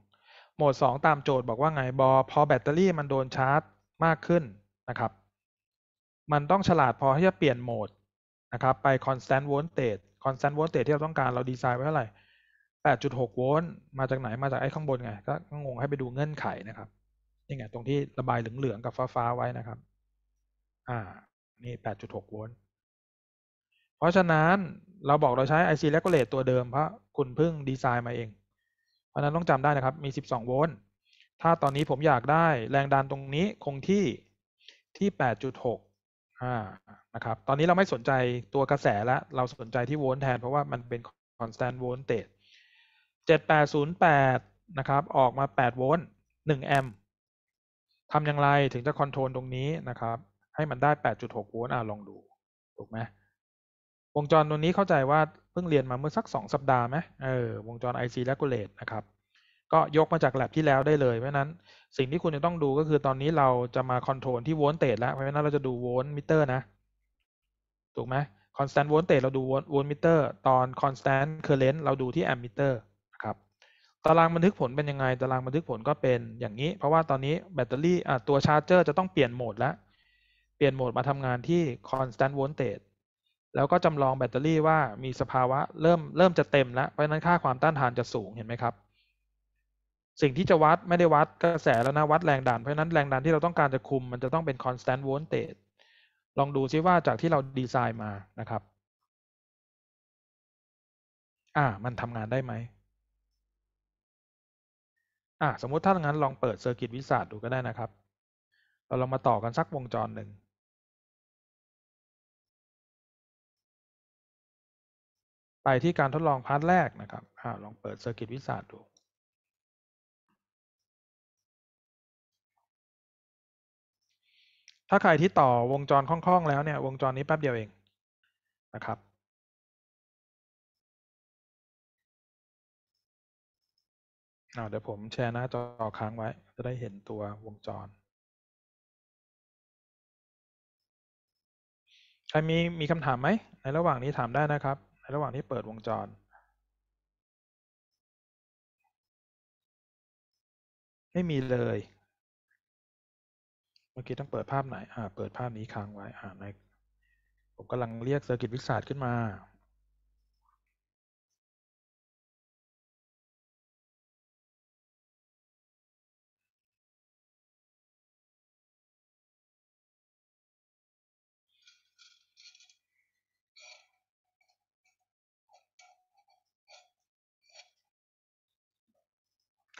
2 โหมด 2 ตามโจทย์บอกว่าไง บอ พอแบตเตอรี่มันโดนชาร์จมากขึ้นนะครับ มันต้องฉลาดพอที่จะเปลี่ยนโหมดนะครับ ไปคอแตนต์โวลต์เตจคอนสแตนต์โวลต์เตจที่เราต้องการเราดีไซน์ไว้เท่าไหร่ 8.6 โวลต์ มาจากไหน มาจากไอ้ข้างบนไงก็งงให้ไปดูเงื่อนไขนะครับ นี่ไงตรงที่ระบายเหลืองๆกับฟ้าๆไว้นะครับอ่า นี่แปดจุดหกโวลต์ เพราะฉะนั้น เราบอกเราใช้ IC Regulate ตัวเดิม เพราะ คุณเพิ่งดีไซน์มาเอง เพราะนั้น ต้องจำได้นะครับ มี 12 โวลต์ ถ้าตอนนี้ผมอยากได้แรง ดัน ตรงนี้คงที่ที่ 8.6 อ่า นะครับ ตอนนี้เราไม่สนใจตัวกระแส แล้ว เราสนใจที่โวลต์แทน เพราะว่ามันเป็น constant voltage 7808 นะครับ ออกมา 8 โวลต์ 1 แอมป์ทำอย่างไรถึงจะคอนโทรลตรงนี้นะครับให้มันได้ 8.6 โวลต์อ่ะลองดู ถูกไหมวงจรตัวนี้เข้าใจว่าเพิ่งเรียนมาเมื่อ สัก 2 สัปดาห์ไหมเออ วงจร IC Regulate นะครับ ก็ยกมาจากแลบที่แล้วได้เลย เพราะนั้นสิ่งที่คุณจะต้องดูก็คือตอนนี้เราจะมาคอนโทรลที่โวลต์เตจแล้วเพราะฉะนั้นเราจะดูโวลต์มิเตอร์นะ ถูกไหมคอนสแตนต์โวลต์เตจเราดูโวลต์มิเตอร์ ตอนคอนสแตนต์เคอร์เรนต์เราดูที่แอมมิเตอร์นะครับ ตารางบันทึกผลเป็นยังไง ตารางบันทึกผลก็เป็นอย่างนี้ เพราะว่าตอนนี้แบตเตอรี่ตัวชาร์จเจอร์จะต้องเปลี่ยนโหมดแล้วลี่ยนโหมดมาทำงานที่ constant voltage แล้วก็จำลองแบตเตอรี่ว่ามีสภาวะเริ่มเริ่มจะเต็ม แล้วเพราะนั้นค่าความต้านทานจะสูงเห็นไหมครับ สิ่งที่จะ วัดไม่ได้วัดกระแส แล้วนะวัดแรงดัน เพราะนั้นแรงดันที่เรา ต้องการจะคุมมันจะต้องเป็น constant voltage ลองดูซิว่าจากที่เราดีไซน์มานะครับ อ่า มันทำงานได้ไหมอ่า สมมุติถ้างั้น ลองเปิดเซอร์กิตวิสัทดูก็ได้นะครับ เราลองมาต่อกันสักวงจรหนึ่งไป ที่การทดลองพาร์ทแรกนะครับอลองเปิดเซอร์กิต วิสาดดู ถ้า ใคร ที่ต่อวงจรคล่อง ๆ แล้วเนี่ย วงจรนี้แป๊บเดียว เองนะครับ เดี๋ยวผมแชร์หน้า จอค้างไว้ จะได้เห็นตัววงจร ใคร มีมีคำถามไหม ในระหว่างนี้ถามได้นะครับในระหว่างที่เปิดวงจร ไม่มีเลย เมื่อกี้ต้องเปิดภาพไหนอ่า เปิดภาพนี้ค้างไว้ อ่าในผมกำลังเรียกเซอร์กิตวิศาสตร์ขึ้นมา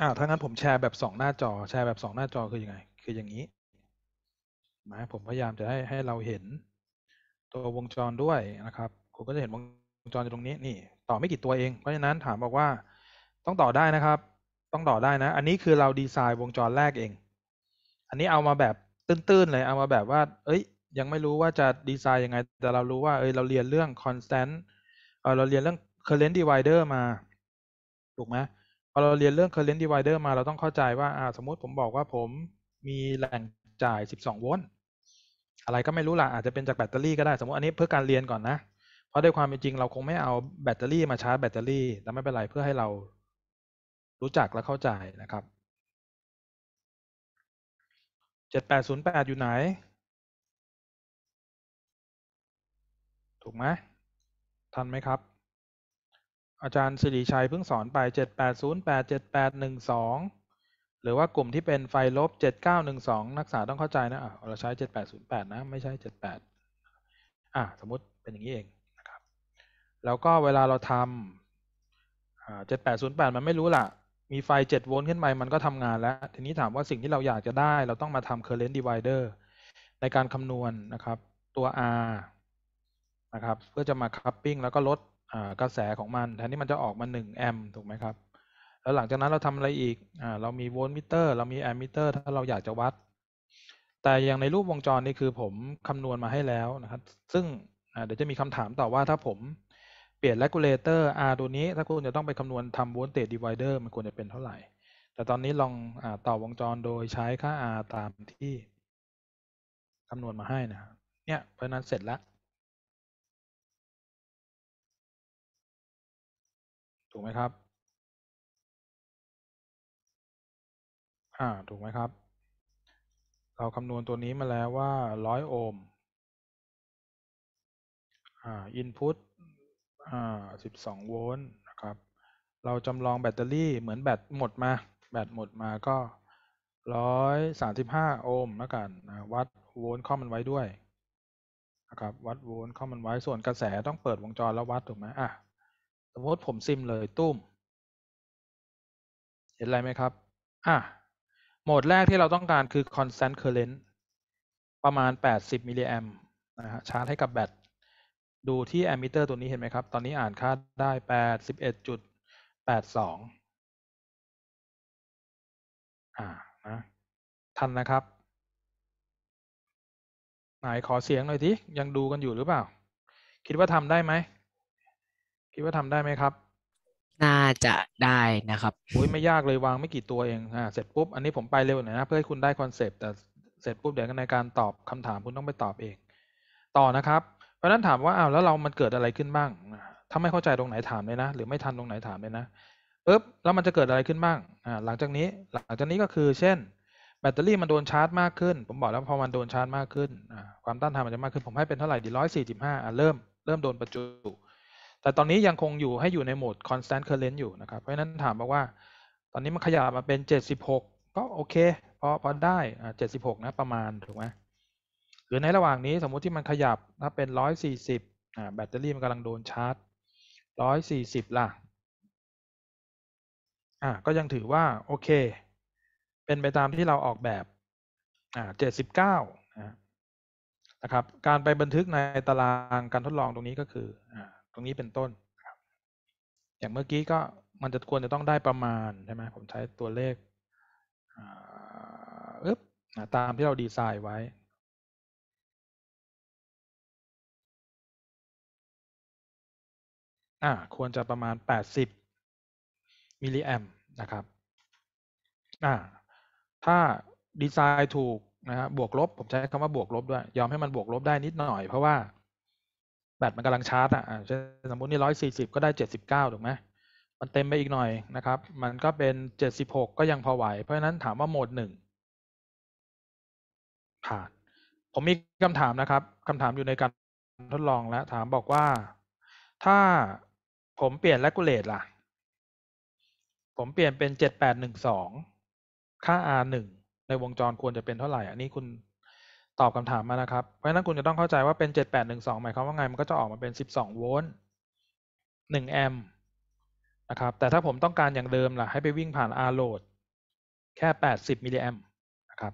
อ่าถ้างั้นผมแชร์แบบสองหน้าจอ แชร์แบบสองหน้าจอคืออยังไง คืออย่างนี้นะผมพยายาม จะ ให้ให้เราเห็น ตัววงจรด้วยนะครับ คุณก็จะเห็นวงจรอยู่ตรงนี้ นี่ ต่อไม่กี่ตัวเอง เพราะฉะนั้นถามบอกว่าต้องต่อได้นะครับ ต้องต่อได้นะ อันนี้คือเราดีไซน์วงจรแรกเอง อันนี้เอามาแบบตื้นๆเลย เอามาแบบว่า เอ้ย ยังไม่รู้ว่าจะดีไซน์ยังไง แต่เรารู้ว่าเอ้ย เราเรียนเรื่องอนสแตนต์เราเรียนเรื่อง current divider มา ถูกไหมพอเราเรียนเรื่อง current divider มาเราต้องเข้าใจว่า สมมติผมบอกว่าผมมีแหล่งจ่าย 12 โวลต์ อะไรก็ไม่รู้ละอาจจะเป็น จากแบตเตอรี่ก็ได้ สมมติ อันนี้เพื่อการเรียนก่อนนะ เพราะ ด้วยความเป็นจริงเราคงไม่เอาแบตเตอรี่มา ชาร์จแบตเตอรี่ แต่ไม่ เป็นไร เพื่อให้เรา รู้จักและเข้า ใจ นะครับ 7808 อยู่ไหน ถูกไหม ทันไหมครับอาจารย์สิริชัยเพิ่งสอน ไป 78087812 หรือว่ากลุ่มที่เป็นไฟลบ7912 นักศึกษาต้องเข้าใจนะะเรา ใช้ 7808 นะ ไม่ใช่ 78อ่ะสมมติเป็นอย่างนี้เองนะครับแล้วก็เวลาเราทำ 7808 มัน ไม่รู้ ล่ะ มีไฟ 7 โวลต์ขึ้นไป มันก็ทำงานแล้ว ทีนี้ถามว่าสิ่งที่เราอยากจะได้ เราต้องมาทำ current divider ในการคำนวณนะครับตัว R นะครับ เพื่อจะมาคัพปิ้งแล้วก็ลดกระแสของมัน แทนที่มันจะออกมา1แอมป์ถูกไหมครับ แล้วหลังจากนั้นเราทำอะไรอีกอเรามีโวลต์มิเตอร์ เรามีแอมมิเตอร์ถ้าเราอยากจะวัด แต่อย่างในรูปวงจรนี่คือผมคำนวณมาให้แล้วนะครับ ซึ่งเดี๋ยวจะมีคำถามต่อว่าถ้าผมเปลี่ยนเลกูลเลเตอร์ R ตัวนี้ถ้าคุณจะต้องไปคำนวณทำโวลต์เตจดิววเดอร์มันควรจะเป็นเท่าไหร่ แต่ตอนนี้ลองอต่อวงจรโดยใช้ค่า R ตามที่คำนวณมาให้นะครับเนี่ยเพราะนั้นเสร็จแล้วถูกไหมครับ อ่า ถูกไหมครับ เราคำนวณตัวนี้มาแล้วว่า 100 โอห์ม อ่า อินพุต อ่า 12 โวลต์นะครับ เราจำลองแบตเตอรี่เหมือนแบต หมดมา แบต หมดมาก็ 135 โอห์มแล้วกันนะวัดโวลต์ข้อมันไว้ด้วยนะครับ วัดโวลต์เข้ามันไว้ ส่วนกระแสต้องเปิด วงจรแล้ววัดถูกไหม อ่ะสมมติ ผมซิมเลยตุ้ม เห็นอะไรไหมครับ อ่ะโหมดแรกที่เราต้องการคือ constant current ประมาณ 80 มิลลิแอมนะฮะชาร์จให้กับ แบต ดูที่แอมมิเตอร์ตัวนี้ เห็นไหมครับ ตอนนี้อ่าน ค่า ได้ 81.82อ่านะ ทันนะครับ ไหนขอเสียง หน่อยทียังดูกันอยู่หรือ เปล่า คิดว่าทำได้ไหมคิดว่าทำได้ไหมครับ น่าจะได้นะครับอุ้ยไม่ยากเลยวางไม่กี่ตัวเองอ่าเสร็จปุ๊บอันนี้ผมไปเร็วหน่อยนะ เพื่อ ให้ คุณได้คอนเซปต์แต่เสร็จปุ๊บเดี๋ยวในการตอบคำถาม คุณต้องไปตอบเอง ต่อนะครับ เพราะนั้นถามว่าอ้าวแล้วเรามันเกิดอะไรขึ้นบ้างถ้าไม่เข้าใจตรงไหนถามเลยนะหรือไม่ทันตรงไหนถามเลยนะปุ๊บแล้วมันจะเกิดอะไรขึ้นบ้างอ่าหลังจากนี้ หลังจากนี้ก็คือ เช่น แบตเตอรี่มันโดนชาร์จมากขึ้น ผมบอกแล้วพอมันโดนชาร์จมากขึ้นความต้านทานมันจะมากขึ้นผมให้เป็นเท่าไหร่ดีร้อยสี่สิบห้าเริ่มเริ่มโดนประจุแต่ตอนนี้ยังคงอยู่ให้อยู่ในโหมด constant current อยู่ นะครับ เพราะฉะนั้นถามมาว่า ตอนนี้มันขยับมาเป็น 76 ก็โอเคพอพอได้ 76 นะ ประมาณ ถูกไหมหรือในระหว่างนี้สมมุติที่มันขยับถ้าเป็น 140อ่าแบตเตอรี่ มันกำลังโดนชาร์จ 140 ล่ะ อ่า ก็ยังถือว่าโอเค เป็นไปตามที่เราออกแบบ อ่า79 นะครับ การไปบันทึกในตารางการทดลองตรงนี้ก็คืออ่าตรงนี้เป็นต้น อย่างเมื่อกี้ก็มันจะควรจะต้องได้ประมาณ ใช่ไหม ผมใช้ตัวเลขอึ๊บตามที่เราดีไซน์ไว้อ่า ควรจะประมาณ 80 มิลลิแอม นะครับ อ่า ถ้าดีไซน์ถูกนะครับบวกลบ ผมใช้คำว่า บวกลบด้วย ยอมให้มันบวกลบได้ นิด หน่อยเพราะ ว่าแบตมันกำลังชาร์จอ่ะสมมุตินี่ร้อยสี่สิบก็ได้เจ็ดสิบเก้าถูกไหม มันเต็มไปอีกหน่อยนะครับ มันก็เป็นเจ็ดสิบหกก็ยังพอไหว เพราะฉะนั้นถามว่าโหมดหนึ่งผ่าน ผมมีคำถามนะครับ คำถามอยู่ในการทดลองแล้วถามบอกว่าถ้าผมเปลี่ยนแลกูเลตล่ะ ผมเปลี่ยนเป็นเจ็ดแปดหนึ่งสองค่า r หนึ่งในวงจรควรจะเป็นเท่าไหร่อันนี้คุณตอบคำถามมานะครับ เพราะฉะนั้นคุณจะต้องเข้าใจว่าเป็น 7812หมายความว่าไง มันก็จะออกมาเป็น 12 โวลต์ 1 แอมป์ นะครับ แต่ถ้าผมต้องการอย่างเดิมล่ะ ให้ไปวิ่งผ่าน R load แค่ 80 มิลลิแอมป์ นะครับ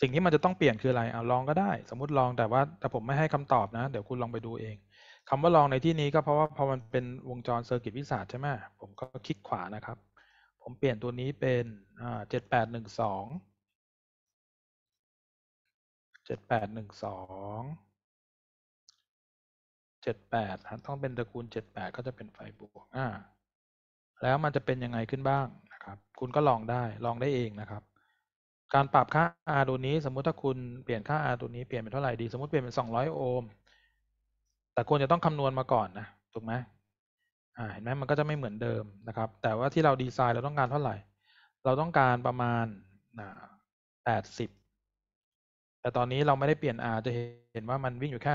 สิ่งที่มันจะต้องเปลี่ยนคืออะไร เอาลองก็ได้สมมติลองแต่ว่าแต่ผมไม่ให้คำตอบนะ เดี๋ยวคุณลองไปดูเอง คำว่าลองในที่นี้ก็เพราะว่าพอมันเป็นวงจรเซอร์กิตวิสาใช่ไหมผมก็คลิกขวานะครับ ผมเปลี่ยนตัวนี้เป็น7812จ็ดแปดหนึ่งสองเจ็ดแปดต้องเป็นตระกูลเจ็ดแปดก็จะเป็นไฟบวกอ่าแล้วมันจะเป็นยังไงขึ้นบ้างนะครับ คุณก็ลองได้ลองได้เองนะครับการปรับค่า R ตัวนี้สมมุติถ้าคุณเปลี่ยนค่า R ตัวนี้เปลี่ยนเป็นเท่าไหร่ดีสมมติเปลี่ยนเป็นสองร้อยโอห์มแต่ควรจะต้องคำนวณมาก่อนนะถูกไหมอ่าเห็นไหมมันก็จะไม่เหมือนเดิมนะครับ แต่ว่าที่เราดีไซน์เราต้องการเท่าไหร่ เราต้องการประมาณแปดสิบแต่ตอนนี้เราไม่ได้เปลี่ยน R จะเห็นว่ามันวิ่ง อยู่แค่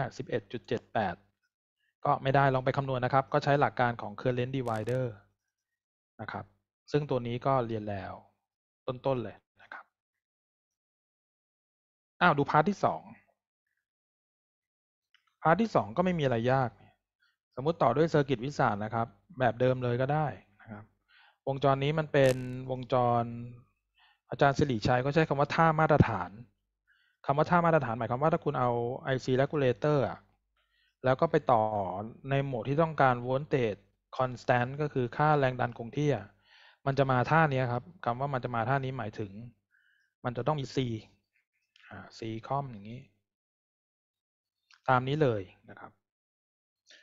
11.78 ก็ไม่ได้ลองไปคำนวณนะครับ ก็ใช้หลักการของ current divider นะครับ ซึ่งตัวนี้ก็เรียนแล้ว ต้นๆเลย นะครับ อ้าว ดูพาร์ทที่สองพาร์ทที่สองก็ไม่มีอะไรยาก สมมติต่อด้วยเซอร์กิตวิสานนะ ครับ แบบเดิมเลยก็ได้นะครับ วงจรนี้มันเป็นวงจร อาจารย์สิริชัยก็ใช้คำว่าท่ามาตรฐานคำว่าท่ามาตรฐานหมายความว่าถ้าคุณเอา IC regulator อ่ะแล้วก็ไปต่อในโหมดที่ต้องการ voltage constant ก็คือค่าแรงดัน คงที่อ่ะมันจะมาท่านี้ครับคำว่ามันจะมาท่านี้หมายถึง มันจะต้องมี C อ่า C คอมอย่างนี้ตามนี้เลยนะครับ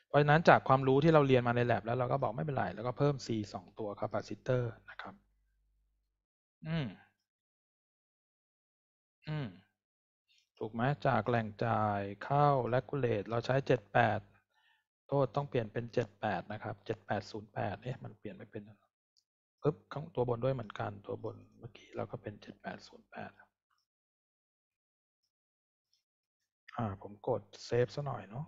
เพราะฉะนั้นจากความรู้ที่เราเรียนมาในแ a บแล้วเราก็บอกไม่เป็นไรแล้วก็เพิ่ม C สองตัว capacitor นะครับ อืมอืมถูกไหมจากแหล่งจ่ายเข้าและกุเลตเราใช้ 78โทษต้องเปลี่ยนเป็น 78 นะครับ 7808เน๊ะมันเปลี่ยนไปเป็นปึ๊บข้างตัวบนด้วยเหมือนกันตัวบนเมื่อกี้เราก็เป็น 7808 อ่า ผมกดเซฟซะหน่อย เนาะ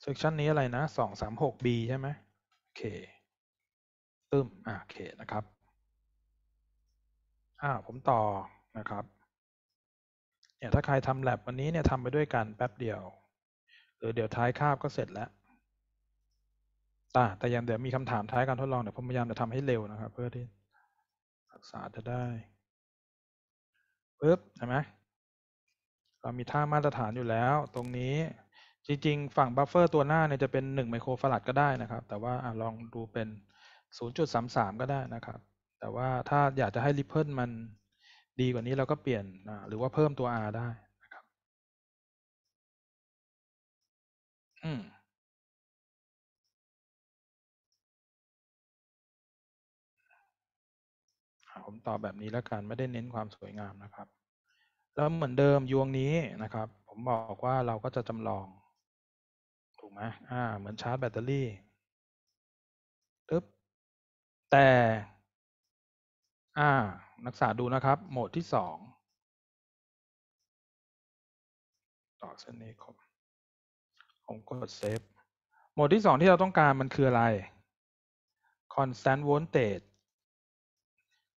เซกชันนี้อะไรนะสสองามหกบใช่ไหมโอเคตึ้มอ่าโอเคนะครับ อ่า ผมต่อนะครับ เนี่ย ถ้าใครทำแลบวันนี้เนี่ยทำไปด้วยกันแป๊บเดียว หรือเดี๋ยวท้ายคาบก็เสร็จแล้วตาแต่ยังเดี๋ยวมีคำถามท้ายการทดลองเดี๋ยวผมพยายามจะทำให้เร็วนะครับ เพื่อที่รักษาจะได้ ปึ๊บใช่ไหมเรามีท่ามาตรฐานอยู่แล้ว ตรงนี้จริงๆ ฝั่งบัฟเฟอร์ตัวหน้าเนี่ยจะเป็น1ไมโครฟารัดก็ได้นะครับ แต่ว่าอลองดูเป็น0.33 ก็ได้นะครับ แต่ว่าถ้าอยากจะให้ Ripple มันดีกว่านี้เราก็เปลี่ยน หรือว่าเพิ่มตัว R ได้นะครับ อืมผมตอบแบบนี้แล้วกัน ไม่ได้เน้นความสวยงามนะครับ แล้วเหมือนเดิมยวงนี้นะครับ ผมบอกว่าเราก็จะจำลอง ถูกไหมอ่าเหมือนชาร์จแบตเตอรี่แต่ อ่า นักศึกษาดูนะครับ โหมดที่สองต่อเส้นนี้ครับผมกดเซฟโหมดที่สองที่เราต้องการมันคืออะไร constant voltage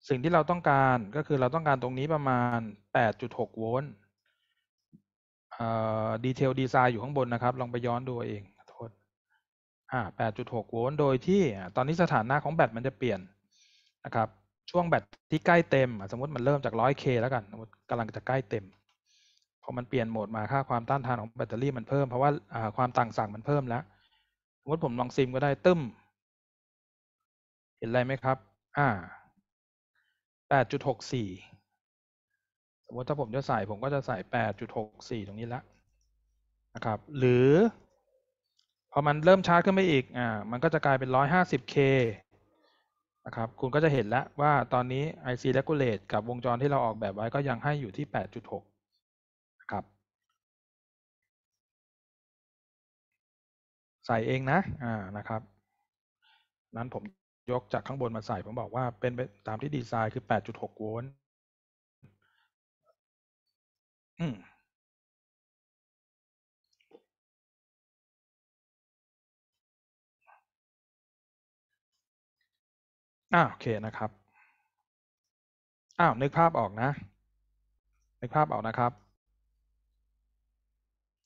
สิ่งที่เราต้องการก็คือเราต้องการตรงนี้ประมาณ 8.6 โวลต์ดีเทลดีไซน์อยู่ข้างบนนะครับ ลองไปย้อนดูเองแปดจุดหกโวลต์โดยที่ ตอนนี้สถานะของแบตมันจะเปลี่ยนนะครับ ช่วงแบตที่ใกล้เต็ม สมมติมันเริ่มจากร้อยเคแล้วกันกำกำลัง จะใกล้เต็ม พอมันเปลี่ยนโหมดมา ค่าความต้านทาน ของ แบตเตอรี่มันเพิ่ม เพราะ ว่าความต่าง สั่ง มันเพิ่มแล้ว สมมติ ผมลองซิมก็ได้ ตึ้ม เห็นอะไรไหมครับอ่าแปดจุดหกสี่สมมติถ้าผมจะใส่ ผมก็จะใส่แปดจุดหกสี่ตรงนี้ละนะครับ หรือพอมันเริ่มชาร์จขึ้นไปอีก อ่า มันก็จะกลายเป็น 150K นะครับ คุณก็จะเห็นแล้วว่าตอนนี้ IC Regulate กับวงจรที่เราออกแบบไว้ก็ยังให้อยู่ที่ 8.6นะครับ ใส่เองนะ อ่า นะครับ นั้นผมยกจากข้างบนมาใส่ผมบอกว่าเป็นตามที่ดีไซน์คือ 8.6 โวลต์อืมอ้าโอเคนะครับ อ้าวนึกภาพออกนะนึกภาพออกนะครับ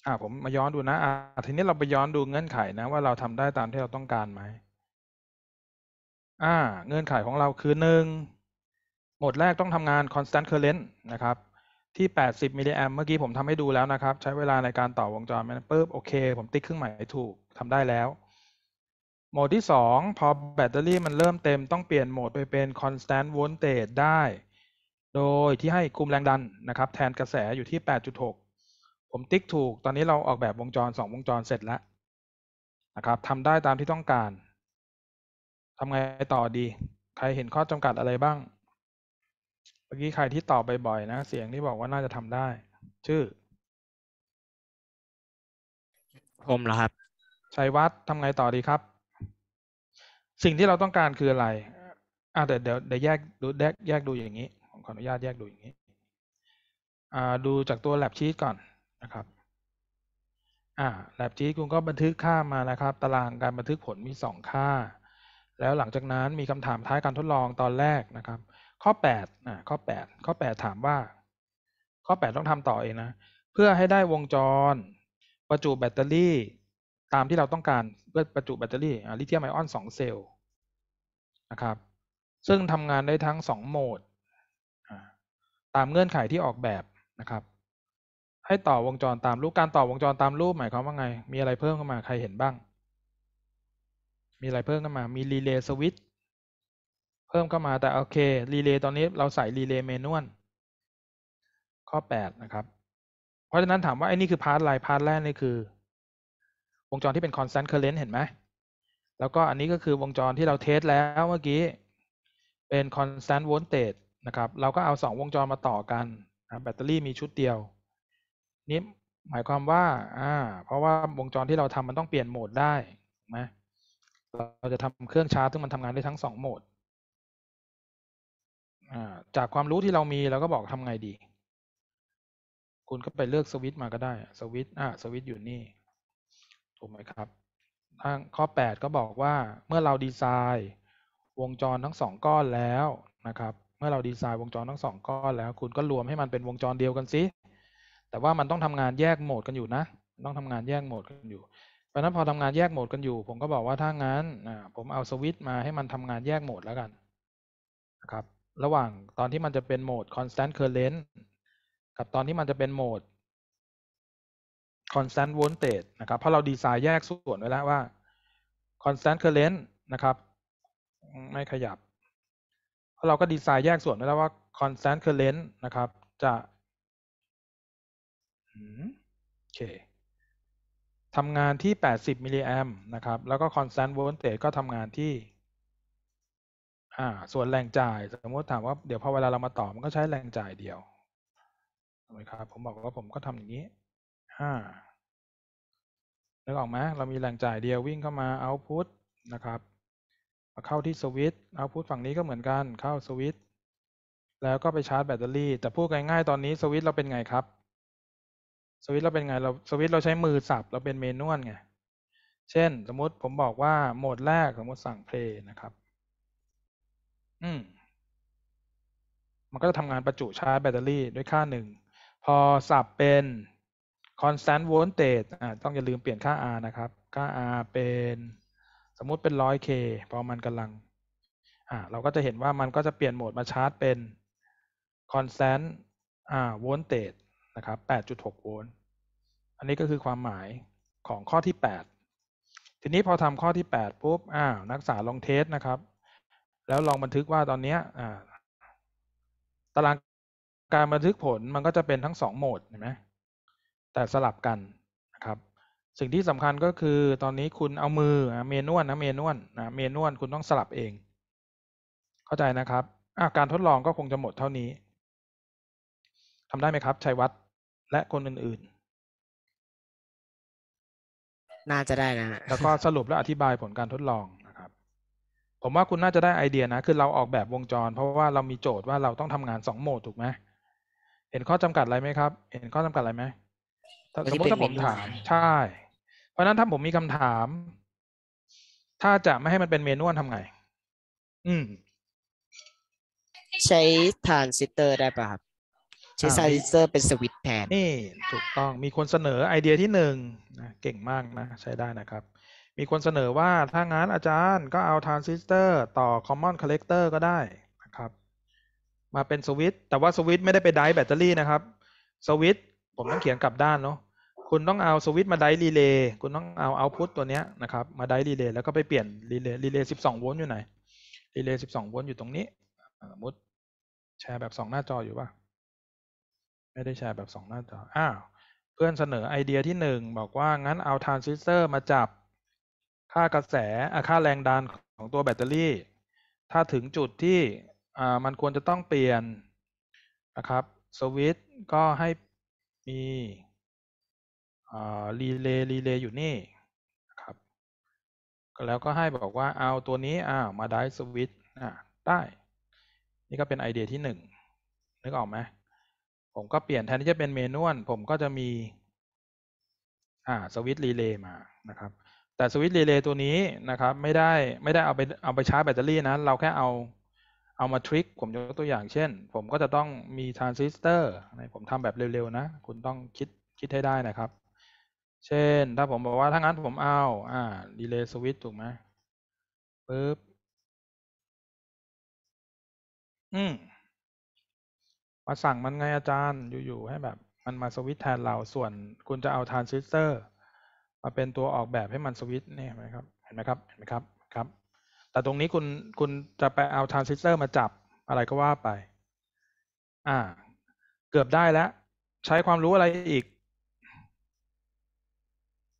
อ่า ผมมาย้อนดูนะ อ่า ทีนี้เราไปย้อนดูเงื่อนไขนะว่าเราทำได้ตามที่เราต้องการไหมอ่า เงื่อนไขของเราคือหนึ่งหมดแรกต้องทำงาน constant current นะครับที่ 80 มิลลิแอมเมื่อกี้ผมทำให้ดูแล้วนะครับ ใช้เวลาในการต่อวงจรมันปุ๊บโอเคผมติ๊กเครื่องหมายถูกทำได้แล้วโหมดที่ 2 พอแบตเตอรี่มันเริ่มเต็มต้องเปลี่ยนโหมดไปเป็น constant voltage ได้ โดยที่ให้คุมแรงดันนะครับแทนกระแสอยู่ที่ 8.6 ผมติ๊กถูกตอนนี้เราออกแบบวงจร 2 วงจรเสร็จแล้ว นะครับทำได้ตามที่ต้องการทำไงต่อดี ใครเห็นข้อจำกัดอะไรบ้าง เมื่อกี้ใครที่ตอบบ่อยๆ นะเสียงที่บอกว่าน่าจะทำได้ ชื่อ ผมเหรอครับชัยวัฒน์ทำไงต่อดีครับสิ่งที่เราต้องการคืออะไร อ่าแต่เดี๋ยวเดี๋ยวแยกดูแยกแยกดูอย่างนี้ผมขออนุญาตแยกดูอย่างนี้ อ่าดูจากตัวแลบชีตก่อนนะครับ อ่าแลบชีตคุณก็บันทึกค่ามานะครับ ตารางการบันทึกผลมี 2 ค่า แล้วหลังจากนั้นมีคำถามท้ายการทดลองตอนแรกนะครับ ข้อ8อ่าข้อ 8 ข้อ 8 ถามว่า ข้อ8ต้องทำต่อเองนะเพื่อให้ได้วงจร ประจุแบตเตอรี่ตาม ที่เราต้องการ เพื่อประจุแบตเตอรี่ลิเธียมไอออน2เซลล์นะครับ ซึ่งทำงานได้ทั้ง 2โหมดตามเงื่อนไขที่ออกแบบนะครับ ให้ต่อวงจรตามรูปการต่อวงจรตามรูปหมายความว่าไง มีอะไรเพิ่มเข้ามา ใคร เห็นบ้างมีอะไรเพิ่มเข้ามามีรีเลย์สวิตช์เพิ่มเข้ามาแต่โอเครีเลย์ตอนนี้เราใส่รีเลย์เมนวลข้อ8นะครับ เพราะฉะนั้นถามว่าไอ้นี่คือพาร์ทไลน์พาร์ทแรกนี่คือวงจร ที่ เป็น constant current เห็นไหม แล้วก็อันนี้ก็คือวงจรที่เราเทสแล้ว เมื่อกี้ เป็น constant voltage นะครับ เราก็เอา 2 วงจรมาต่อกัน แบตเตอรี่มีชุดเดียว นี้หมายความว่า อ่า เพราะว่าวงจรที่เราทำมันต้องเปลี่ยนโหมดได้นะไหมเราจะทำเครื่องชาร์จซึ่งมันทำงานได้ทั้ง 2 โหมด จากความรู้ที่เรามีเราก็บอกทำไงดี คุณก็ไปเลือกสวิตช์มาก็ได้ สวิตอ่าสวิตช์อยู่นี่ถูกไหมครับข้อ 8 ก็บอกว่าเมื่อเราดีไซน์วงจรทั้งสองก้อนแล้วนะครับเมื่อเราดีไซน์วงจรทั้งสองก้อน แล้ว คุณก็รวมให้มันเป็นวงจรเดียวกันสิแต่ว่ามันต้องทำงานแยกโหมดกันอยู่นะ ต้องทำงานแยกโหมดกันอยู่ เพราะนั้นพอทำงานแยกโหมดกันอยู่ผมก็บอกว่าถ้างั้นผมเอาสวิตช์มาให้มันทำงานแยกโหมดแล้วกันนะครับระหว่างตอนที่มันจะเป็นโหมด constant current กับตอนที่มันจะเป็นโหมด constant voltage นะครับเพราะเราดีไซน์แยกส่วน ไว้แล้วว่า constant current นะครับ ไม่ขยับเพราะเราก็ดีไซน์แยกส่วนไว้แล้วว่า constant current นะครับ จะโอเคทำงานที่ 80มิลลิแอมนะครับ แล้วก็ constant voltage ก็ทำงานที่อ่าส่วนแรงจ่ายสมมติถามว่า เดี๋ยวพอเวลาเรามาต่อมันก็ใช้แรงจ่ายเดียวทำไหมครับ ผมบอกว่าผมก็ทำอย่างนี้ห้านึกออกไหมเรามีแหล่งจ่ายเดียว วิ่งเข้ามา output นะครับเข้าที่สวิตช์ output ฝั่งนี้ก็เหมือนกันเข้าสวิตช์แล้วก็ ไป ชาร์จแบตเตอรี่ แต่ พูด ง่าย ๆ ตอนนี้สวิตช์เราเป็นไงครับ สวิตช์เราเป็นไง เราสวิตช์เราใช้มือสับเราเป็นเมนวลไง เช่น สมมติผมบอกว่า โหมดแรกสมมติสั่งเพลงนะครับอืมมันก็จะทำงานประจุชาร์จแบตเตอรี่ด้วยค่าหนึ่งพอสับเป็น constant voltage ต้องอย่าลืมเปลี่ยนค่า R นะครับ ค่า R เป็นสมมุติเป็น 100K พอมันกำลัง เราก็จะเห็นว่ามันก็จะเปลี่ยนโหมดมาชาร์จเป็น constant voltage นะครับ8.6โวลต์ อันนี้ก็คือความหมายของข้อที่ 8 ทีนี้พอทำข้อที่8ปุ๊บอ้าวนักศึกษาลองเทสนะครับ แล้วลองบันทึกว่าตอนนี้ตารางการบันทึกผลมันก็จะเป็นทั้ง 2 โหมดเห็นไหมแต่สลับกันนะครับ สิ่งที่สำคัญก็คือตอนนี้คุณเอามือเมนวลนะ เมนวลนะเมนวลคุณต้องสลับเอง เข้าใจนะครับการทดลองก็คงจะหมดเท่านี้ทำได้ไหมครับ ชัยวัฒน์และคนอื่นๆ น่าจะได้นะแล้วก็สรุปและอธิบายผลการทดลองนะครับ ผมว่าคุณน่าจะได้ไอเดียนะ คือเราออกแบบวงจร เพราะว่าเรามีโจทย์ว่าเราต้องทำงานสองโหมดถูกไหมเห็นข้อจำกัดอะไรไหมครับ เห็นข้อจำกัดอะไรไหมสมมติถ้าผมถามใช่ เพราะนั้นถ้าผมมีคำถาม ถ้าจะไม่ให้มันเป็นเมนวลทำไง อืมใช้ทรานซิสเตอร์ได้ป่ะครับใช้ทรานซิสเตอร์เป็นสวิตช์แทนนี่ ถูกต้องมีคนเสนอไอเดียที่หนึ่งนะเก่งมากนะ ใช้ได้นะครับ มีคนเสนอว่าถ้างั้นอาจารย์ก็เอาทรานซิสเตอร์ ต่อคอมมอนคอลเลกเตอร์ก็ได้นะครับมาเป็นสวิตช์แต่ว่าสวิตช์ไม่ได้ไปไดแบตเตอรี่นะครับสวิตผมต้องเขียนกลับด้านเนาะ คุณต้องเอาสวิตช์มาไดรีเลย์ คุณต้องเอาเอาพุตตัวเนี้ยนะครับ มาไดรีเลย์แล้วก็ไปเปลี่ยน รีเลย์รีเลย์สิบสองโวลต์อยู่ไหน รีเลย์สิบสองโวลต์อยู่ตรงนี้มุดแชร์แบบสองหน้าจออยู่ปะไม่ได้แชร์แบบสองหน้าจออ้าวเพื่อนเสนอไอเดียที่หนึ่งบอกว่า งั้นเอาทรานซิสเตอร์มาจับค่ากระแสค่าแรงดันของตัวแบตเตอรี่ ถ้าถึงจุดที่มันควรจะต้องเปลี่ยนนะครับสวิตช์ก็ให้มีรีเลย์รีเลย์อยู่นี่นะครับแล้วก็ให้ บอกว่า เอาตัวนี้อ่ามา ได้สวิตอ่าได้ นี่ก็เป็นไอเดีย ที่หนึ่งนึก ออกไหมผมก็เปลี่ยนแทนที่จะเป็นเมนวลผมก็จะมีอ่าสวิต์รีเลย์มานะครับ แต่สวิต์รีเลย์ตัวนี้นะครับ ไม่ได้ไม่ได้เอาไปเอาไปชาร์จแบตเตอรี่นะ เราแค่เอาเอามาทริคผม ยก ตัวอย่างเช่น ผมก็จะต้องมีทรานซิสเตอร์ผมทำแบบเร็ว ๆ นะ คุณต้องคิดคิดให้ได้นะครับ เช่น ถ้าผมบอกว่า ถ้า งั้นผมเอา อ่า ดีเลย์สวิตถูกไหมปึ๊บอืมมาสั่งมันไงอาจารย์อยู่ ๆ ให้แบบ มัน มา สวิตแทน เรา ส่วน คุณจะเอาทรานซิสเตอร์ มาเป็นตัวออกแบบให้มันสวิต์นี่เห็นไหมครับ เห็นไหมครับเห็นไหมครับครับแต่ตรงนี้คุณคุณจะ ไป เอาทรานซิสเตอร์มาจับอะไรก็ว่าไป อ่า เกือบได้แล้ว ใช้ความรู้อะไรอีก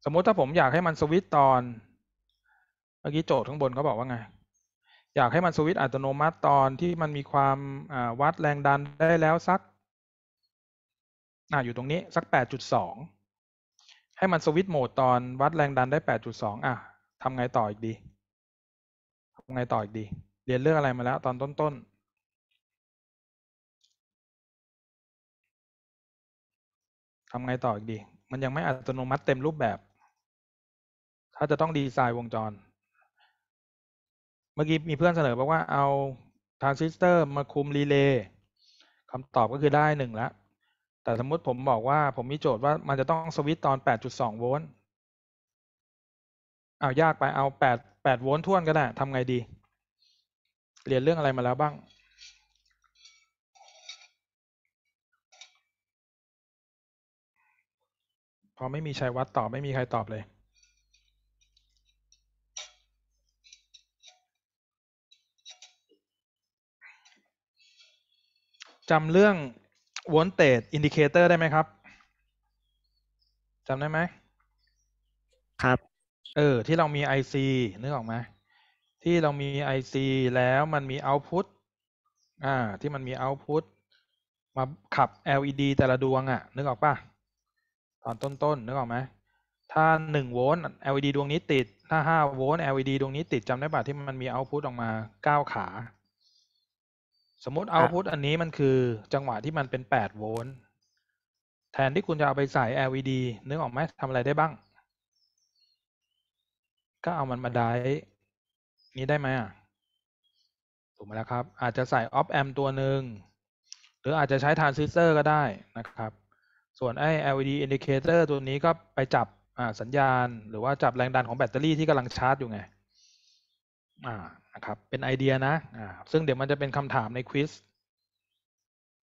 สมมุติถ้าผมอยากให้มันสวิตตอน เมื่อกี้ โจทย์ข้างบนเขาบอกว่าไง อยากให้มันสวิตอัตโนมัติตอนที่มันมีความวัดแรงดันได้แล้ว สักอ่าอยู่ตรงนี้ สัก 8.2 ให้มันสวิตโหมดตอนวัดแรงดันได้ 8.2 อ่ะทำไงต่ออีกดีไงต่ออีกดี เรียนเรื่องอะไรมาแล้ว ตอนต้นๆทำไงต่ออีกดี มันยังไม่อัตโนมัติเต็มรูปแบบ ถ้าจะต้องดีไซน์วงจร เมื่อกี้มีเพื่อนเสนอบอกว่าเอาทรานซิสเตอร์มาคุมรีเลย์คำตอบก็คือได้หนึ่งละ แต่สมมติผมบอกว่าผมมีโจทย์ว่ามันจะต้องสวิตตอน 8.2 โวลต์เอายากไปเอา 8แปดโวลต์ท่วนก็ได้ทำ ไง ดี เรียนเรื่องอะไรมาแล้วบ้าง พอ ไม่มีชัยวัด ตอบ ไม่มีใครตอบเลยจำเรื่องโวลต์เตดอินดิเคเตอร์ได้ไหมครับจำได้ไหมครับเออที่เรามี IC นึกออกไหมที่เรามี IC แล้วมันมี output อ่า ที่มันมี output มาขับ LED แต่ละดวงอะ่ะนึกออกปะตอนต้นๆนนึกออกไหมถ้า1โวลต์ LED ดวงนี้ติด ถ้า5โวลต์ LED ดวงนี้ติดจำได้ปะที่มันมี output ออกมา9ขา สมมติ output อันนี้มันคือจังหวะที่มันเป็น8โวลต์แทนที่คุณจะเอาไปใส่ LED นึกออกไหมทำอะไรได้บ้างก็เอา มัน มาได้ นี้ ได้ไหมอ่ะ ถูกไหมแล้วครับ อาจจะใส่ออฟแอม ตัวหนึ่งหรืออาจจะใช้ทานซิสเตอร์ ก็ได้นะครับ ส่วนไอ้ LED indicator ตัวนี้ก็ไปจับสัญญาณ หรือว่าจับแรงดันของแบตเตอรี่ที่กำลังชาร์จ อยู่ไง อ่านะครับ เป็นไอเดียนะอ่าซึ่งเดี๋ยวมันจะเป็นคำถามในควิส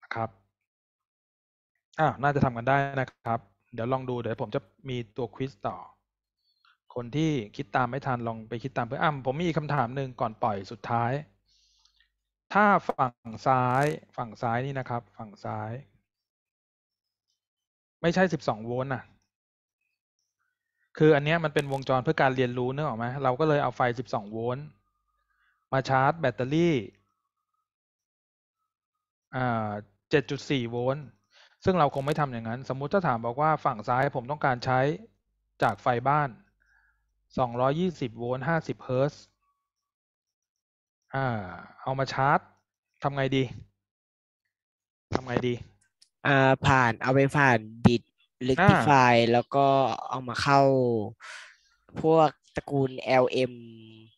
นะครับ อ้าว น่าจะทำกันได้นะครับ เดี๋ยวลองดู เดี๋ยวผมจะมีตัวควิสต่อคนที่คิดตาม ไม่ ทัน ลองไปคิดตามเพื่ออ้ำผมมีคำถามหนึ่งก่อนปล่อยสุดท้าย ถ้าฝั่งซ้ายฝั่งซ้ายนี่ นะครับ ฝั่งซ้าย ไม่ใช่สิบสองโวลต์นะคืออันนี้มันเป็นวงจรเพื่อการเรียน รู้เนอะหรอไหมเราก็เลยเอาไฟสสิบองโวลต์มาชาร์จ แบตเตอรี่เจจ็ดุดสี่โวลต์ซึ่งเราคงไม่ทำอย่างนั้น สมมุติถ้าถามบอกว่าฝั่งซ้ายผมต้องการใช้จากไฟบ้านสองร้อยี่สิบโวลต์ห้าสิบเฮิร์ตซ์อ่า เอามาชาร์จทำไงดี ทำไงดีอ่าผ่านเอาไปผ่านบิดลิกติฟายแล้วก็เอามาเข้าพวกตระกูล LM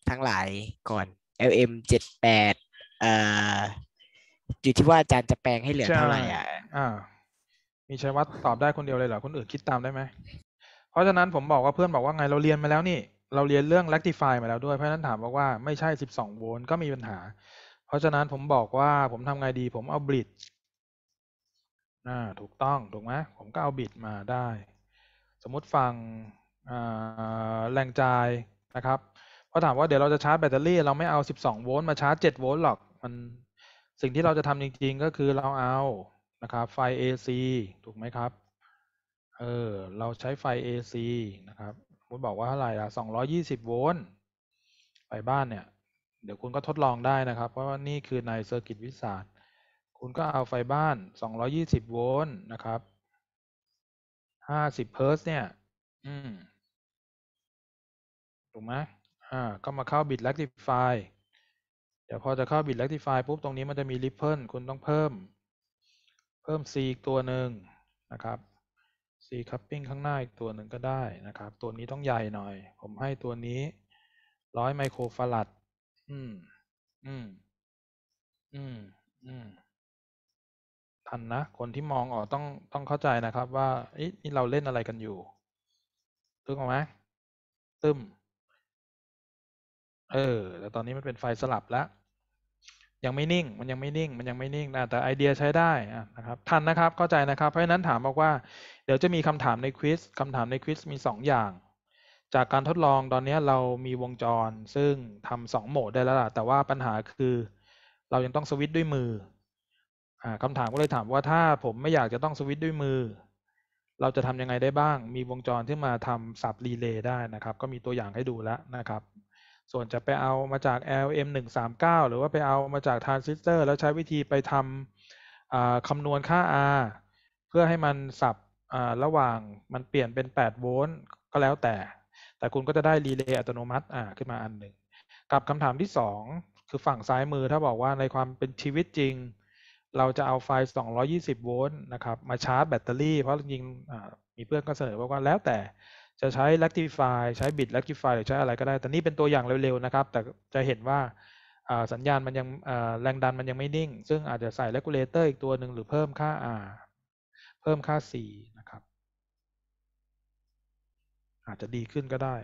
ทั้งหลายก่อน LM เจ็ดแปดอ่อยู่ที่ว่าอาจารย์จะแปลงให้เหลือเท่าไหร่อ่ะอ่ามีชัยวัฒน์ตอบได้คนเดียวเลยเหรอ คนอื่นคิดตามได้ไหมเพราะฉะนั้นผม บอกว่าเพื่อนบอกว่าไงเราเรียนมาแล้วนี่เราเรียนเรื่อง rectify มาแล้วด้วยเพราะฉะนั้นถามบอกว่าไม่ใช่ 12 โวลต์ก็มีปัญหา เพราะฉะนั้นผมบอกว่าผมทำไงดี ผม เอาบิดนะถูกต้องถูกไหมผมก็ เอาบิดมาได้ สมมติฝั่งแรงจ่าย นะ ครับพอถามว่าเดี๋ยวเราจะชาร์จแบตเตอรี่เราไม่เอา 12 โวลต์มาชาร์จ 7 โวลต์หรอกมันสิ่งที่เราจะทำจริง ๆก็คือเราเอา นะครับไฟ AC ถูกไหมครับเออ เราใช้ไฟ AC นะครับคุณบอกว่าเท่าไหร่ละ 220 โวลต์ไปบ้านเนี่ย เดี๋ยวคุณก็ทดลองได้นะครับเพราะว่านี่คือใน เซอร์กิตวิสาสคุณก็เอาไฟบ้าน 220 โวลต์นะครับ 50เฮิร์ตซ์เนี่ยอืมถูกไหมอ่าก็มาเข้าบิตแลกติฟายเดี๋ยวพอจะเข้าบิตแลกติฟายปุ๊บตรงนี้ มัน จะมีริปเพิลคุณต้องเพิ่ม เพิ่ม C อีกตัวหนึ่งนะครับซีคัพปิ้งข้าง หน้า อีก ตัวหนึ่งก็ได้นะครับ ตัวนี้ต้องใหญ่หน่อย ผมให้ตัวนี้ร้อยไมโครฟาลัด อืม อืม อืม อืม ทันนะ คนที่มองออกต้องต้องเข้าใจนะครับ ว่าอ๊นี่เราเล่นอะไรกันอยู่ตึ้งออกไหมตึ้ม เออแต่ตอนนี้มันเป็นไฟสลับแล้วยังไม่นิ่ง มันยังไม่นิ่ง มันยังไม่นิ่งนะแต่ไอเดียใช้ได้นะครับทันนะครับ เข้าใจนะครับ เพราะฉะนั้นถามบอกว่า เดี๋ยวจะมีคำถามในควิสคำถามในควิสมี 2 อย่าง จากการทดลองตอนนี้เรามีวงจร ซึ่งทำ 2 โหมดได้แล้วล่ะแต่ว่าปัญหาคือ เรายังต้องสวิตช์ด้วยมืออคำถามก็เลยถามว่าถ้าผมไม่อยากจะต้องสวิตช์ด้วยมือ เราจะทำยังไงได้บ้าง มีวงจรที่มาทำสับรีเลย์ได้นะครับ ก็มีตัวอย่างให้ดูแล้วนะครับส่วนจะไปเอามาจาก LM 1 3 9หรือว่าไปเอามาจากทรานซิสเตอร์ แล้วใช้วิธีไปทำคำนวณค่า R เพื่อให้มันสับระหว่างมันเปลี่ยนเป็น8โวลต์ก็แล้วแต่ แต่คุณก็จะได้รีเลย์อัตโนมัติขึ้นมาอันหนึ่ง กับคำถามที่ 2 คือฝั่งซ้ายมือถ้าบอกว่าในความเป็นชีวิตจริง เราจะเอาไฟ220โวลต์นะครับ มาชาร์จแบตเตอรี่ เพราะจริงมีเพื่อนก็เสนอว่าแล้วแต่จะ ใช้ rectify ใช้ bit rectify หรือใช้อะไรก็ได้ แต่นี่เป็นตัวอย่าง เร็ว ๆ นะครับ แต่จะเห็นว่าสัญญาณมันยังแรงดันมันยังไม่นิ่ง ซึ่งอาจจะใส่ regulator อีก ตัวหนึ่งหรือเพิ่มค่า R เพิ่มค่า C นะครับ อาจจะดีขึ้นก็ได้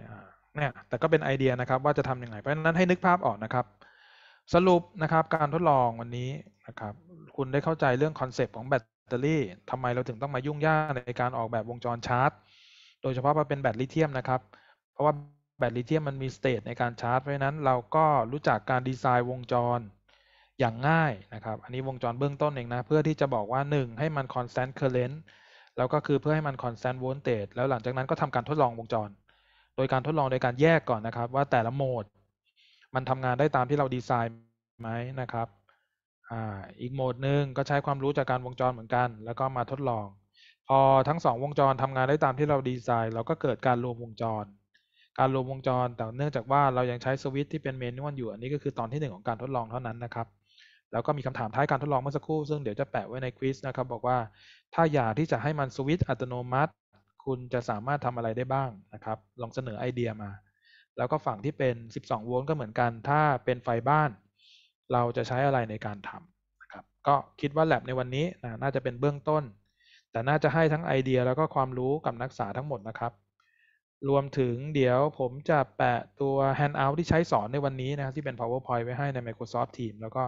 เนี่ยแต่ก็เป็นไอเดียนะครับ ว่าจะทำยังไงเพราะฉะนั้นให้นึกภาพออกนะครับ สรุปนะครับ การทดลองวันนี้นะครับ คุณได้เข้าใจเรื่องคอนเซปต์ของแบตเตอรี่ทำไมเราถึงต้องมายุ่งยากในการออกแบบวงจรชาร์จโดย เฉพาะมาเป็นแบตลิเธียม นะครับ เพราะว่าแบตลิเธียมมันมีสเตตในการชาร์จ เพราะนั้นเราก็รู้จักการดีไซน์วงจรอย่างง่าย นะครับ อันนี้วงจรเบื้องต้นเองนะ เพื่อที่จะบอกว่า 1 ให้มันคอนแตนต์เคอร์เรนต์แล้วก็คือเพื่อให้มันคอนสแตนต์โวลเตจแล้วหลังจากนั้นก็ทำการทดลองวงจร โดยการทดลองโดยการแยกก่อนนะครับ ว่าแต่ละโหมด มัน ทำงานได้ตามที่เราดีไซน์ไหมนะครับออีกโหมดหนึ่งก็ใช้ความรู้จากการวงจรเหมือนกัน แล้วก็มาทดลองพอทั้งสองวงจรทำงานได้ตามที่เราดีไซน์เราก็เกิดการรวมวงจร การรวมวงจร แต่ เนื่องจากว่าเรา ยัง ใช้สวิตช์ที่เป็นเมนวลอยู่อันนี้ก็คือตอนที่ 1 ของการทดลองเท่านั้นนะครับ แล้วก็มีคำถาม ท้าย การทดลองเมื่อสักครู่ ซึ่ง เดี๋ยวจะแปะไว้ในควิสนะครับ บอกว่าถ้าอยากที่จะให้มันสวิตช์อัตโนมัติ คุณจะสามารถทำอะไรได้บ้างนะครับลองเสนอไอเดียมา แล้วก็ฝั่งที่เป็น 12โวลต์ก็เหมือนกัน ถ้าเป็นไฟบ้าน เราจะใช้อะไรในการทำนะครับก็คิดว่าแลบในวันนี้น่าจะเป็นเบื้องต้นแต่น่าจะให้ทั้งไอเดียแล้วก็ความรู้กับนักศึกษาทั้งหมดนะครับ รวมถึงเดี๋ยวผมจะแปะตัว handout ที่ใช้สอนในวันนี้นะครับ ที่เป็น powerpoint ไว้ให้ใน Microsoft Teams แล้วก็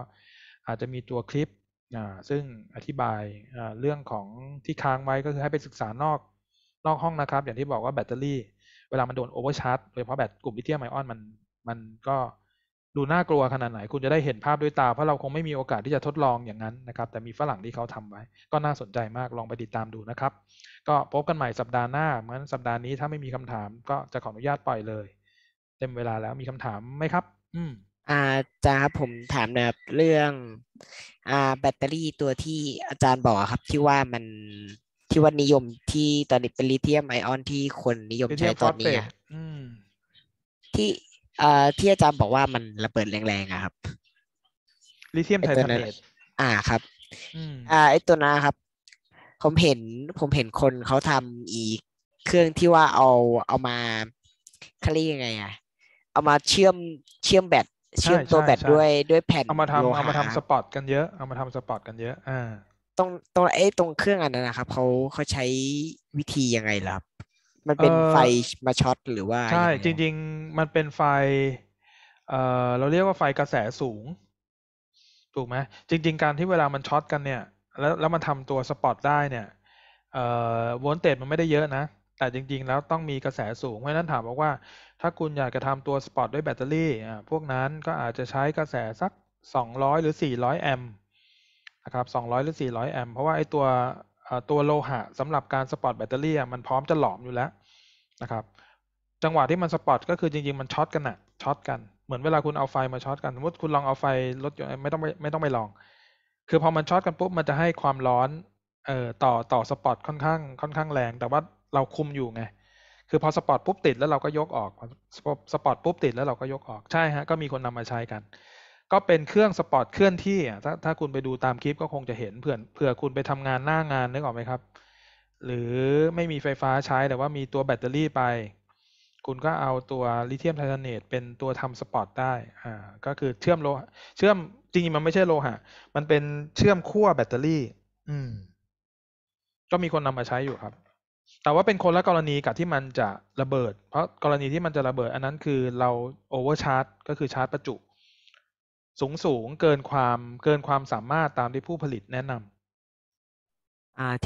อาจจะมีตัวคลิป ซึ่งอธิบายเรื่องของที่ค้างไว้ก็คือให้ไปศึกษานอกนอกห้องนะครับ อย่างที่บอกว่าแบตเตอรี่เวลามันโดนโอเวอร์ชาร์จโดยเฉพาะแบตกลุ่มลิเธียมไอออนมันมันก็ดูน่ากลัวขนาดไหนคุณจะได้เห็นภาพด้วยตาเพราะเราคงไม่มีโอกาสที่จะทดลองอย่างนั้นนะครับ แต่มีฝรั่งที่เขาทำไว้ ก็น่าสนใจมากลองไปติดตามดูนะครับ ก็พบกันใหม่สัปดาห์หน้าเหมือนสัปดาห์นี้ถ้าไม่มีคำถาม ก็จะขออนุญาตปล่อยเลย เต็มเวลาแล้วมีคำถามไหมครับ อืมอาจารย์ครับผมถามนะครับเรื่อง อ่า แบตเตอรี่ตัวที่อาจารย์บอกครับที่ว่ามันที่ว่านิยมที่ตอนนี้เป็นลิเธียมไอออนที่คนนิยมใช้ตอนนี้ที่เอ่อที่อาจารย์บอกว่ามันระเบิดแรงๆอะครับลิเธียมไทเทเนตอ่าครับอ่าไอตัวนั้นครับ ผมเห็นผมเห็นคนเขาทำอีกเครื่องที่ว่าเอาเอามาคลี่ยังไงอะเอามาเชื่อมเชื่อมแบตเชื่อมตัวแบตด้วยด้วยแผ่นเอามาทำเอามาทำสปอตกันเยอะเอามาทำสปอตกันเยอะอ่าตรงตรงไอ้ตรงเครื่องอันนั้นนะครับเขาเขาใช้วิธียังไงล่ะรับมันเป็นไฟมาช็อตหรือว่า ใช่งจริง ๆมันเป็นไฟ เอ่อเราเรียกว่าไฟกระแสสูง ถูกไหมจริง ๆ การที่เวลามันช็อตกันเนี่ย แล้วแล้วมันทำตัวสปอตได้เนี่ย เอ่อโวลเตจมันไม่ได้เยอะนะแต่จริง ๆแล้วต้องมีกระแสสูงเพราะนั้นถามบอกว่าถ้าคุณอยากจะทำตัวสปอตด้วยแบตเตอรี่อ่าพวกนั้นก็อาจจะใช้กระแสสัก200หรือ400แอมป์นะครับ200หรือ400แอมป์เพราะว่าไอ้ตัวตัวโลหะสำหรับการสปอตแบตเตอรี่มันพร้อมจะหลอมอยู่แล้วนะครับจังหวะที่มันสปอตก็คือจริงๆมันช็อตกันอะช็อตกันเหมือนเวลาคุณเอาไฟมาช็อตกันสมมติคุณลองเอาไฟรถยนต์ไม่ต้องไม่ต้องไปลอง คือพอมันช็อตกันปุ๊บมันจะให้ความร้อนเอ่อต่อต่อสปอตค่อนข้าง ค่อนข้างแรงแต่ว่าเราคุมอยู่ไงคือพอสปอตปุ๊บติดแล้วเราก็ยกออกสปอตปุ๊บติดแล้วเราก็ยกออก ใช่ฮะก็มีคนนำมาใช้กันก็เป็นเครื่องสปอร์ตเคลื่อนที่ถ้า ถ้า คุณไปดูตามคลิปก็คงจะเห็นเผื่อเผื่อคุณไปทำงานหน้างานนึกออกไหมครับ หรือไม่มีไฟฟ้าใช้ แต่ว่ามีตัวแบตเตอรี่ไป คุณก็เอาตัวลิเธียมไทเทเนต เป็นตัวทำสปอร์ตได้ อ่า ก็คือเชื่อมโลหะเชื่อม จริงๆมันไม่ใช่โลหะ มันเป็นเชื่อมขั้วแบตเตอรี่ อืม ก็มีคนนำมาใช้อยู่ครับ แต่ว่าเป็นคนละกรณีกับที่มันจะระเบิด เพราะกรณีที่มันจะระเบิด อันนั้นคือเราโอเวอร์ชาร์จ ก็คือชาร์จประจุสูงสูงเกินความเกินความสามารถตามที่ผู้ผลิตแนะนำ